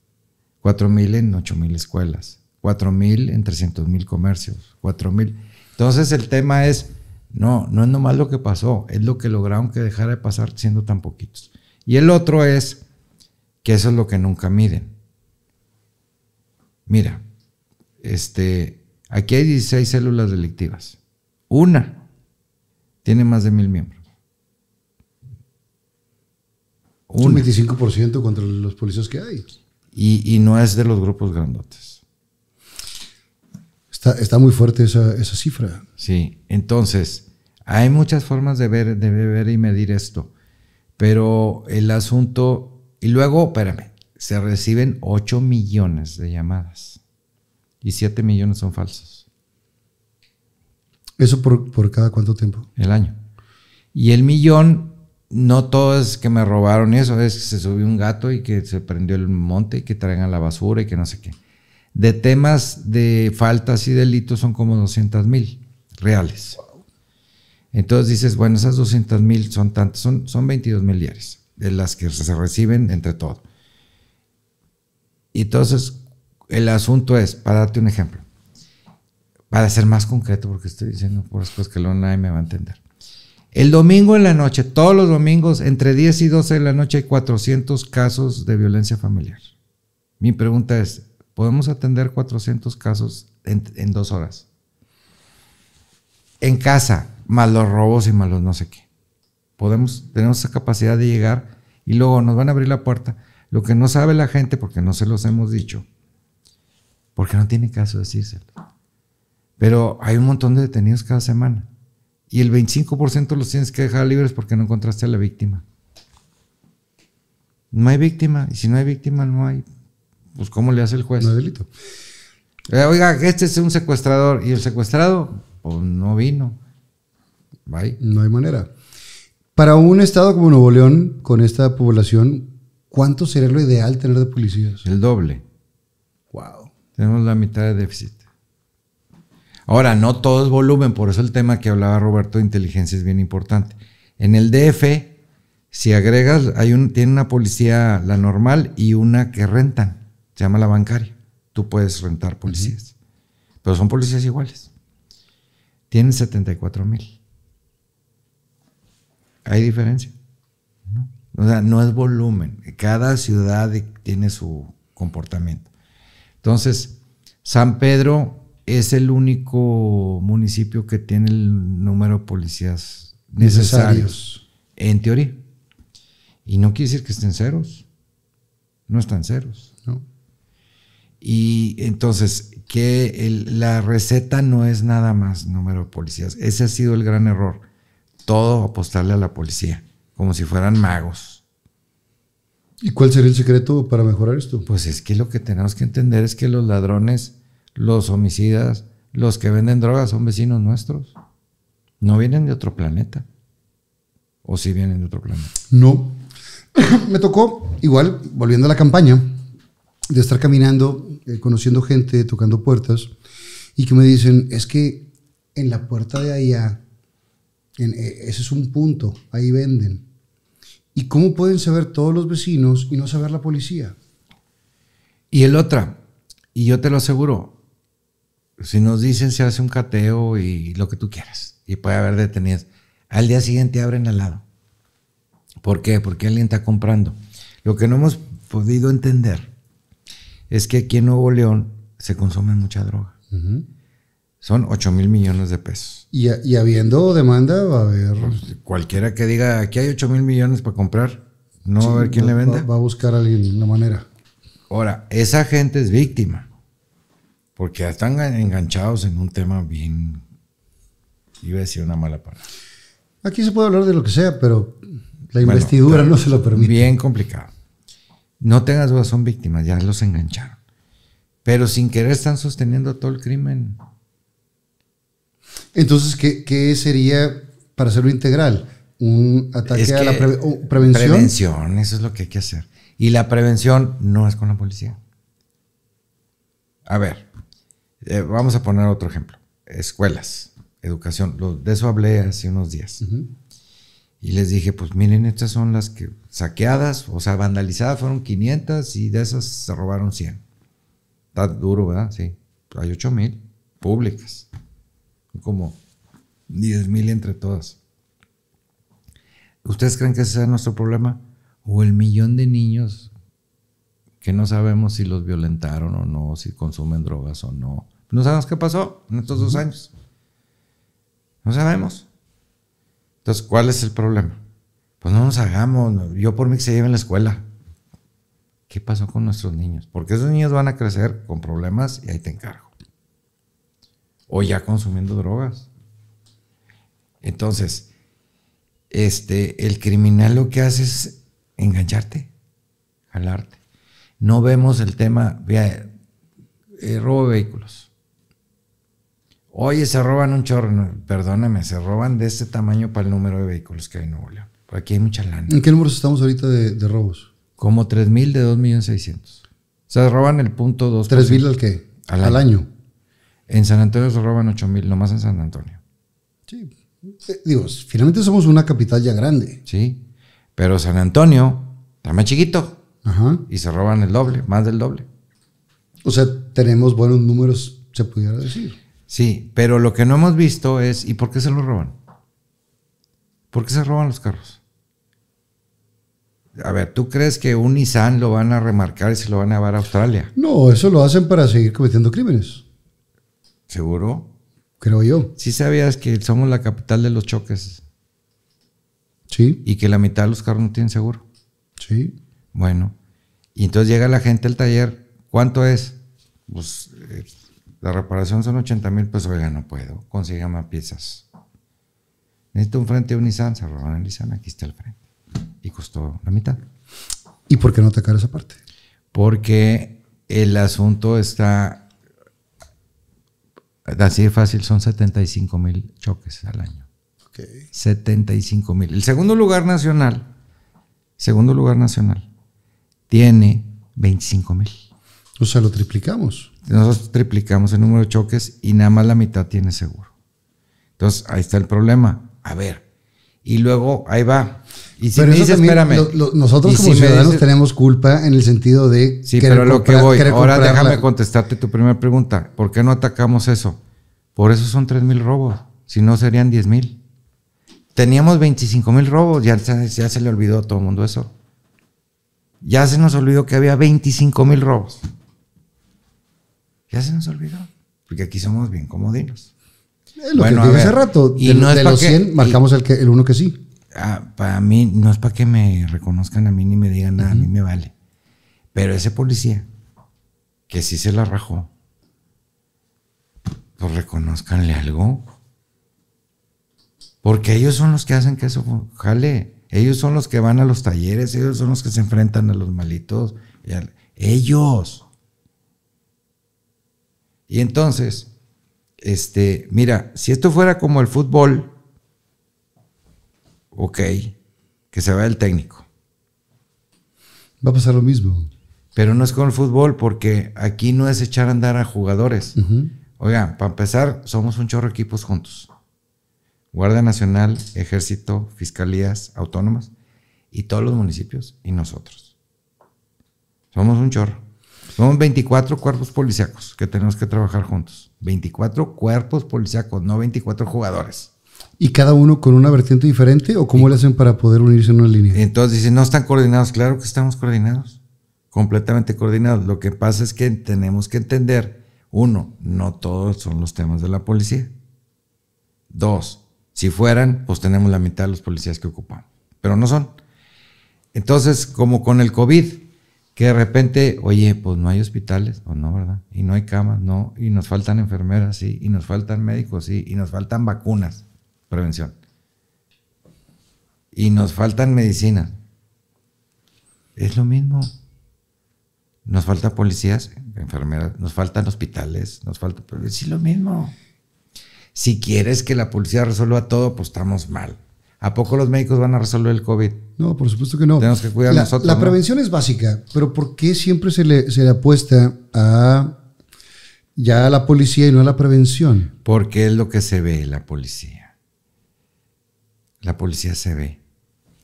4 mil en 8 mil escuelas. 4 mil en 300 mil comercios. 4 mil. Entonces el tema es no, no es nomás lo que pasó, es lo que lograron que dejara de pasar siendo tan poquitos. Y el otro es que eso es lo que nunca miden. Mira, este, aquí hay 16 células delictivas. Una tiene más de mil miembros. Un 25% contra los policías que hay. Y, y no es de los grupos grandotes. Está, muy fuerte esa, cifra. Sí, entonces, hay muchas formas de ver, de ver y medir esto, pero el asunto, y luego, espérame, se reciben 8 millones de llamadas y 7 millones son falsos. ¿Eso por, por cada cuánto tiempo? El año. Y el millón, no todo es que me robaron eso, es que se subió un gato y que se prendió el monte y que traigan la basura y que no sé qué. De temas de faltas y delitos son como 200 mil reales. Entonces dices, bueno, esas 200 mil son tantas, son, son 22 mil diarias, de las que se reciben entre todo. Y entonces, el asunto es, para darte un ejemplo, para ser más concreto, porque estoy diciendo por cosas que lo nadie me va a entender. El domingo en la noche, todos los domingos, entre 10 y 12 de la noche, hay 400 casos de violencia familiar. Mi pregunta es, podemos atender 400 casos en, dos horas. En casa, malos robos y malos no sé qué. Podemos, tenemos esa capacidad de llegar y luego nos van a abrir la puerta. Lo que no sabe la gente, porque no se los hemos dicho, porque no tiene caso decírselo. Pero hay un montón de detenidos cada semana. Y el 25% los tienes que dejar libres porque no encontraste a la víctima. No hay víctima. Y si no hay víctima, no hay pues ¿cómo le hace el juez? No delito. Eh, oiga, este es un secuestrador y el secuestrado, pues no vino. Bye. No hay manera. Para un estado como Nuevo León, con esta población, ¿cuánto sería lo ideal tener de policías? El doble. Wow. Tenemos la mitad de déficit. Ahora, no todo es volumen, por eso el tema que hablaba Roberto de inteligencia es bien importante. En el DF, si agregas, hay un, tiene una policía la normal y una que rentan se llama la bancaria. Tú puedes rentar policías, pero son policías iguales. Tienen 74 mil. ¿Hay diferencia? No. O sea, no es volumen. Cada ciudad tiene su comportamiento. Entonces, San Pedro es el único municipio que tiene el número de policías necesarios, necesarios. en teoría. Y no quiere decir que estén ceros. No están ceros. Y entonces, que la receta no es nada más número de policías. Ese ha sido el gran error. Todo apostarle a la policía, como si fueran magos. ¿Y cuál sería el secreto para mejorar esto? Pues es que lo que tenemos que entender es que los ladrones, los homicidas, los que venden drogas son vecinos nuestros. No vienen de otro planeta. O si vienen de otro planeta. No. Me tocó, igual, volviendo a la campaña, de estar caminando, eh, conociendo gente, tocando puertas, y que me dicen, es que en la puerta de allá, eh, ese es un punto, ahí venden. ¿Y cómo pueden saber todos los vecinos y no saber la policía? Y el otra, y yo te lo aseguro, si nos dicen se hace un cateo y lo que tú quieras, y puede haber detenidas, al día siguiente abren al lado. ¿Por qué? Porque alguien está comprando. Lo que no hemos podido entender es que aquí en Nuevo León se consume mucha droga. Son 8 mil millones de pesos. Y, habiendo demanda, va a haber. Pues, cualquiera que diga aquí hay 8 mil millones para comprar, no va a haber quién le vende. Va, a buscar a alguien una manera. Ahora, esa gente es víctima. Porque están enganchados en un tema bien. Iba a decir una mala palabra. Aquí se puede hablar de lo que sea, pero la investidura no se lo permite. Bien complicado. No tengas dudas, son víctimas, ya los engancharon. Pero sin querer están sosteniendo todo el crimen. Entonces, ¿qué, sería para hacerlo integral? ¿Un ataque a la prevención? Prevención, eso es lo que hay que hacer. Y la prevención no es con la policía. A ver, eh, vamos a poner otro ejemplo. Escuelas, educación. de eso hablé hace unos días. Y les dije, pues miren, estas son las que saqueadas, o sea, vandalizadas fueron 500 y de esas se robaron 100. Está duro, ¿verdad? Sí. Hay 8 mil públicas. Como 10 mil entre todas. ¿Ustedes creen que ese sea nuestro problema? O el millón de niños que no sabemos si los violentaron o no, si consumen drogas o no. No sabemos qué pasó en estos dos años. No sabemos. Entonces, ¿cuál es el problema? Pues no nos hagamos, yo por mí que se lleve en la escuela. ¿Qué pasó con nuestros niños? Porque esos niños van a crecer con problemas y ahí te encargo. O ya consumiendo drogas. Entonces, este, el criminal lo que hace es engancharte, jalarte. No vemos el tema, vea, eh, robo de vehículos. Oye, se roban un chorro. Perdóname, se roban de ese tamaño para el número de vehículos que hay en Nuevo León. Por aquí hay mucha lana. ¿En qué números estamos ahorita de, robos? Como 3 mil de 2 O sea, Se roban el punto dos. ¿3 mil al qué? Al, año. En San Antonio se roban 8 mil, nomás en San Antonio. Sí. Eh, digo, finalmente somos una capital ya grande. Sí. Pero San Antonio está más chiquito. Ajá. Y se roban el doble, más del doble. O sea, tenemos buenos números, se pudiera decir. Sí, pero lo que no hemos visto es, ¿y por qué se lo roban? ¿Por qué se roban los carros? A ver, ¿tú crees que un Nissan lo van a remarcar y se lo van a llevar a Australia? No, eso lo hacen para seguir cometiendo crímenes. ¿Seguro? Creo yo. ¿Sí sabías que somos la capital de los choques? Sí. Y que la mitad de los carros no tienen seguro. Sí. Bueno, y entonces llega la gente al taller. ¿Cuánto es? Pues eh, la reparación son 80 mil pesos, oiga, no puedo, más piezas. Necesito un frente de un Nissan, se robaron el Nissan, aquí está el frente. Y costó la mitad. ¿Y por qué no atacar esa parte? Porque el asunto está así de fácil, son 75 mil choques al año. 75 mil. El segundo lugar nacional, segundo lugar nacional, tiene 25 mil. O sea, lo triplicamos nosotros triplicamos el número de choques y nada más la mitad tiene seguro. Entonces, ahí está el problema. A ver, y luego ahí va. Y si pero me dices, espérame. nosotros como ciudadanos tenemos culpa en el sentido de. Sí, pero lo que voy. Ahora déjame contestarte tu primera pregunta. ¿Por qué no atacamos eso? Por eso son 3 mil robos. Si no, serían 10 mil. Teníamos 25 mil robos. Ya, ya se le olvidó a todo el mundo eso. Ya se nos olvidó que había 25 mil robos. Ya se nos olvidó. Porque aquí somos bien comodinos. bueno, que hace rato. Y de, los marcamos el, que, el uno que sí. Ah, para mí, no es para que me reconozcan a mí ni me digan nada, a mí me vale. Pero ese policía, que sí se la rajó, pues reconozcanle algo. Porque ellos son los que hacen que eso jale. Ellos son los que van a los talleres, ellos son los que se enfrentan a los malitos. Ellos. Y entonces, este, mira, si esto fuera como el fútbol, ok, que se va el técnico. Va a pasar lo mismo. Pero no es con el fútbol porque aquí no es echar a andar a jugadores. Oiga, Oigan, para empezar, somos un chorro de equipos juntos. Guardia Nacional, Ejército, Fiscalías Autónomas y todos los municipios y nosotros. Somos un chorro. Somos 24 cuerpos policíacos que tenemos que trabajar juntos. 24 cuerpos policíacos, no 24 jugadores. ¿Y cada uno con una vertiente diferente o cómo le hacen para poder unirse en una línea? Entonces si no están coordinados. Claro que estamos coordinados, completamente coordinados. Lo que pasa es que tenemos que entender, uno, no todos son los temas de la policía. Dos, si fueran, pues tenemos la mitad de los policías que ocupamos, pero no son. Entonces, como con el COVID, que de repente, oye, pues no hay hospitales, o no, ¿verdad? Y no hay camas, no, y nos faltan enfermeras, sí, y nos faltan médicos, sí, y nos faltan vacunas, prevención. Y nos faltan medicinas. Es lo mismo. Nos faltan policías, enfermeras, nos faltan hospitales, nos falta... Pero es lo mismo. Si quieres que la policía resuelva todo, pues estamos mal. ¿A poco los médicos van a resolver el COVID? No, por supuesto que no. Tenemos que cuidar la, nosotros. La prevención es básica, pero ¿por qué siempre se le, se le apuesta a ya a la policía y no a la prevención? Porque es lo que se ve la policía. La policía se ve,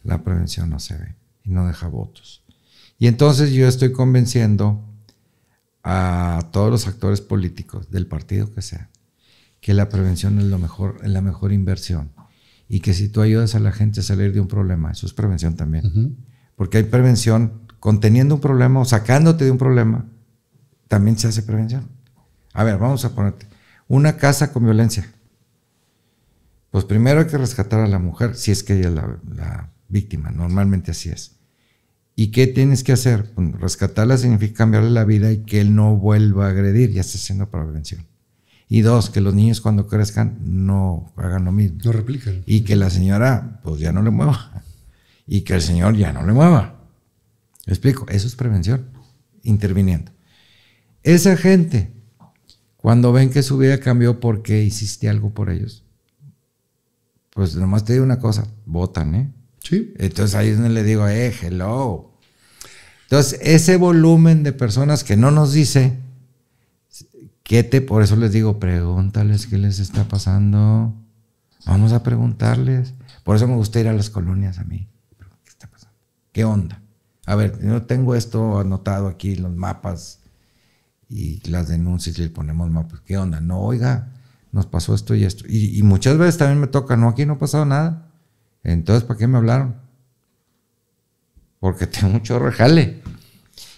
la prevención no se ve y no deja votos. Y entonces yo estoy convenciendo a todos los actores políticos del partido que sea que la prevención es lo mejor, es la mejor inversión y que si tú ayudas a la gente a salir de un problema, eso es prevención también. Porque hay prevención conteniendo un problema o sacándote de un problema, también se hace prevención. A ver, vamos a ponerte una casa con violencia. Pues primero hay que rescatar a la mujer, si es que ella es la, víctima, normalmente así es. ¿Y qué tienes que hacer? Pues, rescatarla significa cambiarle la vida y que él no vuelva a agredir, ya está haciendo prevención. Y dos, que los niños cuando crezcan no hagan lo mismo. No replican. Y que la señora pues ya no le mueva. Y que el señor ya no le mueva. ¿Me explico, eso es prevención, interviniendo. Esa gente, cuando ven que su vida cambió porque hiciste algo por ellos, pues nomás te digo una cosa, votan, ¿eh? Sí. Entonces ahí es donde le digo, eh, hello. Entonces, ese volumen de personas que no nos dice, ¿Qué te, por eso les digo, pregúntales qué les está pasando. Vamos a preguntarles. Por eso me gusta ir a las colonias a mí. ¿Qué está pasando? ¿Qué onda? A ver, yo tengo esto anotado aquí, los mapas y las denuncias, y le ponemos mapas. ¿Qué onda? No, oiga, nos pasó esto y esto. Y, y muchas veces también me toca, no, aquí no ha pasado nada. Entonces, ¿para qué me hablaron? Porque tengo mucho rejale.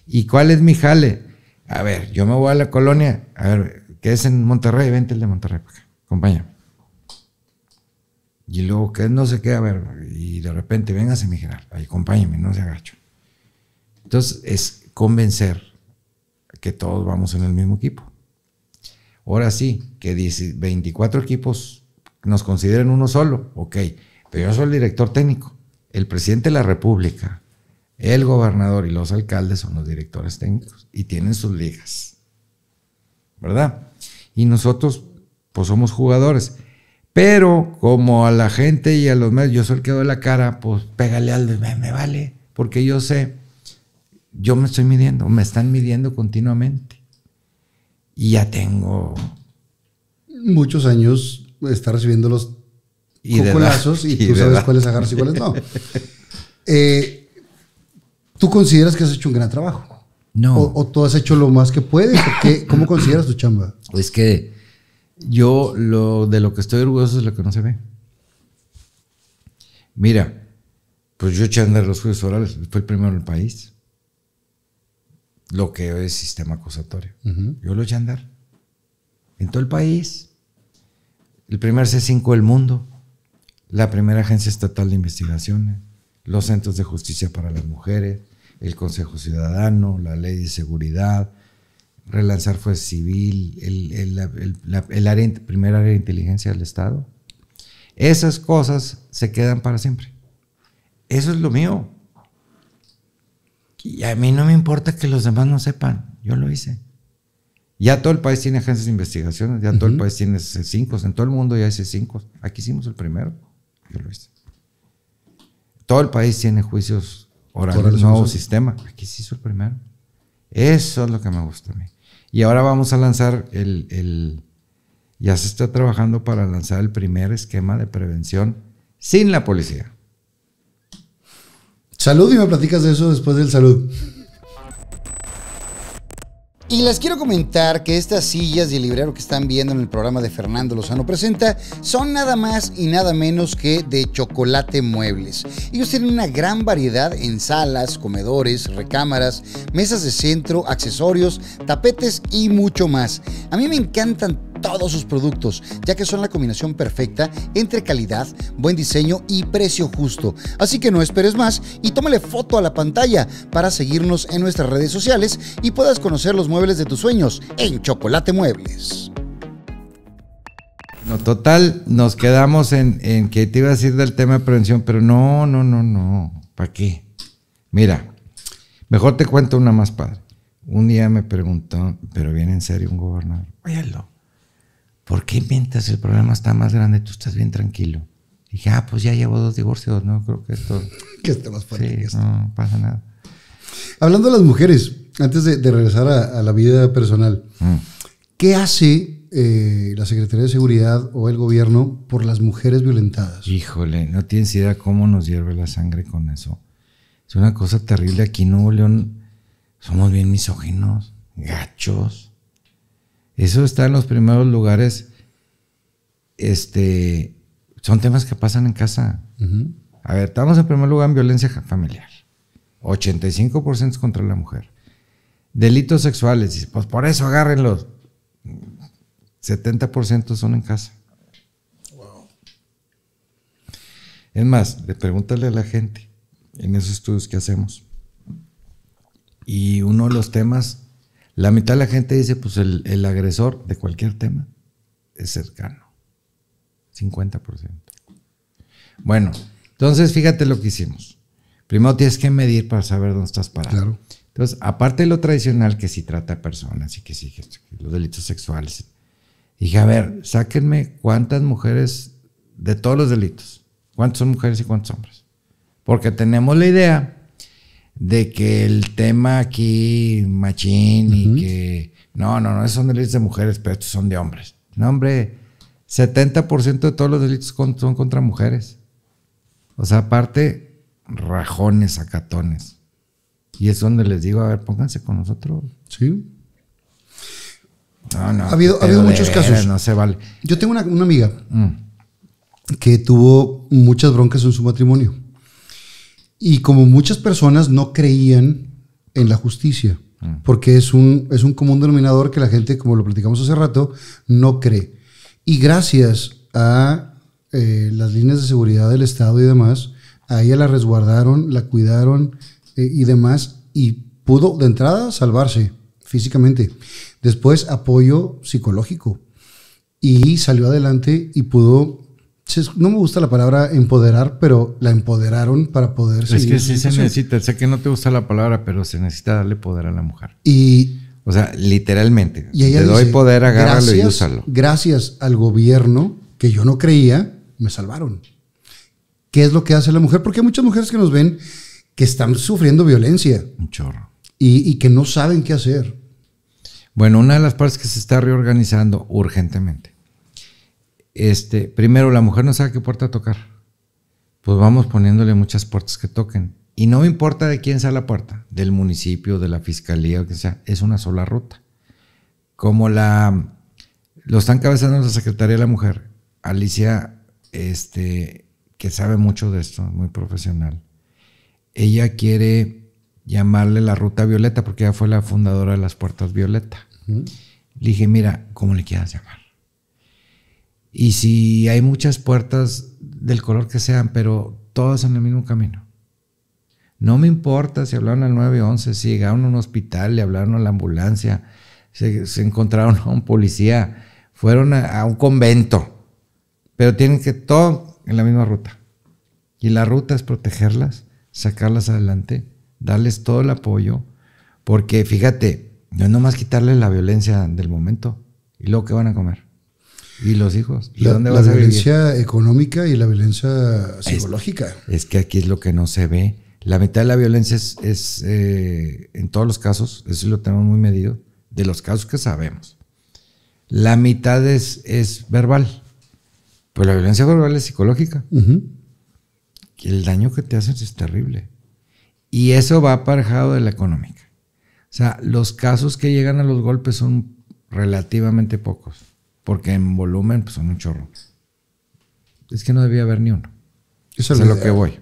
¿Y cuál es mi jale? A ver, yo me voy a la colonia. A ver, ¿qué es en Monterrey? Vente el de Monterrey para acá. Acompáñame. Y luego, que no sé qué, a ver, y de repente, véngase, mi general, ahí acompáñame. no se agacho. Entonces, es convencer que todos vamos en el mismo equipo. Ahora sí, que 24 equipos nos consideren uno solo, ok, pero yo soy el director técnico. El presidente de la República el gobernador y los alcaldes son los directores técnicos y tienen sus ligas. ¿Verdad? Y nosotros, pues somos jugadores. Pero como a la gente y a los medios, yo soy el que doy la cara, pues pégale al de me vale, porque yo sé, yo me estoy midiendo, me están midiendo continuamente. Y ya tengo muchos años está recibiendo los y y, y, tú sabes cuáles agarras y cuáles no. Eh, ¿Tú consideras que has hecho un gran trabajo? No. ¿O, tú has hecho lo más que puedes? ¿Cómo consideras tu chamba? Pues que yo lo, de lo que estoy orgulloso es lo que no se ve. Mira, pues yo eché a andar los jueces orales, fue el primero en el país. Lo que es sistema acusatorio. Yo lo eché a andar. En todo el país. El primer C5 del mundo. La primera agencia estatal de investigaciones. Los centros de justicia para las mujeres el Consejo Ciudadano, la Ley de Seguridad, relanzar Fuerza Civil, el, primer área de inteligencia del Estado. Esas cosas se quedan para siempre. Eso es lo mío. Y a mí no me importa que los demás no sepan. Yo lo hice. Ya todo el país tiene agencias de investigación, ya todo el país tiene cinco, en todo el mundo ya hay cinco. Aquí hicimos el primero, yo lo hice. Todo el país tiene juicios Ahora el nuevo sistema. Aquí se hizo el primero. Eso es lo que me gusta a mí. Y ahora vamos a lanzar el, el ya se está trabajando para lanzar el primer esquema de prevención sin la policía. Salud y me platicas de eso después del salud. Y les quiero comentar que estas sillas de librero que están viendo en el programa de Fernando Lozano Presenta son nada más y nada menos que de chocolate muebles. Ellos tienen una gran variedad en salas, comedores, recámaras, mesas de centro, accesorios, tapetes y mucho más. A mí me encantan todos sus productos, ya que son la combinación perfecta entre calidad, buen diseño y precio justo. Así que no esperes más y tómale foto a la pantalla para seguirnos en nuestras redes sociales y puedas conocer los muebles de tus sueños en Chocolate Muebles. No, total, nos quedamos en, que te iba a decir del tema de prevención, pero no, no, no, no. ¿Para qué? Mira, mejor te cuento una más padre. Un día me preguntó, pero bien en serio, un gobernador, óyalo, ¿por qué mientras el problema está más grande tú estás bien tranquilo? dije, ah, pues ya llevo dos divorcios, ¿no? Creo que esto... que esté más fácil. no pasa nada. Hablando de las mujeres, antes de, regresar a, la vida personal, mm. ¿qué hace eh, la Secretaría de Seguridad o el gobierno por las mujeres violentadas? Híjole, no tienes idea cómo nos hierve la sangre con eso. Es una cosa terrible. Aquí en Nuevo León somos bien misóginos, gachos. Eso está en los primeros lugares. Este, son temas que pasan en casa. A ver, estamos en primer lugar en violencia familiar. 85% contra la mujer. Delitos sexuales, pues por eso agárrenlos. 70% son en casa. Es más, le pregúntale a la gente en esos estudios que hacemos. Y uno de los temas la mitad de la gente dice, pues el, agresor de cualquier tema es cercano. 50%. Bueno, entonces fíjate lo que hicimos. Primero tienes que medir para saber dónde estás parado. Claro. Entonces, aparte de lo tradicional que si sí trata a personas y que sí, los delitos sexuales, dije, a ver, sáquenme cuántas mujeres de todos los delitos, cuántos son mujeres y cuántos hombres. Porque tenemos la idea de que el tema aquí, machín, y que. No, no, no, esos son delitos de mujeres, pero estos son de hombres. No, hombre, 70% de todos los delitos son contra mujeres. O sea, aparte, rajones, acatones Y es donde les digo, a ver, pónganse con nosotros. Sí. No, no. Ha habido, ha habido muchos casos. No se vale. Yo tengo una, amiga mm. que tuvo muchas broncas en su matrimonio. Y como muchas personas no creían en la justicia, mm. porque es un, es un común denominador que la gente, como lo platicamos hace rato, no cree. Y gracias a eh, las líneas de seguridad del Estado y demás, a ella la resguardaron, la cuidaron eh, y demás, y pudo de entrada salvarse físicamente. Después apoyo psicológico. Y salió adelante y pudo no me gusta la palabra empoderar, pero la empoderaron para poder... Es que sí se necesita, sé que no te gusta la palabra, pero se necesita darle poder a la mujer. Y... O sea, literalmente. Y te doy poder, agárralo y úsalo. Gracias al gobierno, que yo no creía, me salvaron. ¿Qué es lo que hace la mujer? Porque hay muchas mujeres que nos ven que están sufriendo violencia. Un chorro. y que no saben qué hacer. Bueno, una de las partes que se está reorganizando urgentemente este, primero, la mujer no sabe qué puerta tocar. Pues vamos poniéndole muchas puertas que toquen. Y no importa de quién sea la puerta, del municipio, de la fiscalía, o que sea, es una sola ruta. Como la lo están encabezando la secretaria de la Mujer, Alicia, este, que sabe mucho de esto, muy profesional. Ella quiere llamarle la ruta violeta porque ella fue la fundadora de las puertas violeta. Le dije, mira, ¿cómo le quieras llamar? Y si hay muchas puertas del color que sean, pero todas en el mismo camino. No me importa si hablaron al 911, si llegaron a un hospital, le hablaron a la ambulancia, se, encontraron a un policía, fueron a, un convento, pero tienen que todo en la misma ruta. Y la ruta es protegerlas, sacarlas adelante, darles todo el apoyo, porque fíjate, no es nomás quitarles la violencia del momento y luego que van a comer. ¿Y los hijos? ¿Y la, violencia económica y la violencia psicológica. Es, que aquí es lo que no se ve. La mitad de la violencia es, eh, en todos los casos, eso lo tenemos muy medido, de los casos que sabemos. La mitad es, verbal, pero la violencia verbal es psicológica. El daño que te hacen es terrible. Y eso va aparejado de la económica. O sea, los casos que llegan a los golpes son relativamente pocos. Porque en volumen pues, son un chorro. Es que no debía haber ni uno. Eso es lo que ah". voy.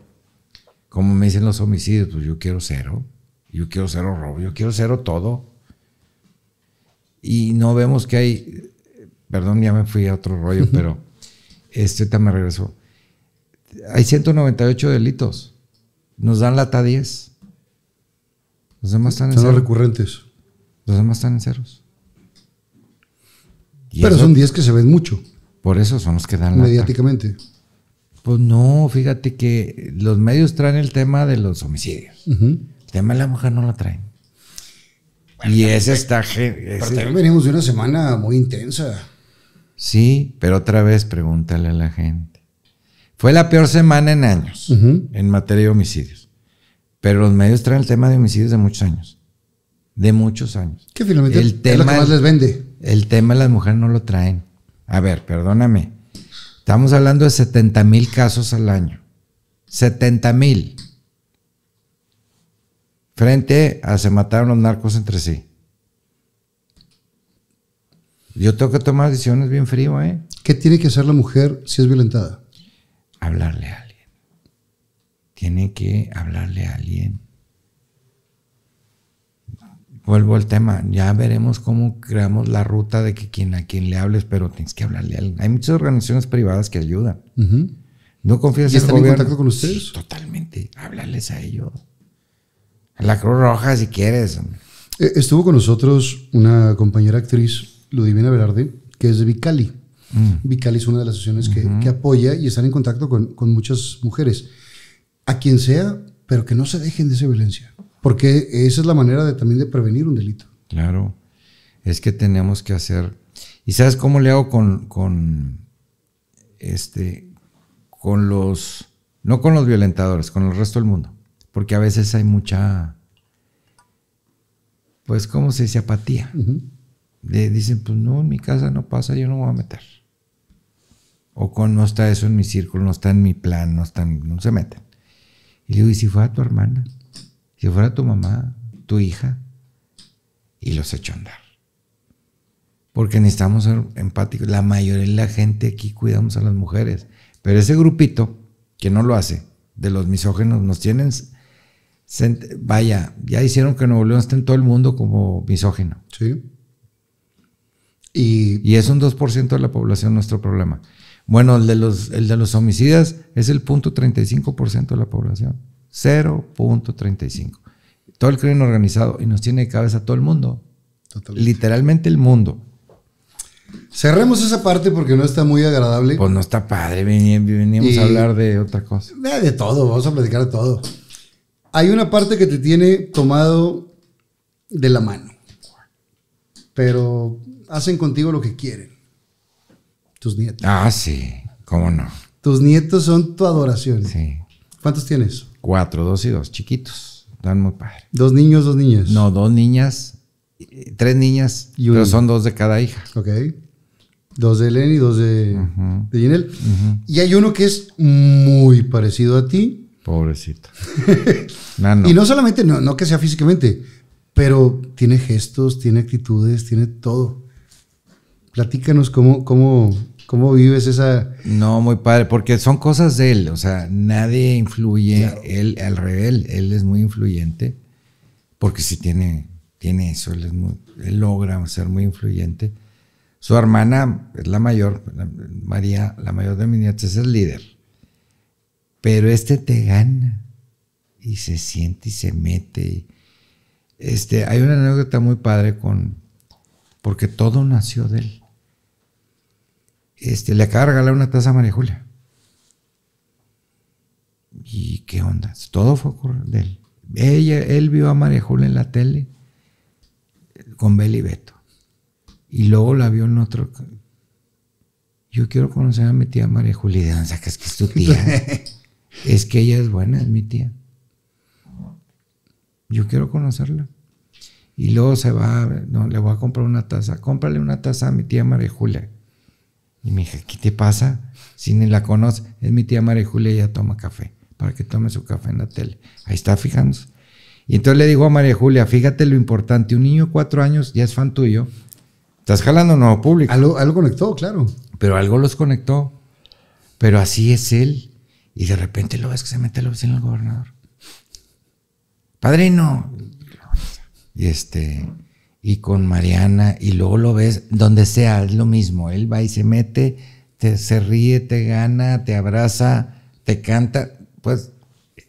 Como me dicen los homicidios, pues yo quiero cero. Yo quiero cero robo. Yo quiero cero todo. Y no vemos que hay. Perdón, ya me fui a otro rollo, pero este también me regresó. Hay 198 delitos. Nos dan lata 10. Los demás están en ceros. recurrentes. Los demás están en ceros. Pero son 10 que se ven mucho. Por eso son los que dan Mediáticamente. Pues no, fíjate que los medios traen el tema de los homicidios. El tema de la mujer no la traen. y esa está... Ese, pero venimos de una semana muy intensa. Sí, pero otra vez pregúntale a la gente. Fue la peor semana en años en materia de homicidios. Pero los medios traen el tema de homicidios de muchos años. De muchos años. Que finalmente lo que más les vende el tema de las mujeres no lo traen. A ver, perdóname. Estamos hablando de 70 mil casos al año. 70 mil. Frente a se mataron los narcos entre sí. Yo tengo que tomar decisiones bien frío, ¿eh? ¿Qué tiene que hacer la mujer si es violentada? Hablarle a alguien. Tiene que hablarle a alguien vuelvo al tema, ya veremos cómo creamos la ruta de que quien a quien le hables, pero tienes que hablarle a alguien. Hay muchas organizaciones privadas que ayudan. No confías en el gobierno. en contacto con ustedes? totalmente. Háblales a ellos. A la Cruz Roja si quieres. Eh, estuvo con nosotros una compañera actriz, Ludivina Verarde, que es de Vicali. Bicali mm. Vicali es una de las asociaciones que, apoya y están en contacto con, con muchas mujeres. A quien sea, pero que no se dejen de esa violencia. Porque esa es la manera de, también de prevenir un delito. Claro. Es que tenemos que hacer. ¿Y sabes cómo le hago con, con este con los no con los violentadores, con el resto del mundo? Porque a veces hay mucha pues cómo se dice apatía. dicen, pues no, en mi casa no pasa, yo no me voy a meter. O con no está eso en mi círculo, no está en mi plan, no están, no se meten. Y le digo, ¿y si fue a tu hermana? si fuera tu mamá, tu hija, y los echó a andar. Porque necesitamos ser empáticos. La mayoría de la gente aquí cuidamos a las mujeres, pero ese grupito que no lo hace, de los misógenos, nos tienen, vaya, ya hicieron que Nuevo León esté en todo el mundo como misógeno. Sí. Y, es un 2% de la población nuestro problema. Bueno, el de los, el de los homicidas es el 0.35% de la población. 0.35. Todo el crimen organizado y nos tiene de cabeza todo el mundo. Literalmente el mundo. Cerremos esa parte porque no está muy agradable. Pues no está padre, veníamos a hablar de otra cosa. Eh, de, todo, vamos a platicar de todo. Hay una parte que te tiene tomado de la mano, pero hacen contigo lo que quieren. Tus nietos. Ah, sí, cómo no. Tus nietos son tu adoración. Sí. ¿Cuántos tienes? Cuatro, dos y dos, chiquitos. Están muy padres. ¿Dos niños, dos niñas? No, dos niñas, eh, tres niñas, y pero son dos de cada hija. Ok. Dos de Elena y dos de, Ginel. Y hay uno que es muy parecido a ti. Pobrecito. Y no solamente, no, que sea físicamente, pero tiene gestos, tiene actitudes, tiene todo. Platícanos cómo, cómo, ¿Cómo vives esa...? No, muy padre, porque son cosas de él, o sea, nadie influye, él al revés, él es muy influyente, porque si tiene, tiene eso, él, logra ser muy influyente. Su hermana es la mayor, María, la mayor de mis es es líder. Pero este te gana y se siente y se mete. Este, hay una anécdota muy padre con, porque todo nació de él. Este, le acaba de regalar una taza a María Julia. ¿Y qué onda? Todo fue de él. Ella, él vio a María Julia en la tele con Beli Beto. Y luego la vio en otro. Yo quiero conocer a mi tía María Julia. ¿De dónde ah, sacas que es tu tía? es que ella es buena, es mi tía. Yo quiero conocerla. Y luego se va, no, le voy a comprar una taza. Cómprale una taza a mi tía María Julia. Y me dije, ¿qué te pasa? Si ni la conoce, es mi tía María Julia, ella toma café, para que tome su café en la tele. Ahí está, fijándose. Y entonces le digo a María Julia, fíjate lo importante, un niño de cuatro años ya es fan tuyo, estás jalando nuevo público. Algo, conectó, claro. Pero algo los conectó, pero así es él. Y de repente lo ves que se mete la oficina del gobernador. Padrino. Y este y con Mariana y luego lo ves donde sea, es lo mismo. Él va y se mete, se ríe, te gana, te abraza, te canta, pues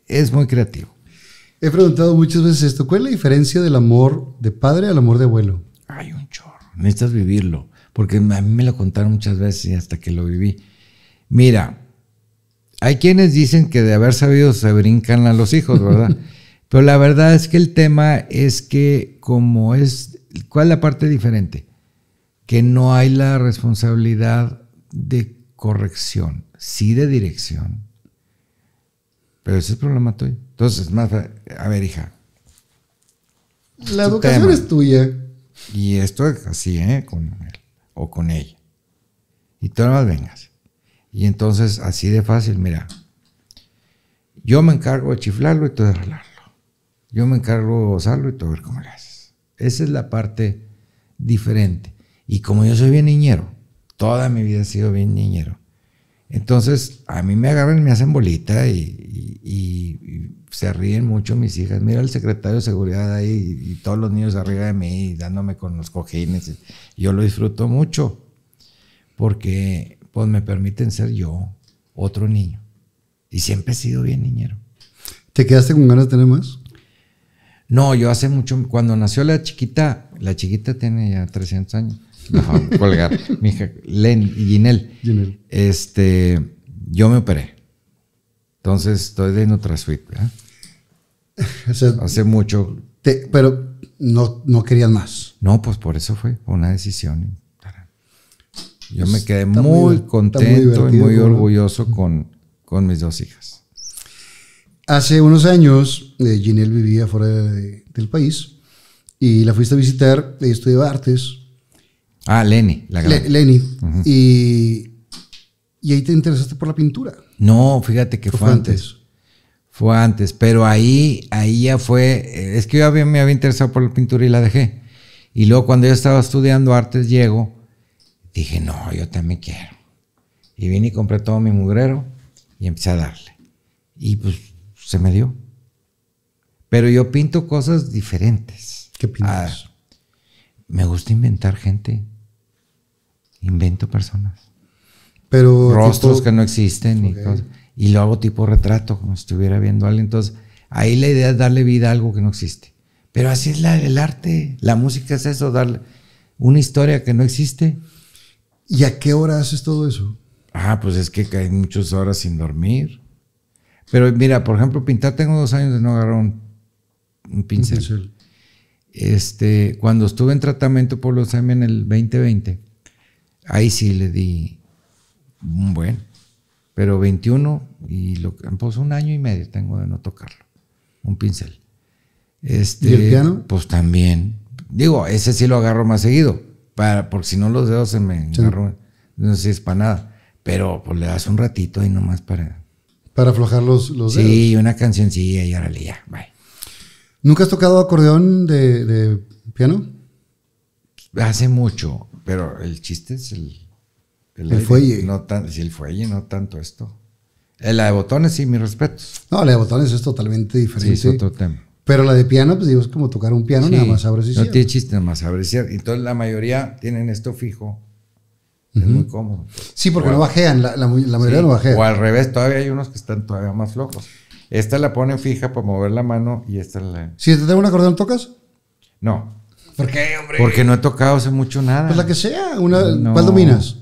es muy creativo. He preguntado muchas veces esto, ¿cuál es la diferencia del amor de padre al amor de abuelo? Hay un chorro, necesitas vivirlo, porque a mí me lo contaron muchas veces y hasta que lo viví. Mira, hay quienes dicen que de haber sabido se brincan a los hijos, ¿verdad? Pero la verdad es que el tema es que como es ¿Cuál es la parte diferente? Que no hay la responsabilidad de corrección, sí de dirección. Pero ese es el problema tuyo. Entonces, más, a ver, hija. La educación es tuya. Y esto es así, ¿eh? Con él o con ella. Y tú nada más vengas. Y entonces, así de fácil, mira. Yo me encargo de chiflarlo y tú de arreglarlo. Yo me encargo de usarlo y tú a ver cómo lo haces. Esa es la parte diferente. Y como yo soy bien niñero, toda mi vida he sido bien niñero. Entonces, a mí me agarran y me hacen bolita y, se ríen mucho mis hijas. Mira el secretario de seguridad ahí y, todos los niños arriba de mí dándome con los cojines. Yo lo disfruto mucho porque pues me permiten ser yo, otro niño. Y siempre he sido bien niñero. ¿Te quedaste con ganas de tener más? No, yo hace mucho, cuando nació la chiquita, la chiquita tiene ya 300 años. colgar. Mi hija, Len y Ginel. Este, yo me operé. Entonces estoy de otra suite. Hace mucho. pero no, no querían más. No, pues por eso fue una decisión. Yo pues, me quedé muy, contento y muy orgulloso con, con mis dos hijas. Hace unos años, eh, vivía fuera del país y la fuiste a visitar. y eh, estudiaba artes. Ah, Lenny, la Lenny. y, y, ahí te interesaste por la pintura. No, fíjate que fue, antes? Fue antes, pero ahí, ahí ya fue. Eh, es que yo había, me había interesado por la pintura y la dejé. Y luego cuando yo estaba estudiando artes, llego, dije, no, yo también quiero. Y vine y compré todo mi mugrero y empecé a darle. Y pues se me dio. Pero yo pinto cosas diferentes. ¿Qué ah, pintas? me gusta inventar gente. Invento personas. Pero Rostros que no existen y, lo hago tipo retrato, como si estuviera viendo a alguien. Entonces, ahí la idea es darle vida a algo que no existe. Pero así es el arte. La música es eso, darle una historia que no existe. ¿Y a qué hora haces todo eso? Ah, pues es que caen muchas horas sin dormir. Pero mira, por ejemplo, pintar, tengo dos años de no agarrar un, pincel. Este, cuando estuve en tratamiento por los en el 2020, ahí sí le di un buen, pero 21 y lo pues un año y medio tengo de no tocarlo, un pincel. Este, ¿Y el piano? Pues también. Digo, ese sí lo agarro más seguido, para, porque si no los dedos se me agarro agarran, no sé si es para nada. Pero pues le das un ratito y nomás para para aflojar los, los dedos. Sí, una cancioncilla y órale ya, ¿Nunca has tocado acordeón de, piano? Hace mucho, pero el chiste es el... El, fuelle. No sí, el fuelle, no tanto esto. Eh, la de botones, sí, mis respetos. No, la de botones es totalmente diferente. Sí, es otro tema. Pero la de piano, pues digo, es como tocar un piano, nada más abres y No tiene chiste, nada más abres y Entonces la mayoría tienen esto fijo muy cómodo. Sí, porque no bajean, la, mayoría no bajean. O al revés, todavía hay unos que están todavía más flojos. Esta la ponen fija para mover la mano y esta la. Si te tengo un acordeón, ¿tocas? No. ¿Por qué, hombre? Porque no he tocado hace mucho nada. Pues la que sea, una, ¿cuál dominas?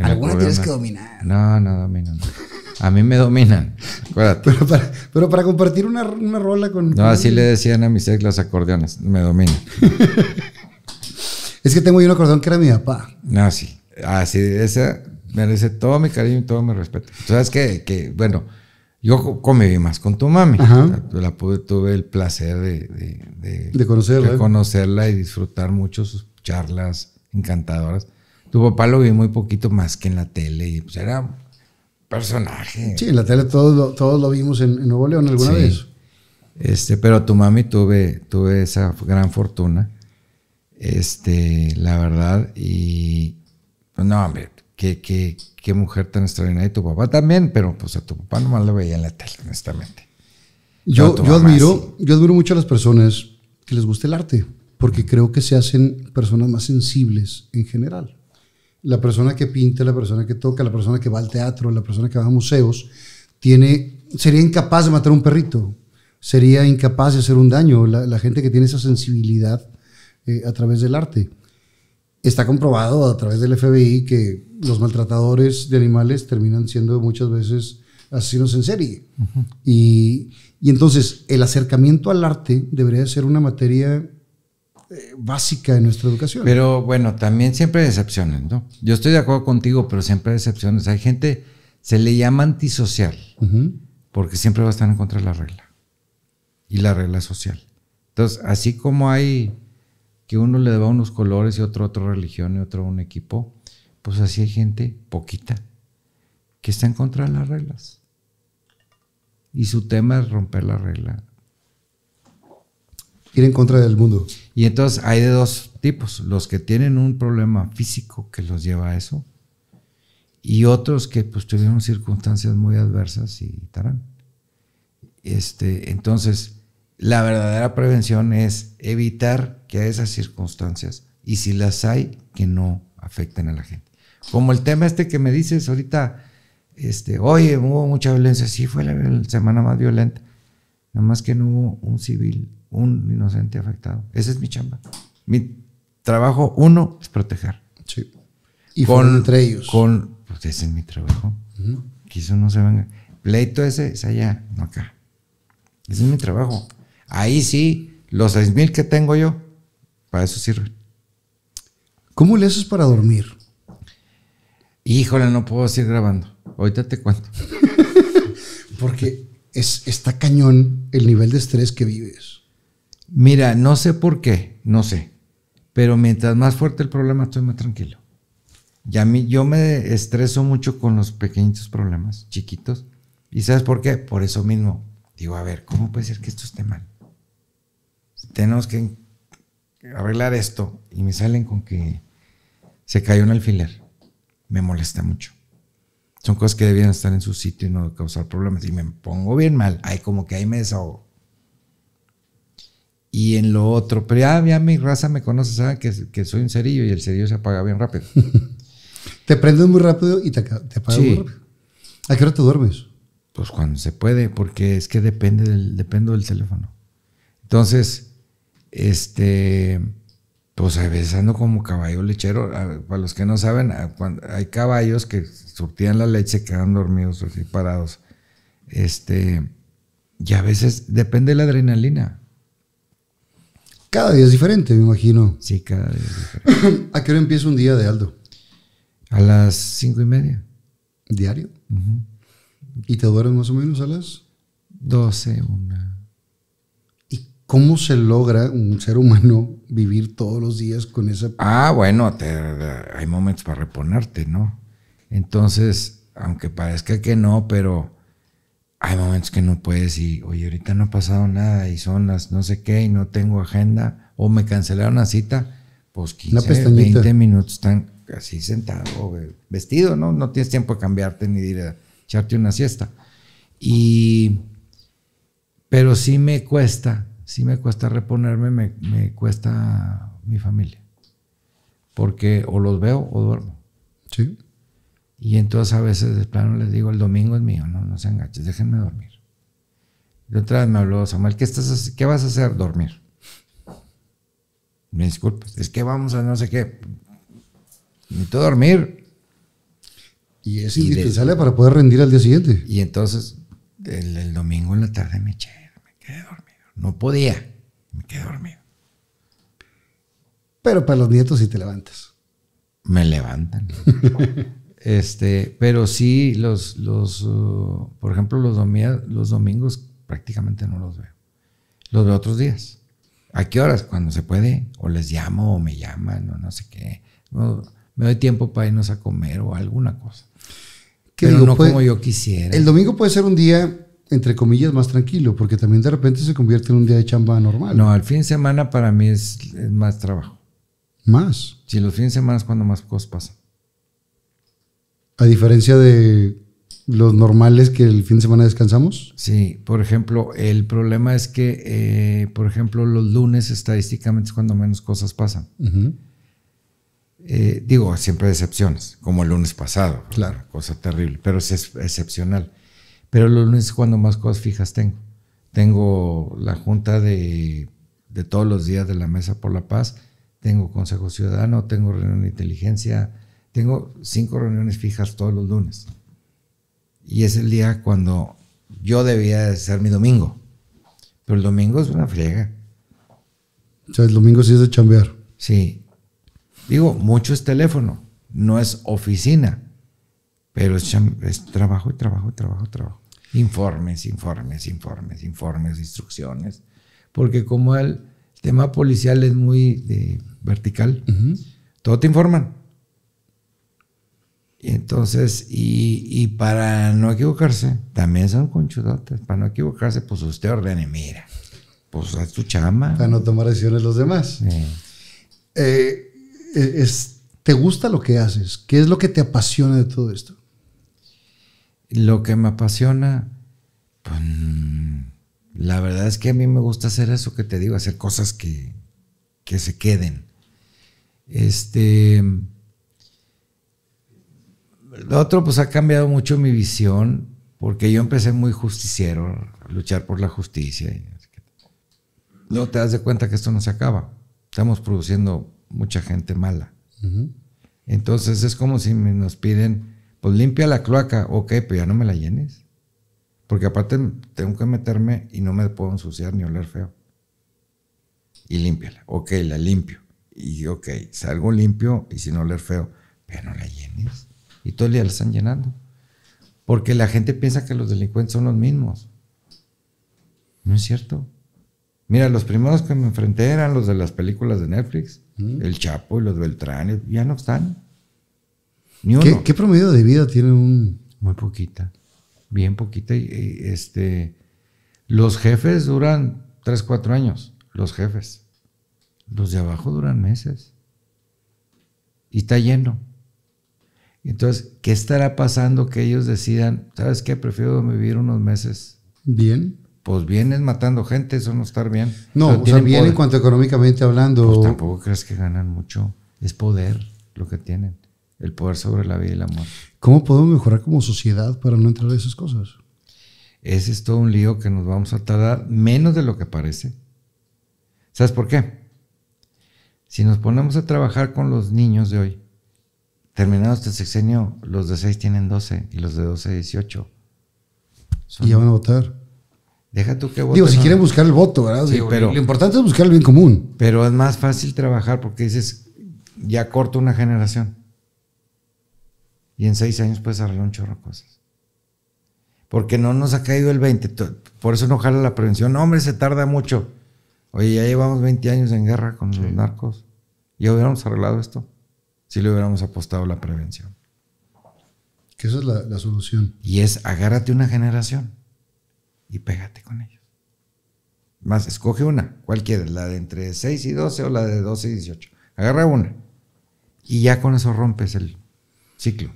Alguna tienes que dominar. No, no dominan. A mí me dominan. Acuérdate. Pero para, compartir una, una, rola con. No, así le decían a mis ex los acordeones. Me dominan. Es que tengo yo un corazón que era mi papá. No, sí. Así, ah, esa merece todo mi cariño y todo mi respeto. Sabes que, que bueno, yo comí más con tu mami. Ajá. tuve el placer de, de, de, conocerla. conocerla y disfrutar mucho sus charlas encantadoras. Tu papá lo vi muy poquito más que en la tele y pues era un personaje. Sí, en la tele todos lo, todos lo vimos en, Nuevo León alguna vez. Este, pero tu mami tuve, tuve esa gran fortuna este, la verdad, y pues, no, hombre, qué, qué, mujer tan extraordinaria. Y tu papá también, pero pues a tu papá nomás lo veía en la tele, honestamente. Yo, yo admiro, yo admiro mucho a las personas que les gusta el arte, porque creo que se hacen personas más sensibles en general. La persona que pinta, la persona que toca, la persona que va al teatro, la persona que va a museos, tiene, sería incapaz de matar un perrito, sería incapaz de hacer un daño. la gente que tiene esa sensibilidad eh, a través del arte. Está comprobado a través del FBI que los maltratadores de animales terminan siendo muchas veces asesinos en serie. y, y, entonces el acercamiento al arte debería ser una materia eh, básica en nuestra educación. Pero bueno, también siempre hay excepciones, ¿no? Yo estoy de acuerdo contigo, pero siempre hay excepciones. Hay gente, se le llama antisocial, porque siempre va a estar en contra de la regla. Y la regla social. Entonces, así como hay que uno le daba unos colores y otro otra religión y otro un equipo, pues así hay gente poquita que está en contra de las reglas. Y su tema es romper la regla. Ir en contra del mundo. Y entonces hay de dos tipos, los que tienen un problema físico que los lleva a eso y otros que pues tuvieron circunstancias muy adversas y tarán. Este, entonces, la verdadera prevención es evitar que esas circunstancias, y si las hay, que no afecten a la gente. Como el tema este que me dices ahorita, este, oye, hubo mucha violencia, sí fue la, semana más violenta, nada más que no hubo un civil, un inocente afectado. Esa es mi chamba. Mi trabajo uno es proteger. Sí. Y con, entre ellos. Con, pues, ese es mi trabajo. Uh Que eso no se venga. Pleito ese es allá, no acá. Ese es mi trabajo. Ahí sí, los mil que tengo yo, para eso sirven. ¿Cómo le haces para dormir? Híjole, no puedo seguir grabando. Ahorita te cuento. Porque es, está cañón el nivel de estrés que vives. Mira, no sé por qué, no sé. Pero mientras más fuerte el problema, estoy más tranquilo. Ya mí, yo me estreso mucho con los pequeñitos problemas, chiquitos. ¿Y sabes por qué? Por eso mismo. Digo, a ver, ¿cómo puede ser que esto esté mal? tenemos que arreglar esto. Y me salen con que se cayó un alfiler. Me molesta mucho. Son cosas que debían estar en su sitio y no causar problemas. Y me pongo bien mal. hay como que ahí me desahogo. Y en lo otro, pero ya, mi raza me conoce, sabe que, soy un cerillo y el cerillo se apaga bien rápido. te prendes muy rápido y te, te muy rápido. ¿A qué hora te duermes? Pues cuando se puede, porque es que depende dependo del teléfono. Entonces, este, pues a veces ando como caballo lechero. Para los que no saben, hay caballos que surtían la leche, quedan dormidos así parados. Este, y a veces depende de la adrenalina. Cada día es diferente, me imagino. Sí, cada día es diferente. ¿A qué hora empieza un día de Aldo? A las cinco y media. ¿Diario? ¿Y te duermes más o menos a las? 12, una. ¿Cómo se logra un ser humano vivir todos los días con esa... Ah, bueno, eh, hay momentos para reponerte, ¿no? Entonces, aunque parezca que no, pero hay momentos que no puedes y, oye, ahorita no ha pasado nada y son las no sé qué y no tengo agenda o me cancelaron la cita, pues 15, 20 minutos están así sentado, eh, vestido, ¿no? No tienes tiempo de cambiarte ni de echarte una siesta. Y... Pero sí me cuesta si me cuesta reponerme, me, cuesta mi familia. Porque o los veo o duermo. Sí. Y entonces a veces de plano les digo, el domingo es mío, no, no se enganches, déjenme dormir. Y otra vez me habló Samuel, ¿qué, estás, ¿qué vas a hacer? Dormir. Me disculpas, es que vamos a no sé qué. Necesito dormir. Y es indispensable para poder rendir al día siguiente. Y entonces el, el, domingo en la tarde me eché, me quedé dormido. No podía. Me quedé dormido. Pero para los nietos sí te levantas. Me levantan. este, pero sí, los, los uh, por ejemplo, los, los domingos prácticamente no los veo. Los veo otros días. ¿A qué horas? Cuando se puede. O les llamo o me llaman o no sé qué. me doy tiempo para irnos a comer o alguna cosa. Pero no como yo quisiera. El domingo puede ser un día entre comillas, más tranquilo, porque también de repente se convierte en un día de chamba normal. No, el fin de semana para mí es, más trabajo. ¿Más? Sí, los fines de semana es cuando más cosas pasan. A diferencia de los normales que el fin de semana descansamos. Sí, por ejemplo, el problema es que, eh, por ejemplo, los lunes estadísticamente es cuando menos cosas pasan. Eh, digo, siempre hay excepciones, como el lunes pasado. Claro. Cosa terrible, pero es excepcional. Pero los lunes es cuando más cosas fijas tengo. Tengo la junta de, todos los días de la Mesa por la Paz, tengo Consejo Ciudadano, tengo reunión de inteligencia, tengo cinco reuniones fijas todos los lunes. Y es el día cuando yo debía de ser mi domingo. Pero el domingo es una friega. O sea, el domingo sí es de chambear. Sí. Digo, mucho es teléfono, no es oficina. Pero es, y trabajo, trabajo, trabajo, trabajo. Informes, informes, informes, informes, instrucciones. Porque como el tema policial es muy vertical, todo te informan. Y entonces, y, para no equivocarse, también son conchudotes. Para no equivocarse, pues usted ordene, mira, pues haz tu chama. Para no tomar decisiones los demás. Eh, eh, ¿Te gusta lo que haces? ¿Qué es lo que te apasiona de todo esto? lo que me apasiona, pues, la verdad es que a mí me gusta hacer eso que te digo, hacer cosas que, se queden. Este. Lo otro, pues ha cambiado mucho mi visión, porque yo empecé muy justiciero, luchar por la justicia. no te das de cuenta que esto no se acaba. Estamos produciendo mucha gente mala. Entonces es como si nos piden pues limpia la cloaca, ok, pero ya no me la llenes. Porque aparte tengo que meterme y no me puedo ensuciar ni oler feo. Y límpiala, ok, la limpio. Y ok, salgo limpio y sin oler feo, pero no la llenes. Y todo el día la están llenando. Porque la gente piensa que los delincuentes son los mismos. No es cierto. Mira, los primeros que me enfrenté eran los de las películas de Netflix, El Chapo y los Beltrán, ya no están. ¿Qué, promedio de vida tiene un...? Muy poquita, bien poquita. Y, este, los jefes duran 3, 4 años, los jefes. Los de abajo duran meses. Y está lleno. Entonces, ¿qué estará pasando que ellos decidan, sabes qué, prefiero vivir unos meses? Bien. Pues vienes matando gente, eso no estar bien. No, bien en cuanto económicamente hablando. Pues tampoco crees que ganan mucho. Es poder lo que tienen el poder sobre la vida y el amor ¿Cómo podemos mejorar como sociedad para no entrar a esas cosas? Ese es todo un lío que nos vamos a tardar menos de lo que parece. ¿Sabes por qué? Si nos ponemos a trabajar con los niños de hoy, terminados este sexenio, los de 6 tienen 12 y los de 12 18. Y ya van a votar. Deja tú que voten. Digo, si quieren buscar el voto, ¿verdad? pero, lo importante es buscar el bien común. Pero es más fácil trabajar porque dices, ya corto una generación. Y en seis años puedes arreglar un chorro de cosas. Porque no nos ha caído el 20. Por eso no jala la prevención. No, hombre, se tarda mucho. Oye, ya llevamos 20 años en guerra con los narcos. ¿Ya hubiéramos arreglado esto? Si le hubiéramos apostado la prevención. Que esa es la, solución. Y es agárrate una generación y pégate con ellos. Más, escoge una, Cualquiera, la de entre 6 y 12 o la de 12 y 18. Agarra una. Y ya con eso rompes el ciclo.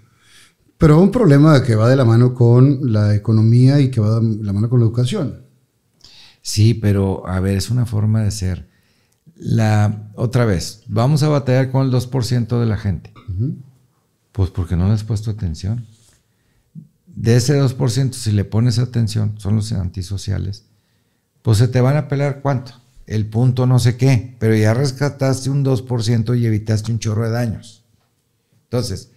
Pero un problema que va de la mano con la economía y que va de la mano con la educación. Sí, pero a ver, es una forma de ser. La, otra vez, vamos a batallar con el 2% de la gente. Pues porque no le has puesto atención. De ese 2%, si le pones atención, son los antisociales, pues se te van a pelear cuánto? El punto no sé qué, pero ya rescataste un 2% y evitaste un chorro de daños. Entonces,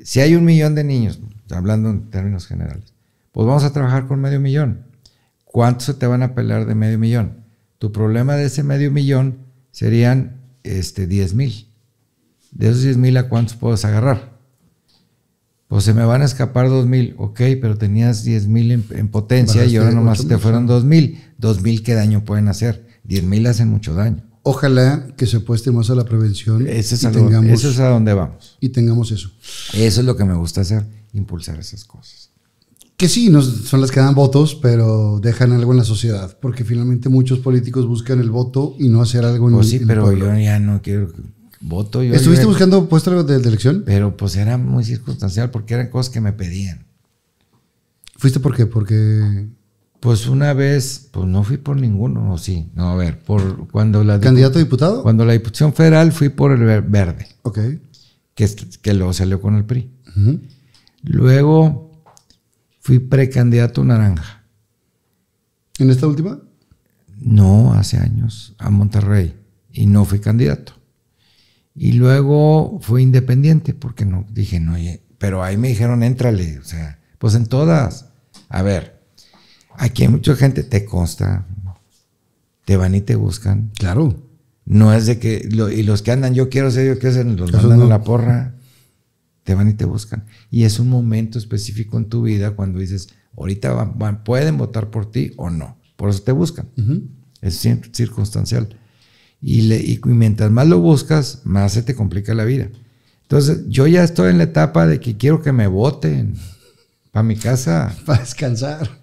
si hay un millón de niños, hablando en términos generales, pues vamos a trabajar con medio millón. ¿Cuántos se te van a pelear de medio millón? Tu problema de ese medio millón serían este, 10 mil. De esos 10 mil, ¿a cuántos puedes agarrar? Pues se me van a escapar 2 mil. Ok, pero tenías 10 mil en, potencia y ahora nomás te fueron 2 mil. 2 mil, ¿qué daño pueden hacer? 10 mil hacen mucho daño. Ojalá que se apueste más a la prevención. es y tengamos, eso es a donde vamos. Y tengamos eso. Eso es lo que me gusta hacer, impulsar esas cosas. Que sí, son las que dan votos, pero dejan algo en la sociedad, porque finalmente muchos políticos buscan el voto y no hacer algo en, pues sí, pero yo ya no quiero voto. ¿Estuviste buscando puesto de, de elección? Pero pues era muy circunstancial porque eran cosas que me pedían. ¿Fuiste por qué? Porque pues una vez, pues no fui por ninguno, no, sí. No, a ver, por cuando la... ¿Candidato a diputado? Cuando la Diputación Federal fui por el verde. Ok. Que, que luego salió con el PRI. Luego fui precandidato naranja. ¿En esta última? No, hace años, a Monterrey. Y no fui candidato. Y luego fui independiente, porque no, dije, no, oye, pero ahí me dijeron, éntrale. O sea, pues en todas. A ver, Aquí hay mucha gente, te consta, te van y te buscan. Claro. No es de que, y los que andan, yo quiero ser, yo quiero hacen, los que mandan a la porra, te van y te buscan. Y es un momento específico en tu vida cuando dices, ahorita pueden votar por ti o no. Por eso te buscan. Es circunstancial. Y, y, mientras más lo buscas, más se te complica la vida. Entonces, yo ya estoy en la etapa de que quiero que me voten para mi casa. Para descansar.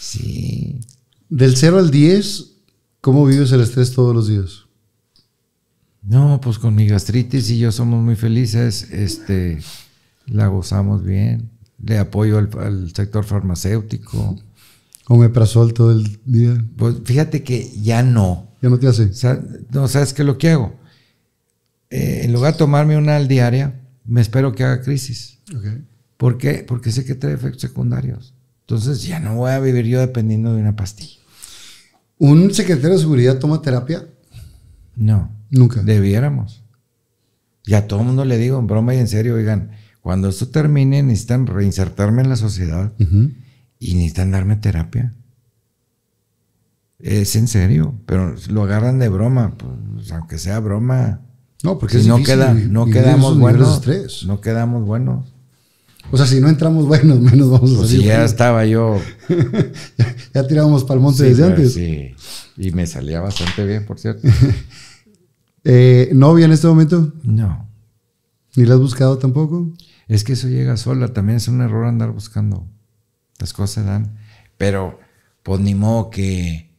Sí. Del 0 al 10, ¿cómo vives el estrés todos los días? No, pues con mi gastritis y yo somos muy felices, este, la gozamos bien. Le apoyo al, sector farmacéutico. prasol todo el día? Pues fíjate que ya no. ¿Ya no te hace? O sea, no, ¿sabes qué es lo que hago? Eh, en lugar de tomarme una al diaria, me espero que haga crisis. ¿Por qué? Porque sé que trae efectos secundarios. Entonces ya no voy a vivir yo dependiendo de una pastilla. ¿Un secretario de seguridad toma terapia? No. Nunca. Debiéramos. Y a todo el mundo le digo, en broma y en serio, oigan, cuando esto termine necesitan reinsertarme en la sociedad y necesitan darme terapia. Es en serio, pero lo agarran de broma, pues, aunque sea broma. No, porque no queda, no quedamos buenos, no quedamos buenos. O sea, si no entramos buenos, menos vamos a pues salir. Pues ya estaba yo. ya, tirábamos para el monte desde antes. Sí, y me salía bastante bien, por cierto. Eh, ¿Novia en este momento? No. ¿Ni la has buscado tampoco? Es que eso llega sola, también es un error andar buscando. Las cosas dan. Pero, pues ni modo que.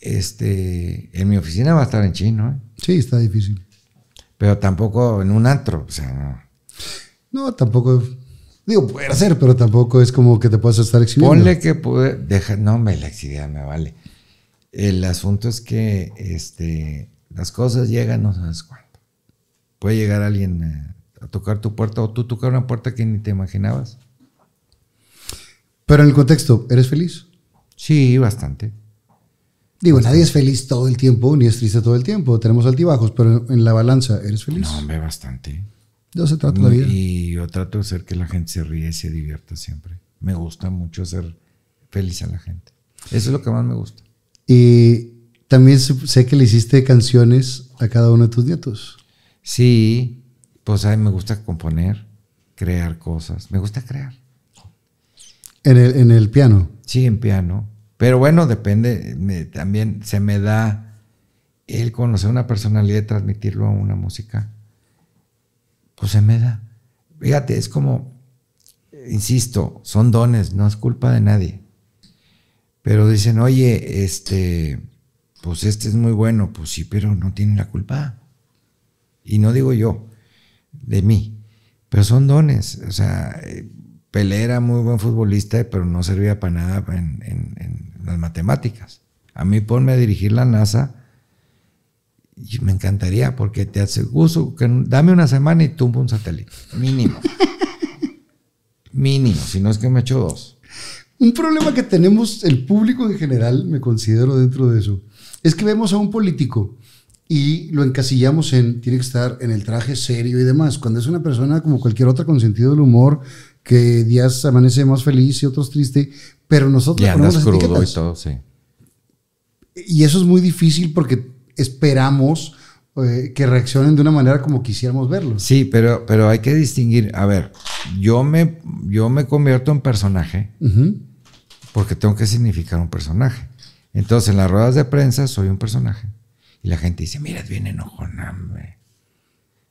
Este. En mi oficina va a estar en chino, ¿eh? Sí, está difícil. Pero tampoco en un antro, o sea, no. No, tampoco Digo, puede ser, pero tampoco es como que te puedas estar exhibiendo. Ponle que puede... no, me la exigida me vale. El asunto es que este, las cosas llegan no sabes cuándo. Puede llegar alguien a, tocar tu puerta o tú tocar una puerta que ni te imaginabas. Pero en el contexto, ¿eres feliz? Sí, bastante. Digo, nadie es feliz todo el tiempo, ni es triste todo el tiempo. Tenemos altibajos, pero en la balanza, ¿eres feliz? No, hombre, bastante se trata Y yo trato de hacer que la gente se ríe y se divierta siempre. Me gusta mucho hacer feliz a la gente. Eso es lo que más me gusta. Y también sé que le hiciste canciones a cada uno de tus nietos. Sí, pues a me gusta componer, crear cosas. Me gusta crear. ¿En el, piano? Sí, en piano. Pero bueno, depende. también se me da el conocer una personalidad y transmitirlo a una música pues se me da. Fíjate, es como, insisto, son dones, no es culpa de nadie. Pero dicen, oye, este, pues este es muy bueno, pues sí, pero no tiene la culpa. Y no digo yo, de mí, pero son dones. O sea, eh, Pelé era muy buen futbolista, pero no servía para nada en, en las matemáticas. A mí ponme a dirigir la NASA y me encantaría porque te hace que dame una semana y tumbo un satélite. Mínimo. Mínimo, si no es que me echo dos. Un problema que tenemos el público en general, me considero dentro de eso, es que vemos a un político y lo encasillamos en, tiene que estar en el traje serio y demás, cuando es una persona como cualquier otra con sentido del humor, que días amanece más feliz y otros triste, pero nosotros... Y y todo, sí. Y eso es muy difícil porque esperamos eh, que reaccionen de una manera como quisiéramos verlos Sí, pero, pero hay que distinguir. A ver, yo me, yo me convierto en personaje porque tengo que significar un personaje. Entonces, en las ruedas de prensa soy un personaje. Y la gente dice, mira, es bien enojona.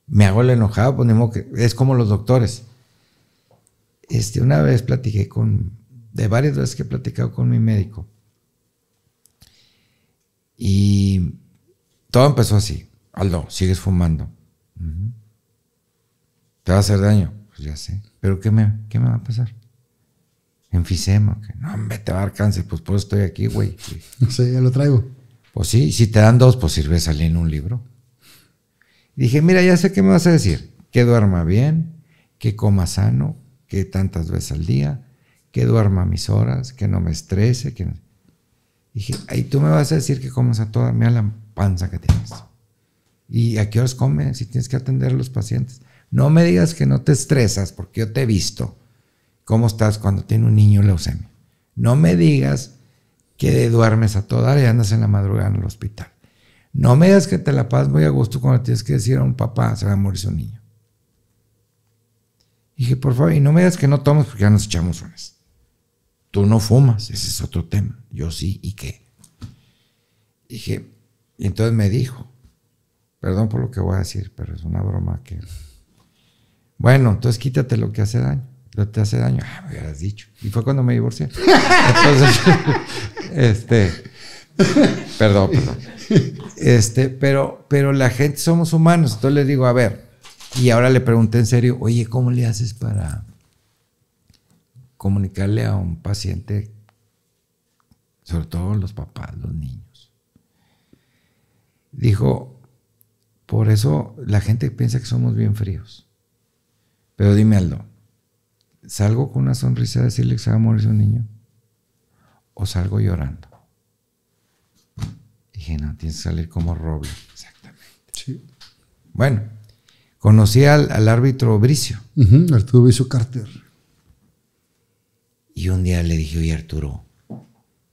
Me, hago el enojado. Pues, ponemos que es como los doctores. Este, una vez platiqué con, de varias veces que he platicado con mi médico. Y todo empezó así. Aldo, sigues fumando. Te va a hacer daño. Pues ya sé. ¿Pero qué me, va a pasar? Enfisema. No, me te va a dar cáncer. Pues eso estoy aquí, güey. sé, ya lo traigo. Pues sí, si te dan dos, pues sirve salir en un libro. dije, mira, ya sé qué me vas a decir. Que duerma bien, que coma sano, que tantas veces al día, que duerma mis horas, que no me estrese. Que... Dije, ahí tú me vas a decir que comas a toda, mi alma panza que tienes. ¿Y a qué horas comes Si tienes que atender a los pacientes. No me digas que no te estresas, porque yo te he visto cómo estás cuando tiene un niño leucemia. No me digas que duermes a toda hora y andas en la madrugada en el hospital. No me digas que te la pasas muy a gusto cuando tienes que decir a un papá, se va a morir su niño. dije, por favor, y no me digas que no tomas porque ya nos echamos unas. Tú no fumas, ese es otro tema. Yo sí, ¿y qué? dije, y entonces me dijo, perdón por lo que voy a decir, pero es una broma que... Bueno, entonces quítate lo que hace daño. Lo que te hace daño, ah, me hubieras dicho. Y fue cuando me divorcié. Entonces, este... Perdón, perdón. Este, pero, pero la gente somos humanos. Entonces le digo, a ver, y ahora le pregunté en serio, oye, ¿cómo le haces para comunicarle a un paciente, sobre todo los papás, los niños? Dijo, por eso la gente piensa que somos bien fríos. Pero dime Aldo, ¿salgo con una sonrisa a decirle que se va a morir un niño? ¿O salgo llorando? Dije, no, tienes que salir como roble. Exactamente. Sí. Bueno, conocí al, árbitro Bricio. Arturo Bricio Carter. Y un día le dije, oye Arturo,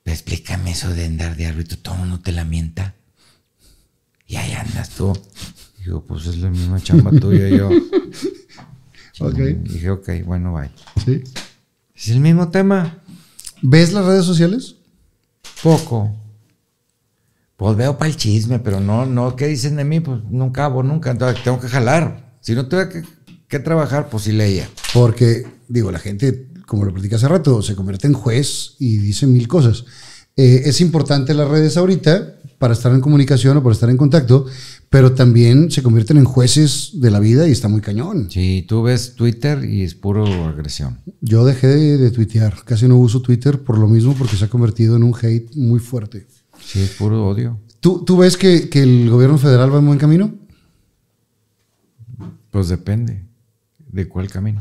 explícame eso de andar de árbitro, todo mundo te lamenta y ahí andas tú. Digo, pues es la misma chamba tuya y yo. Okay. Dije, ok, bueno, bye. Sí. Es el mismo tema. ¿Ves las redes sociales? Poco. Pues veo para el chisme, pero no, no, ¿qué dicen de mí? Pues nunca hago nunca. Entonces tengo que jalar. Si no tuve que, trabajar, pues sí leía. Porque, digo, la gente, como lo platicé hace rato, se convierte en juez y dice mil cosas. Eh, es importante las redes ahorita para estar en comunicación o para estar en contacto, pero también se convierten en jueces de la vida y está muy cañón. Sí, tú ves Twitter y es puro agresión. Yo dejé de, tuitear, casi no uso Twitter por lo mismo porque se ha convertido en un hate muy fuerte. Sí, es puro odio. ¿Tú, ves que, el gobierno federal va en buen camino? Pues depende de cuál camino.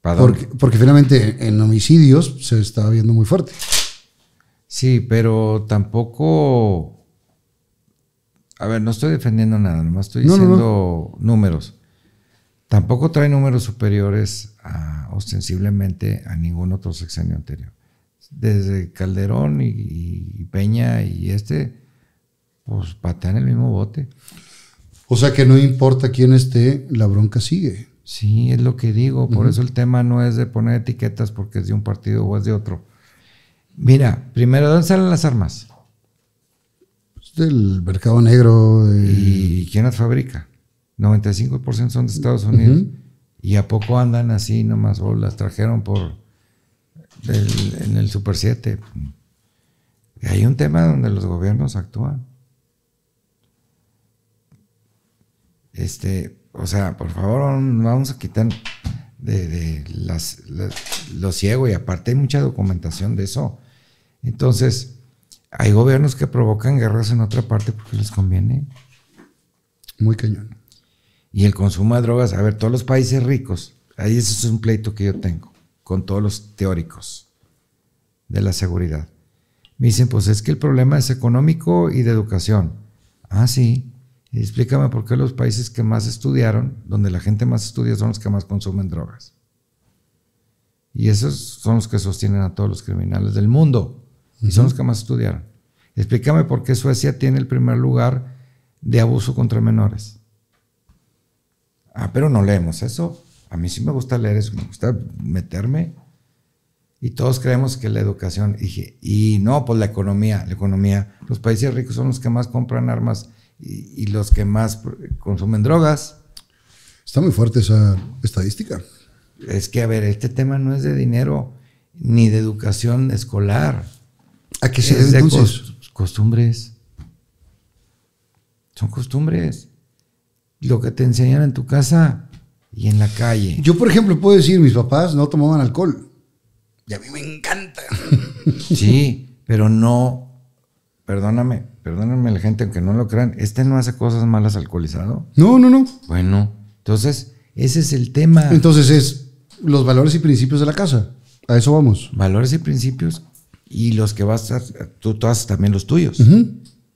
porque finalmente en homicidios se está viendo muy fuerte. Sí, pero tampoco a ver, no estoy defendiendo nada, nomás estoy diciendo números. Tampoco trae números superiores ostensiblemente a ningún otro sexenio anterior. Desde Calderón y, Peña y este, pues patean el mismo bote. O sea que no importa quién esté, la bronca sigue. Sí, es lo que digo. Por eso el tema no es de poner etiquetas porque es de un partido o es de otro. Mira, primero, ¿dónde salen las armas? del mercado negro. ¿Y quién las fabrica? 95% son de Estados Unidos. ¿Y a poco andan así nomás? ¿O las trajeron por en el Super 7? Hay un tema donde los gobiernos actúan. Este, o sea, por favor, vamos a quitar de, de las, las, lo ciego y aparte hay mucha documentación de eso. Entonces, hay gobiernos que provocan guerras en otra parte porque les conviene. Muy cañón. Y el consumo de drogas, a ver, todos los países ricos, ahí ese es un pleito que yo tengo con todos los teóricos de la seguridad. Me dicen, pues es que el problema es económico y de educación. Ah, sí. explícame por qué los países que más estudiaron, donde la gente más estudia, son los que más consumen drogas. Y esos son los que sostienen a todos los criminales del mundo y son los que más estudiaron. Explícame por qué Suecia tiene el primer lugar de abuso contra menores. Ah, pero no leemos eso. A mí sí me gusta leer eso, me gusta meterme. Y todos creemos que la educación, y no, pues la economía, la economía. Los países ricos son los que más compran armas y, y los que más consumen drogas. Está muy fuerte esa estadística. Es que, a ver, este tema no es de dinero ni de educación escolar. ¿A qué se costumbres. Son costumbres. Lo que te enseñan en tu casa y en la calle. Yo, por ejemplo, puedo decir, mis papás no tomaban alcohol. Y a mí me encanta. Sí, pero no, perdóname, perdóname la gente, aunque no lo crean, este no hace cosas malas alcoholizado. No, no, no. Bueno, entonces, ese es el tema. Entonces es los valores y principios de la casa. A eso vamos. Valores y principios y los que vas a, tú, tú haces también los tuyos.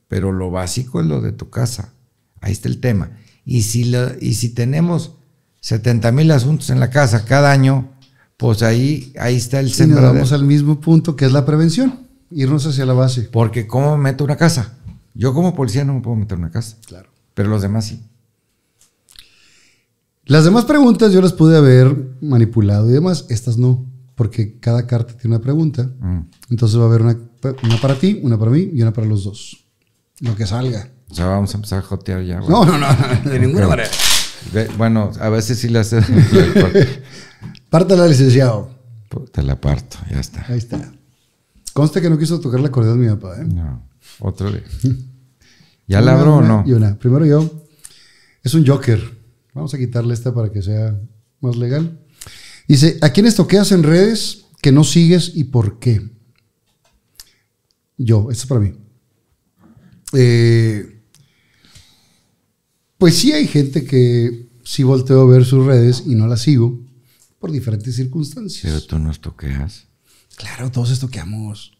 Pero lo básico es lo de tu casa. Ahí está el tema. Y si, la, y si tenemos 70 mil asuntos en la casa cada año, pues ahí, ahí está el centro. Y nos vamos al mismo punto que es la prevención, irnos hacia la base. Porque ¿cómo me meto una casa? Yo como policía no me puedo meter una casa. Claro. Pero los demás sí. Las demás preguntas yo las pude haber manipulado y demás, estas no porque cada carta tiene una pregunta. Mm. Entonces va a haber una, para ti, una para mí y una para los dos. Lo que salga. O sea, vamos a empezar a jotear ya. Güey. No, no, no, de ninguna manera. Bueno, a veces sí la hace. Pártala, licenciado. Te la parto, ya está. Ahí está. Conste que no quiso tocar la de mi papá, ¿eh? No, otro día. ¿Ya la abro o no? Y una. Primero yo. Es un Joker. Vamos a quitarle esta para que sea más legal. Dice, ¿a quiénes toqueas en redes que no sigues y por qué? Yo, esto es para mí. Eh, pues sí hay gente que sí volteo a ver sus redes y no las sigo por diferentes circunstancias. Pero tú no toqueas. Claro, todos estoqueamos.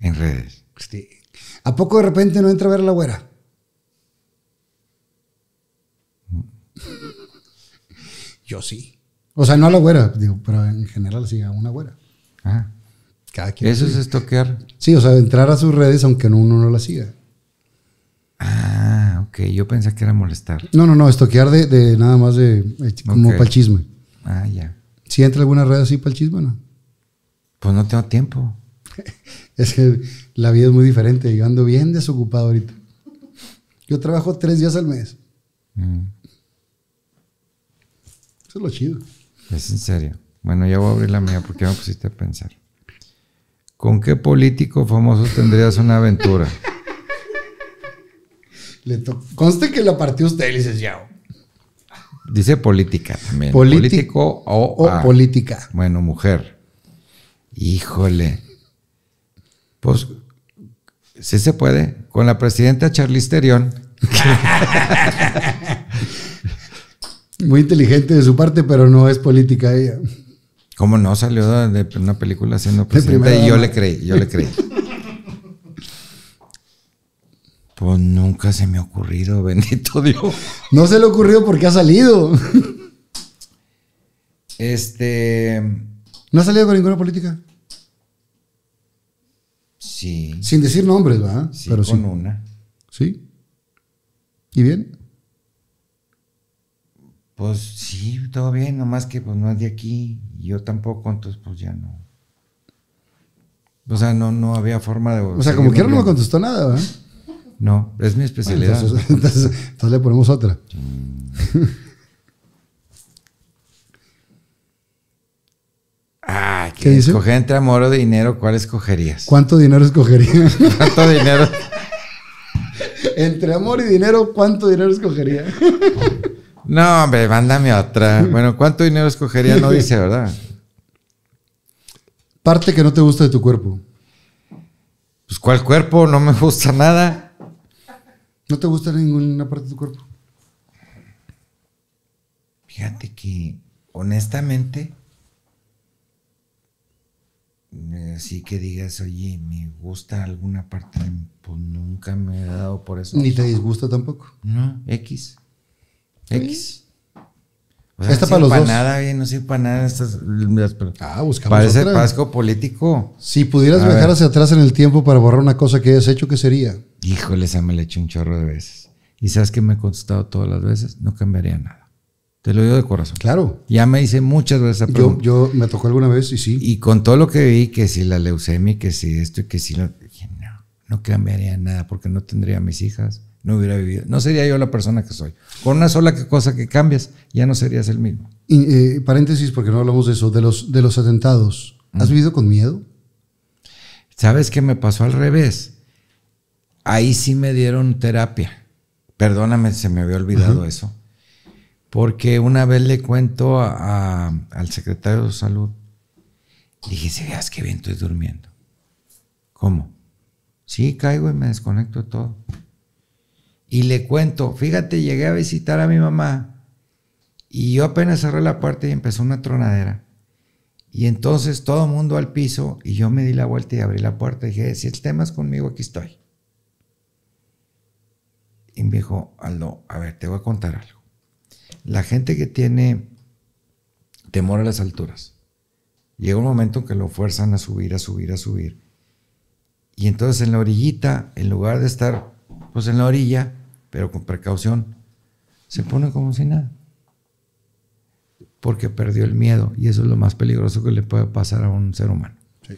En redes. Sí. ¿A poco de repente no entra a ver la güera? Mm. Yo sí. O sea, no a la güera, digo, pero en general sí a una güera. Ah. Cada quien Eso es estoquear. Sí, o sea, entrar a sus redes aunque uno no la siga. Ah, ok. Yo pensé que era molestar. No, no, no. Estoquear de, nada más de. Eh, como para el chisme. Ah, ya. ¿Si entra alguna red así para el chisme no? Pues no tengo tiempo. es que la vida es muy diferente. Yo ando bien desocupado ahorita. Yo trabajo tres días al mes. Mm. Eso es lo chido. Es en serio. Bueno, ya voy a abrir la mía porque me pusiste a pensar. ¿Con qué político famoso tendrías una aventura? Le conste que la partió usted, dices ya. Dice política también. político o, política. Bueno, mujer. Híjole. Pues, sí se puede. Con la presidenta Charlize Muy inteligente de su parte, pero no es política ella. ¿Cómo no? Salió de una película siendo presidente y yo le creí, yo le creí. pues nunca se me ha ocurrido, bendito Dios. No se le ha ocurrido porque ha salido. Este. ¿No ha salido con ninguna política? Sí. Sin decir nombres, ¿verdad? Sí, con una. ¿Sí? ¿Y bien? Pues sí, todo bien, nomás que pues no es de aquí, yo tampoco, entonces pues ya no. O sea, no, no había forma de... O sea, como quiera no me contestó nada, ¿verdad? No, es mi especialidad. entonces, le ponemos otra. ah, ¿qué, ¿Qué escoger entre amor o dinero, ¿cuál escogerías? ¿Cuánto dinero escogerías? ¿Cuánto dinero? entre amor y dinero, ¿cuánto dinero escogería? No, hombre, mándame otra. Bueno, ¿cuánto dinero escogería? No dice, ¿verdad? Parte que no te gusta de tu cuerpo. Pues, ¿cuál cuerpo? No me gusta nada. ¿No te gusta ninguna parte de tu cuerpo? Fíjate que, honestamente, así eh, que digas, oye, me gusta alguna parte, pues nunca me he dado por eso. Ni te disgusta tampoco. No, X. Esta para los dos. nada, no sirve para nada. Estas, ah, buscamos Parece pasco político. Si pudieras viajar hacia atrás en el tiempo para borrar una cosa que hayas hecho, ¿qué sería? Híjole, se me le he un chorro de veces. Y sabes que me he contestado todas las veces, no cambiaría nada. Te lo digo de corazón. Claro. Ya me hice muchas veces esa pregunta. Yo, me tocó alguna vez y sí. Y con todo lo que vi, que si la leucemia, que si esto y que si lo... no, no cambiaría nada porque no tendría mis hijas no hubiera vivido. No sería yo la persona que soy. Con una sola cosa que cambias, ya no serías el mismo. Y, eh, paréntesis, porque no hablamos de eso, de los, de los atentados. ¿Has mm. vivido con miedo? ¿Sabes qué me pasó al revés? Ahí sí me dieron terapia. Perdóname, se me había olvidado eso. Porque una vez le cuento al secretario de salud, dije, si veas que bien estoy durmiendo. ¿Cómo? Sí, caigo y me desconecto de todo. Y le cuento, fíjate, llegué a visitar a mi mamá y yo apenas cerré la puerta y empezó una tronadera. Y entonces todo el mundo al piso y yo me di la vuelta y abrí la puerta y dije, si el tema es conmigo, aquí estoy. Y me dijo, Aldo, a ver, te voy a contar algo. La gente que tiene temor a las alturas, llega un momento que lo fuerzan a subir, a subir, a subir. Y entonces en la orillita, en lugar de estar pues en la orilla, pero con precaución, se pone como si nada. Porque perdió el miedo y eso es lo más peligroso que le puede pasar a un ser humano.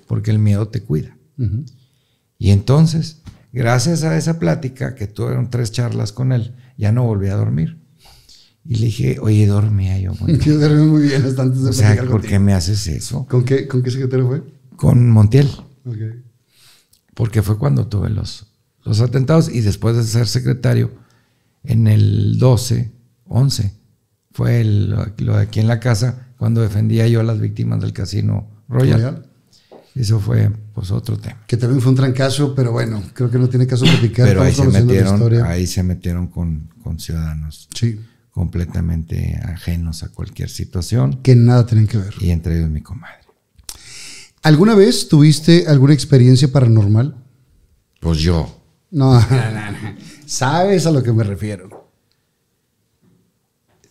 Porque el miedo te cuida. Y entonces, gracias a esa plática, que tuvieron tres charlas con él, ya no volví a dormir. Y le dije, oye, dormía yo. yo dormí muy bien hasta antes de O sea, ¿por qué me haces eso? ¿Con qué, secretario fue? Con Montiel. Okay. Porque fue cuando tuve los, los atentados y después de ser secretario en el 12, 11, fue lo de aquí en la casa, cuando defendía yo a las víctimas del Casino Royal. Eso fue pues otro tema. Que también fue un trancazo, pero bueno, creo que no tiene caso platicar. ahí se, metieron, con, ciudadanos sí. completamente ajenos a cualquier situación. Que nada tienen que ver. Y entre ellos mi comadre. ¿Alguna vez tuviste alguna experiencia paranormal? Pues yo. No. no, no, no sabes a lo que me refiero.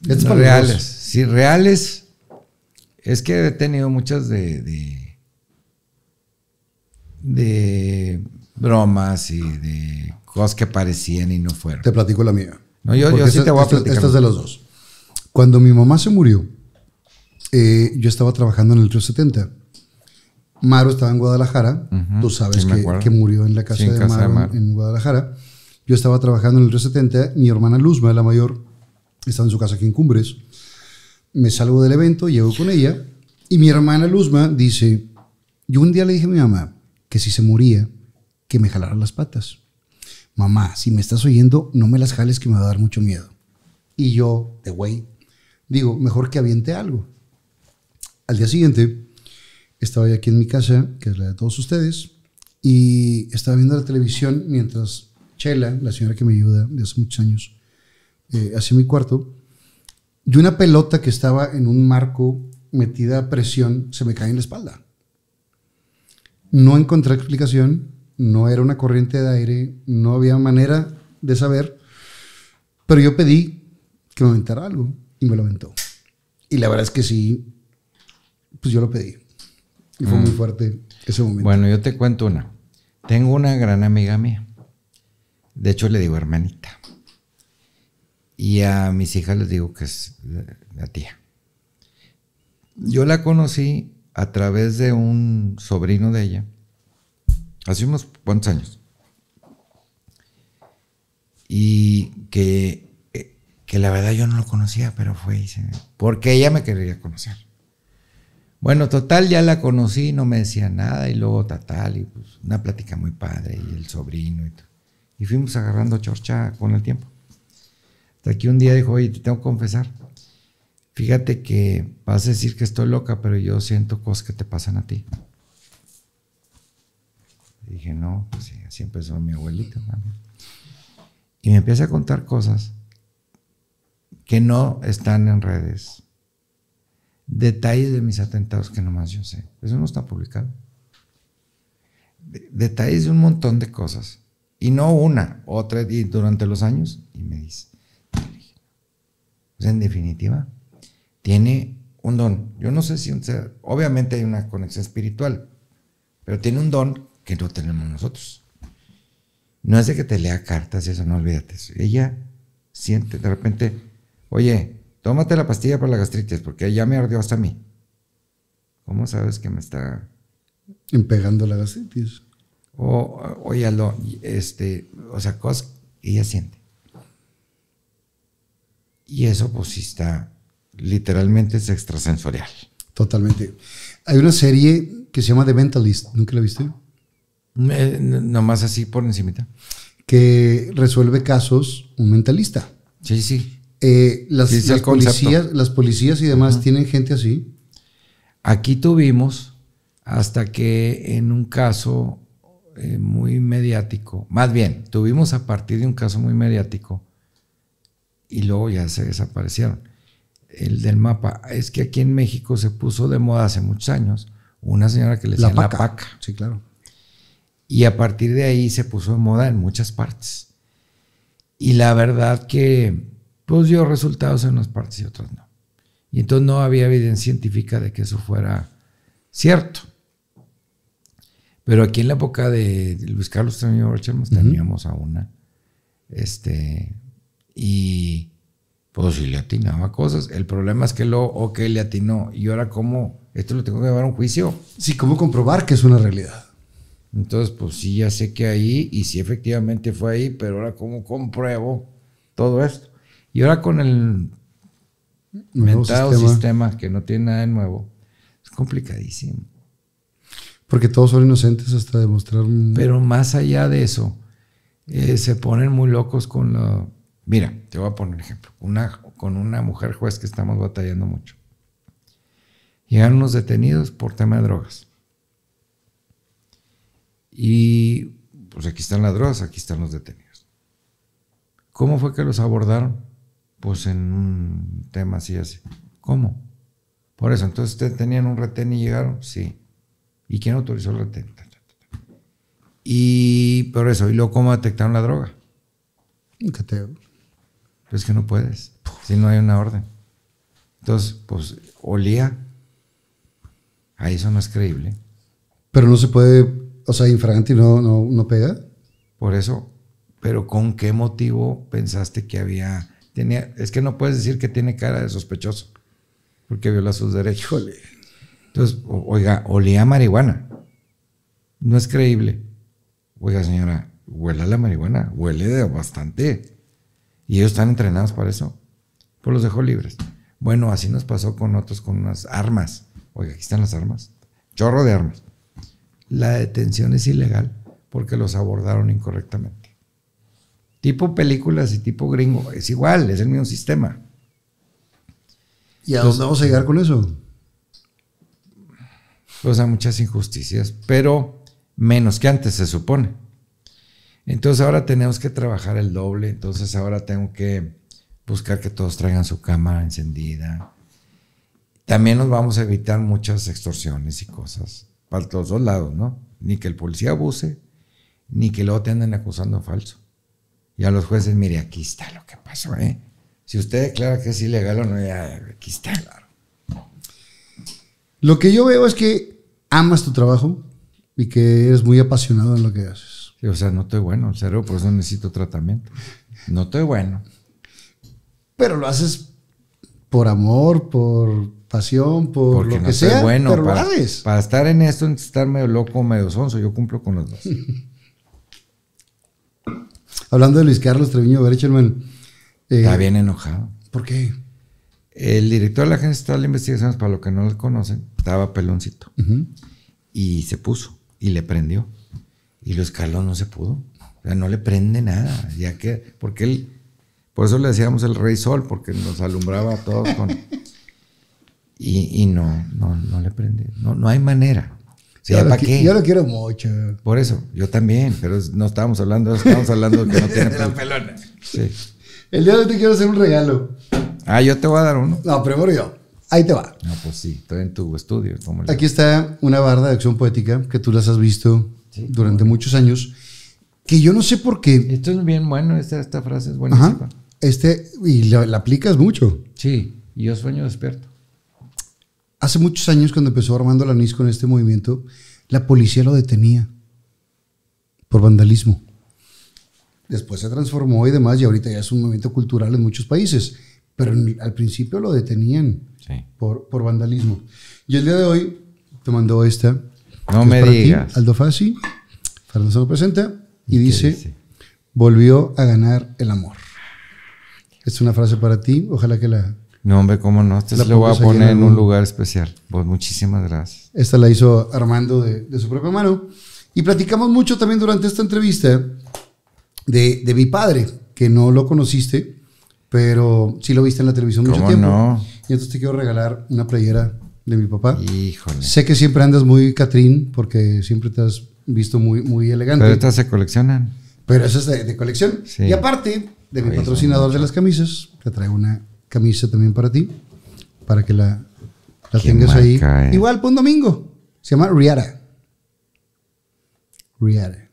reales. Si Sí, reales. Es que he tenido muchas de, de, bromas y de cosas que parecían y no fueron. Te platico la mía. No, yo, yo sí te voy a platicar. Estas de los dos. Cuando mi mamá se murió, eh, yo estaba trabajando en el 70 Maro estaba en Guadalajara. tú sabes que, murió en la casa, de, Maru. en Guadalajara. Yo estaba trabajando en el 70. mi hermana Luzma, la mayor, estaba en su casa aquí en Cumbres. Me salgo del evento, llego con ella, y mi hermana Luzma dice, yo un día le dije a mi mamá que si se moría, que me jalara las patas. Mamá, si me estás oyendo, no me las jales que me va a dar mucho miedo. Y yo, de güey, digo, mejor que aviente algo. Al día siguiente, estaba yo aquí en mi casa, que es la de todos ustedes, y estaba viendo la televisión mientras Chela, la señora que me ayuda de hace muchos años, eh, hacia mi cuarto, y una pelota que estaba en un marco metida a presión se me cae en la espalda. No encontré explicación, no era una corriente de aire, no había manera de saber, pero yo pedí que me aventara algo y me lo aventó. Y la verdad es que sí, pues yo lo pedí. Y fue muy mm. fuerte ese momento. Bueno, yo te cuento una. Tengo una gran amiga mía de hecho, le digo hermanita. Y a mis hijas les digo que es la tía. Yo la conocí a través de un sobrino de ella, hace unos cuantos años. Y que, eh, la verdad yo no lo conocía, pero fue, porque ella me quería conocer. Bueno, total, ya la conocí, no me decía nada, y luego total, y pues una plática muy padre, y el sobrino y todo. Y fuimos agarrando chorcha con el tiempo. Hasta aquí un día dijo, oye, te tengo que confesar. Fíjate que vas a decir que estoy loca, pero yo siento cosas que te pasan a ti. dije, no, pues así empezó mi abuelito. Y me empieza a contar cosas que no están en redes. Detalles de mis atentados que nomás yo sé. Eso no está publicado. Detalles de un montón de cosas. Y no una, otra, durante los años. Y me dice, pues, en definitiva, tiene un don. Yo no sé si obviamente hay una conexión espiritual, pero tiene un don que no tenemos nosotros. No es de que te lea cartas y eso, no olvídate. Ella siente de repente, oye, tómate la pastilla para la gastritis, porque ya me ardió hasta a mí. ¿Cómo sabes que me está... Empegando la gastritis o, ya lo, este, o sea, cosas que ella siente. Y eso pues está, literalmente es extrasensorial. Totalmente. Hay una serie que se llama The Mentalist, ¿nunca la viste? Eh, nomás así por encima. Que resuelve casos un mentalista. Sí, sí. Eh, las, policías, las policías y demás tienen gente así. Aquí tuvimos hasta que en un caso eh, muy mediático, más bien, tuvimos a partir de un caso muy mediático y luego ya se desaparecieron. El del mapa, es que aquí en México se puso de moda hace muchos años una señora que le llamaba la paca. Sí, claro. Y a partir de ahí se puso de moda en muchas partes. Y la verdad que pues dio resultados en unas partes y otras no. Y entonces no había evidencia científica de que eso fuera cierto. Pero aquí en la época de Luis Carlos también teníamos a una. Este, y pues sí le atinaba cosas. El problema es que luego, ok, le atinó. Y ahora, ¿cómo? Esto lo tengo que llevar a un juicio. Sí, ¿cómo comprobar que es una realidad? Entonces, pues sí, ya sé que ahí, y sí, efectivamente fue ahí, pero ahora, ¿cómo compruebo todo esto? Y ahora con el mentado sistema que no tiene nada de nuevo, es complicadísimo. Porque todos son inocentes hasta demostrar. Un... Pero más allá de eso, eh, se ponen muy locos con la. Mira, te voy a poner un ejemplo. Una, con una mujer juez que estamos batallando mucho. Llegaron unos detenidos por tema de drogas. Y pues aquí están las drogas, aquí están los detenidos. ¿Cómo fue que los abordaron? Pues en un tema así, así. ¿Cómo? Por eso, entonces tenían un retén y llegaron, sí. ¿Y quién autorizó la retén? Y por eso, ¿y luego cómo detectaron la droga? Un te Es pues que no puedes, si no hay una orden. Entonces, pues olía. Ahí eso no es creíble. Pero no se puede, o sea, infraganti no, no, no pega. Por eso, pero ¿con qué motivo pensaste que había... Tenía, es que no puedes decir que tiene cara de sospechoso, porque viola sus derechos. Entonces, oiga, olía a marihuana. No es creíble. Oiga, señora, huele a la marihuana, huele bastante. Y ellos están entrenados para eso. Pues los dejó libres. Bueno, así nos pasó con otros, con unas armas. Oiga, aquí están las armas. Chorro de armas. La detención es ilegal porque los abordaron incorrectamente. Tipo películas y tipo gringo. Es igual, es el mismo sistema. ¿Y a dónde vamos a llegar con eso? pues a muchas injusticias, pero menos que antes se supone. Entonces ahora tenemos que trabajar el doble, entonces ahora tengo que buscar que todos traigan su cámara encendida. También nos vamos a evitar muchas extorsiones y cosas para los lados, ¿no? Ni que el policía abuse, ni que luego te anden acusando falso. Y a los jueces, mire, aquí está lo que pasó, ¿eh? Si usted declara que es ilegal o no, ya, aquí está. Claro. Lo que yo veo es que amas tu trabajo y que eres muy apasionado en lo que haces. o sea, no estoy bueno, cero, por eso necesito tratamiento. No estoy bueno. Pero lo haces por amor, por pasión, por lo que sea, bueno, pero para, Para estar en esto, estar medio loco, medio sonso, yo cumplo con los dos. Hablando de Luis Carlos Treviño Berchelman. Eh, Está bien enojado. ¿Por qué? El director de la Agencia Estatal de Investigaciones, para los que no lo conocen, estaba peloncito. Y se puso y le prendió. Y Luis Carlos no se pudo. O sea, no le prende nada. Ya que, porque él, por eso le decíamos el Rey Sol, porque nos alumbraba a todos con. Y, y no, no, no le prende. No, no hay manera. O yo, lo qué? yo lo quiero mucho. Por eso, yo también, pero no estábamos hablando, estamos hablando de que no tiene de El día de hoy te quiero hacer un regalo. Ah, yo te voy a dar uno. No, primero yo. Ahí te va. No, pues sí, estoy en tu estudio. Aquí está una barda de acción poética que tú las has visto durante muchos años, que yo no sé por qué. Esto es bien bueno, esta, esta frase es buenísima. Este, y la, aplicas mucho. Sí, yo sueño despierto. Hace muchos años, cuando empezó Armando Lanís con este movimiento, la policía lo detenía por vandalismo. Después se transformó y demás, y ahorita ya es un movimiento cultural en muchos países pero al principio lo detenían por, por vandalismo. Y el día de hoy te mandó esta. No me digas. Aldo Fasi Fernando lo presenta y dice, volvió a ganar el amor. Es una frase para ti, ojalá que la... No, hombre, cómo no, esta la voy a poner en un lugar especial. Pues muchísimas gracias. Esta la hizo Armando de, de su propia mano. Y platicamos mucho también durante esta entrevista de, de mi padre, que no lo conociste, pero sí lo viste en la televisión mucho tiempo. No? Y entonces te quiero regalar una playera de mi papá. Híjole. Sé que siempre andas muy Catrín porque siempre te has visto muy, muy elegante. Pero estas se coleccionan. Pero eso es de, colección. Y aparte de mi patrocinador de las camisas, te traigo una camisa también para ti, para que la, la tengas ahí. Eh. Igual, pon domingo. Se llama Riara. Riara.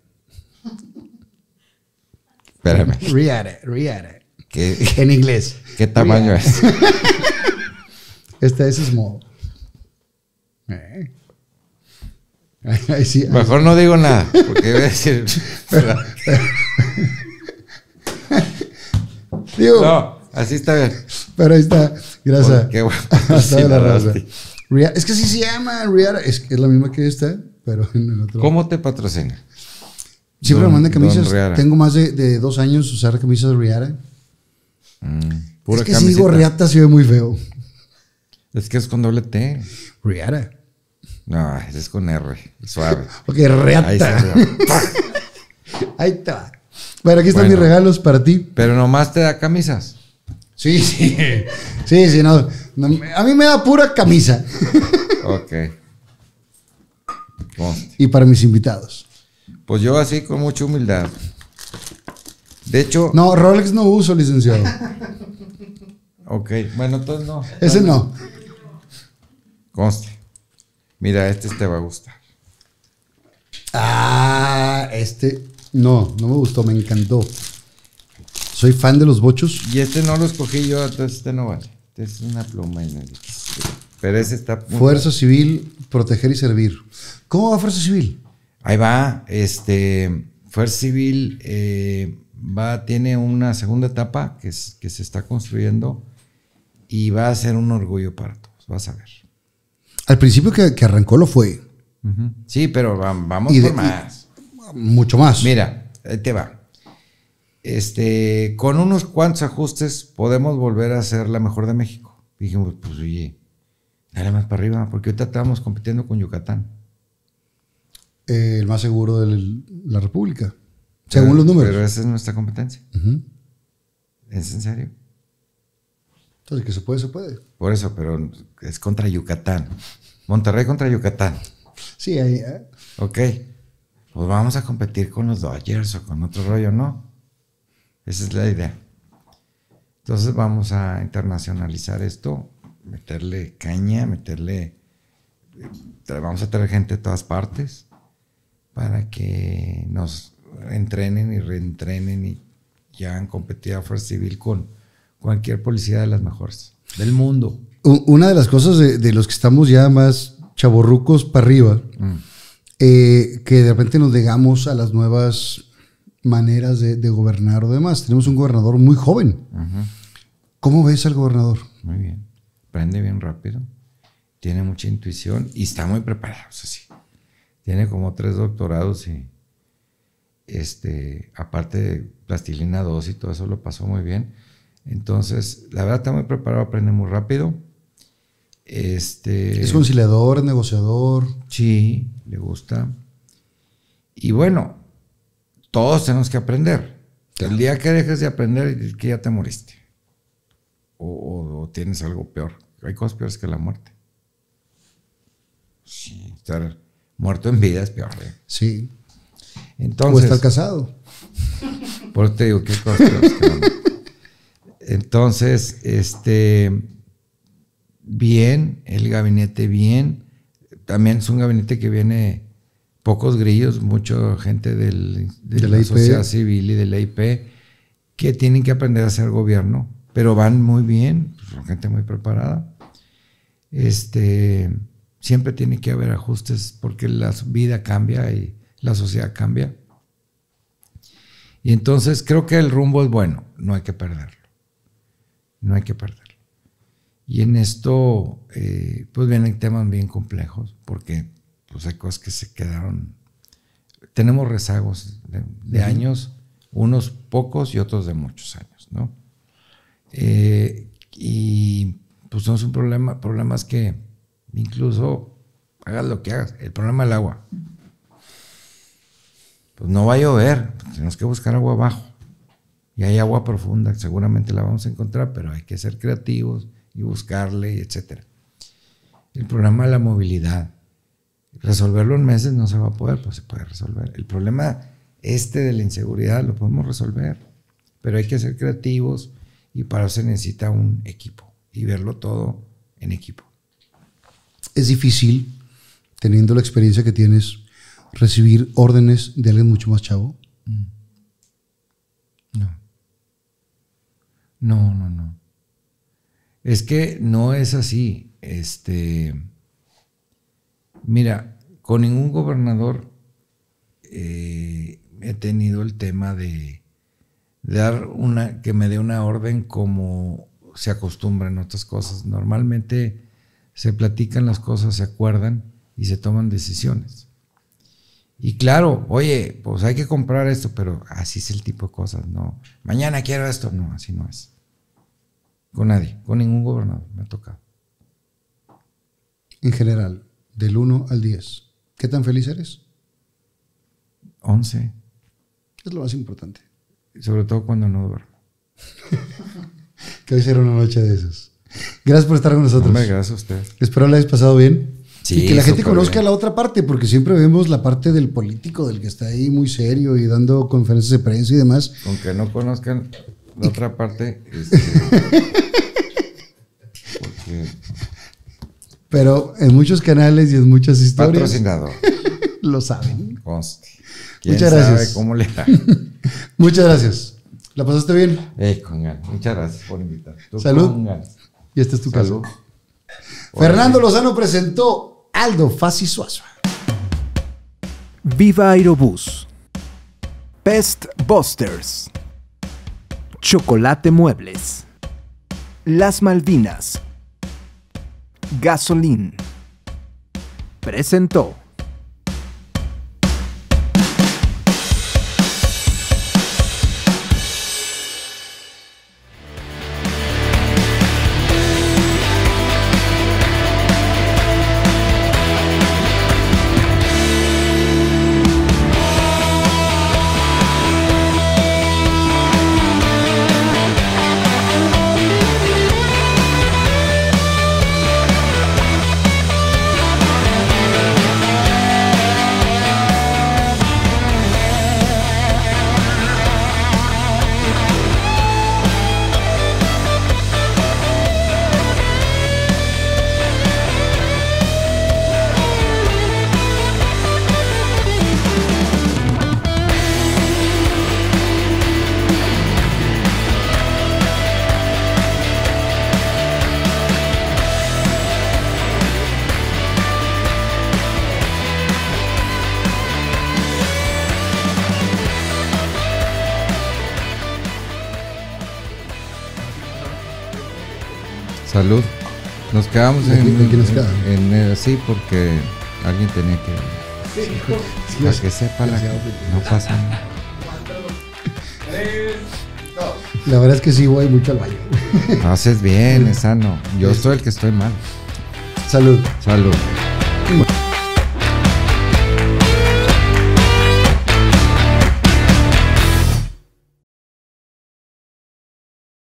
Espérame. Riara, Riara en inglés. ¿Qué tamaño es? Esta es small. Eh. Mejor no digo nada, porque voy a decir. no, así está bien. Pero ahí está, gracias. Qué bueno. es que sí se llama Riara es, la misma que esta, pero en el otro. ¿Cómo te patrocina? Siempre me manda camisas. Tengo más de, dos años usar camisas Riara. Mm. es que si digo riata se ve muy feo. Es que es con doble T. Riata. No, es con R. Suave. ok, riata. Ahí está. Bueno, aquí están mis regalos para ti. Pero nomás te da camisas. Sí, sí. Sí, sí, no. a mí me da pura camisa. ok. Y para mis invitados. Pues yo así con mucha humildad de hecho. No, Rolex no uso, licenciado. ok, bueno, entonces no. Ese no. Conste. Mira, este te va a gustar. Ah, este. No, no me gustó, me encantó. Soy fan de los bochos. Y este no lo escogí yo, entonces este no vale. Este es una pluma Pero ese está. Fuerza civil, proteger y servir. ¿Cómo va Fuerza civil? Ahí va. Este. Fuerza civil. Eh, va, tiene una segunda etapa que, se está construyendo y va a ser un orgullo para todos, vas a ver. Al principio que, arrancó lo fue. Sí, pero vamos por más. mucho más. Mira, te va. Este, con unos cuantos ajustes podemos volver a ser la mejor de México. Dijimos, pues oye, dale más para arriba, porque ahorita estamos compitiendo con Yucatán. Eh, el más seguro de la República. Según los números. Pero esa es nuestra competencia. Es en serio. Entonces, que se puede, se puede. Por eso, pero es contra Yucatán. Monterrey contra Yucatán. Sí, ahí. ¿eh? Ok. Pues vamos a competir con los Dodgers o con otro rollo, ¿no? Esa es la idea. Entonces vamos a internacionalizar esto, meterle caña, meterle... Eh, vamos a traer gente de todas partes para que nos entrenen y reentrenen y, ya han competido a Fuerza Civil con cualquier policía de las mejores del mundo. Una de las cosas de, los que estamos ya más chaborrucos para arriba, mm. eh, que de repente nos llegamos a las nuevas maneras de, gobernar o demás. Tenemos un gobernador muy joven. ¿Cómo ves al gobernador? Muy bien. aprende bien rápido. Tiene mucha intuición y está muy preparado, Tiene como tres doctorados y este, aparte de plastilina 2 y todo eso lo pasó muy bien. Entonces, la verdad está muy preparado, aprende muy rápido. Este, es conciliador, negociador. Sí, le gusta. Y bueno, todos tenemos que aprender. El día que dejes de aprender, que ya te moriste. O, tienes algo peor. Hay cosas peores que la muerte. Sí. Estar muerto en vida es peor. ¿eh? Sí. Entonces, o estar casado. Por te digo, qué cosas. Entonces, este, bien, el gabinete bien. También es un gabinete que viene pocos grillos, mucha gente del, de, la, sociedad civil y de la IP que tienen que aprender a hacer gobierno, pero van muy bien, pues, son gente muy preparada. Este, siempre tiene que haber ajustes porque la vida cambia y la sociedad cambia. Y entonces creo que el rumbo es bueno, no hay que perderlo. No hay que perderlo. Y en esto, eh, pues vienen temas bien complejos, porque pues hay cosas que se quedaron. Tenemos rezagos de, años, unos pocos y otros de muchos años, ¿no? Eh, y pues son problema, problemas que incluso hagas lo que hagas, el problema del agua pues no va a llover, pues, tenemos que buscar agua abajo. Y hay agua profunda, seguramente la vamos a encontrar, pero hay que ser creativos y buscarle, etcétera. El programa de la movilidad, resolverlo en meses no se va a poder, pues se puede resolver. El problema este de la inseguridad lo podemos resolver, pero hay que ser creativos y para eso se necesita un equipo y verlo todo en equipo. Es difícil, teniendo la experiencia que tienes, recibir órdenes de alguien mucho más chavo? Mm. No. No, no, no. Es que no es así. Este. Mira, con ningún gobernador eh, he tenido el tema de, de dar una. que me dé una orden como se acostumbra en otras cosas. Normalmente se platican las cosas, se acuerdan y se toman decisiones. Y claro, oye, pues hay que comprar esto, pero así es el tipo de cosas, no. Mañana quiero esto, no, así no es. Con nadie, con ningún gobernador, me ha tocado. En general, del 1 al 10, ¿qué tan feliz eres? 11. Es lo más importante. Sobre todo cuando no duermo. que hoy será una noche de esos. Gracias por estar con nosotros. gracias a usted. Espero le hayas pasado bien y que la gente conozca la otra parte, porque siempre vemos la parte del político, del que está ahí muy serio y dando conferencias de prensa y demás. Aunque no conozcan la otra parte. Este, Pero en muchos canales y en muchas historias. Patrocinado. lo saben. Muchas gracias. cómo le Muchas gracias. ¿La pasaste bien? Eh, con ganas. Muchas gracias por invitar. Salud. Y este es tu caso. Fernando Lozano presentó Aldo Fasi Suazo. Viva Aerobús. Pest Busters. Chocolate Muebles. Las Malvinas. Gasolín. Presentó. quedamos en, en, en, eh, sí, porque alguien tenía que. Sí, hijo, pues, para pues, que sepa la no pasa nada. La verdad es que sí voy mucho al baño. Haces bien, es sano. Yo soy el que estoy mal. Salud. Salud.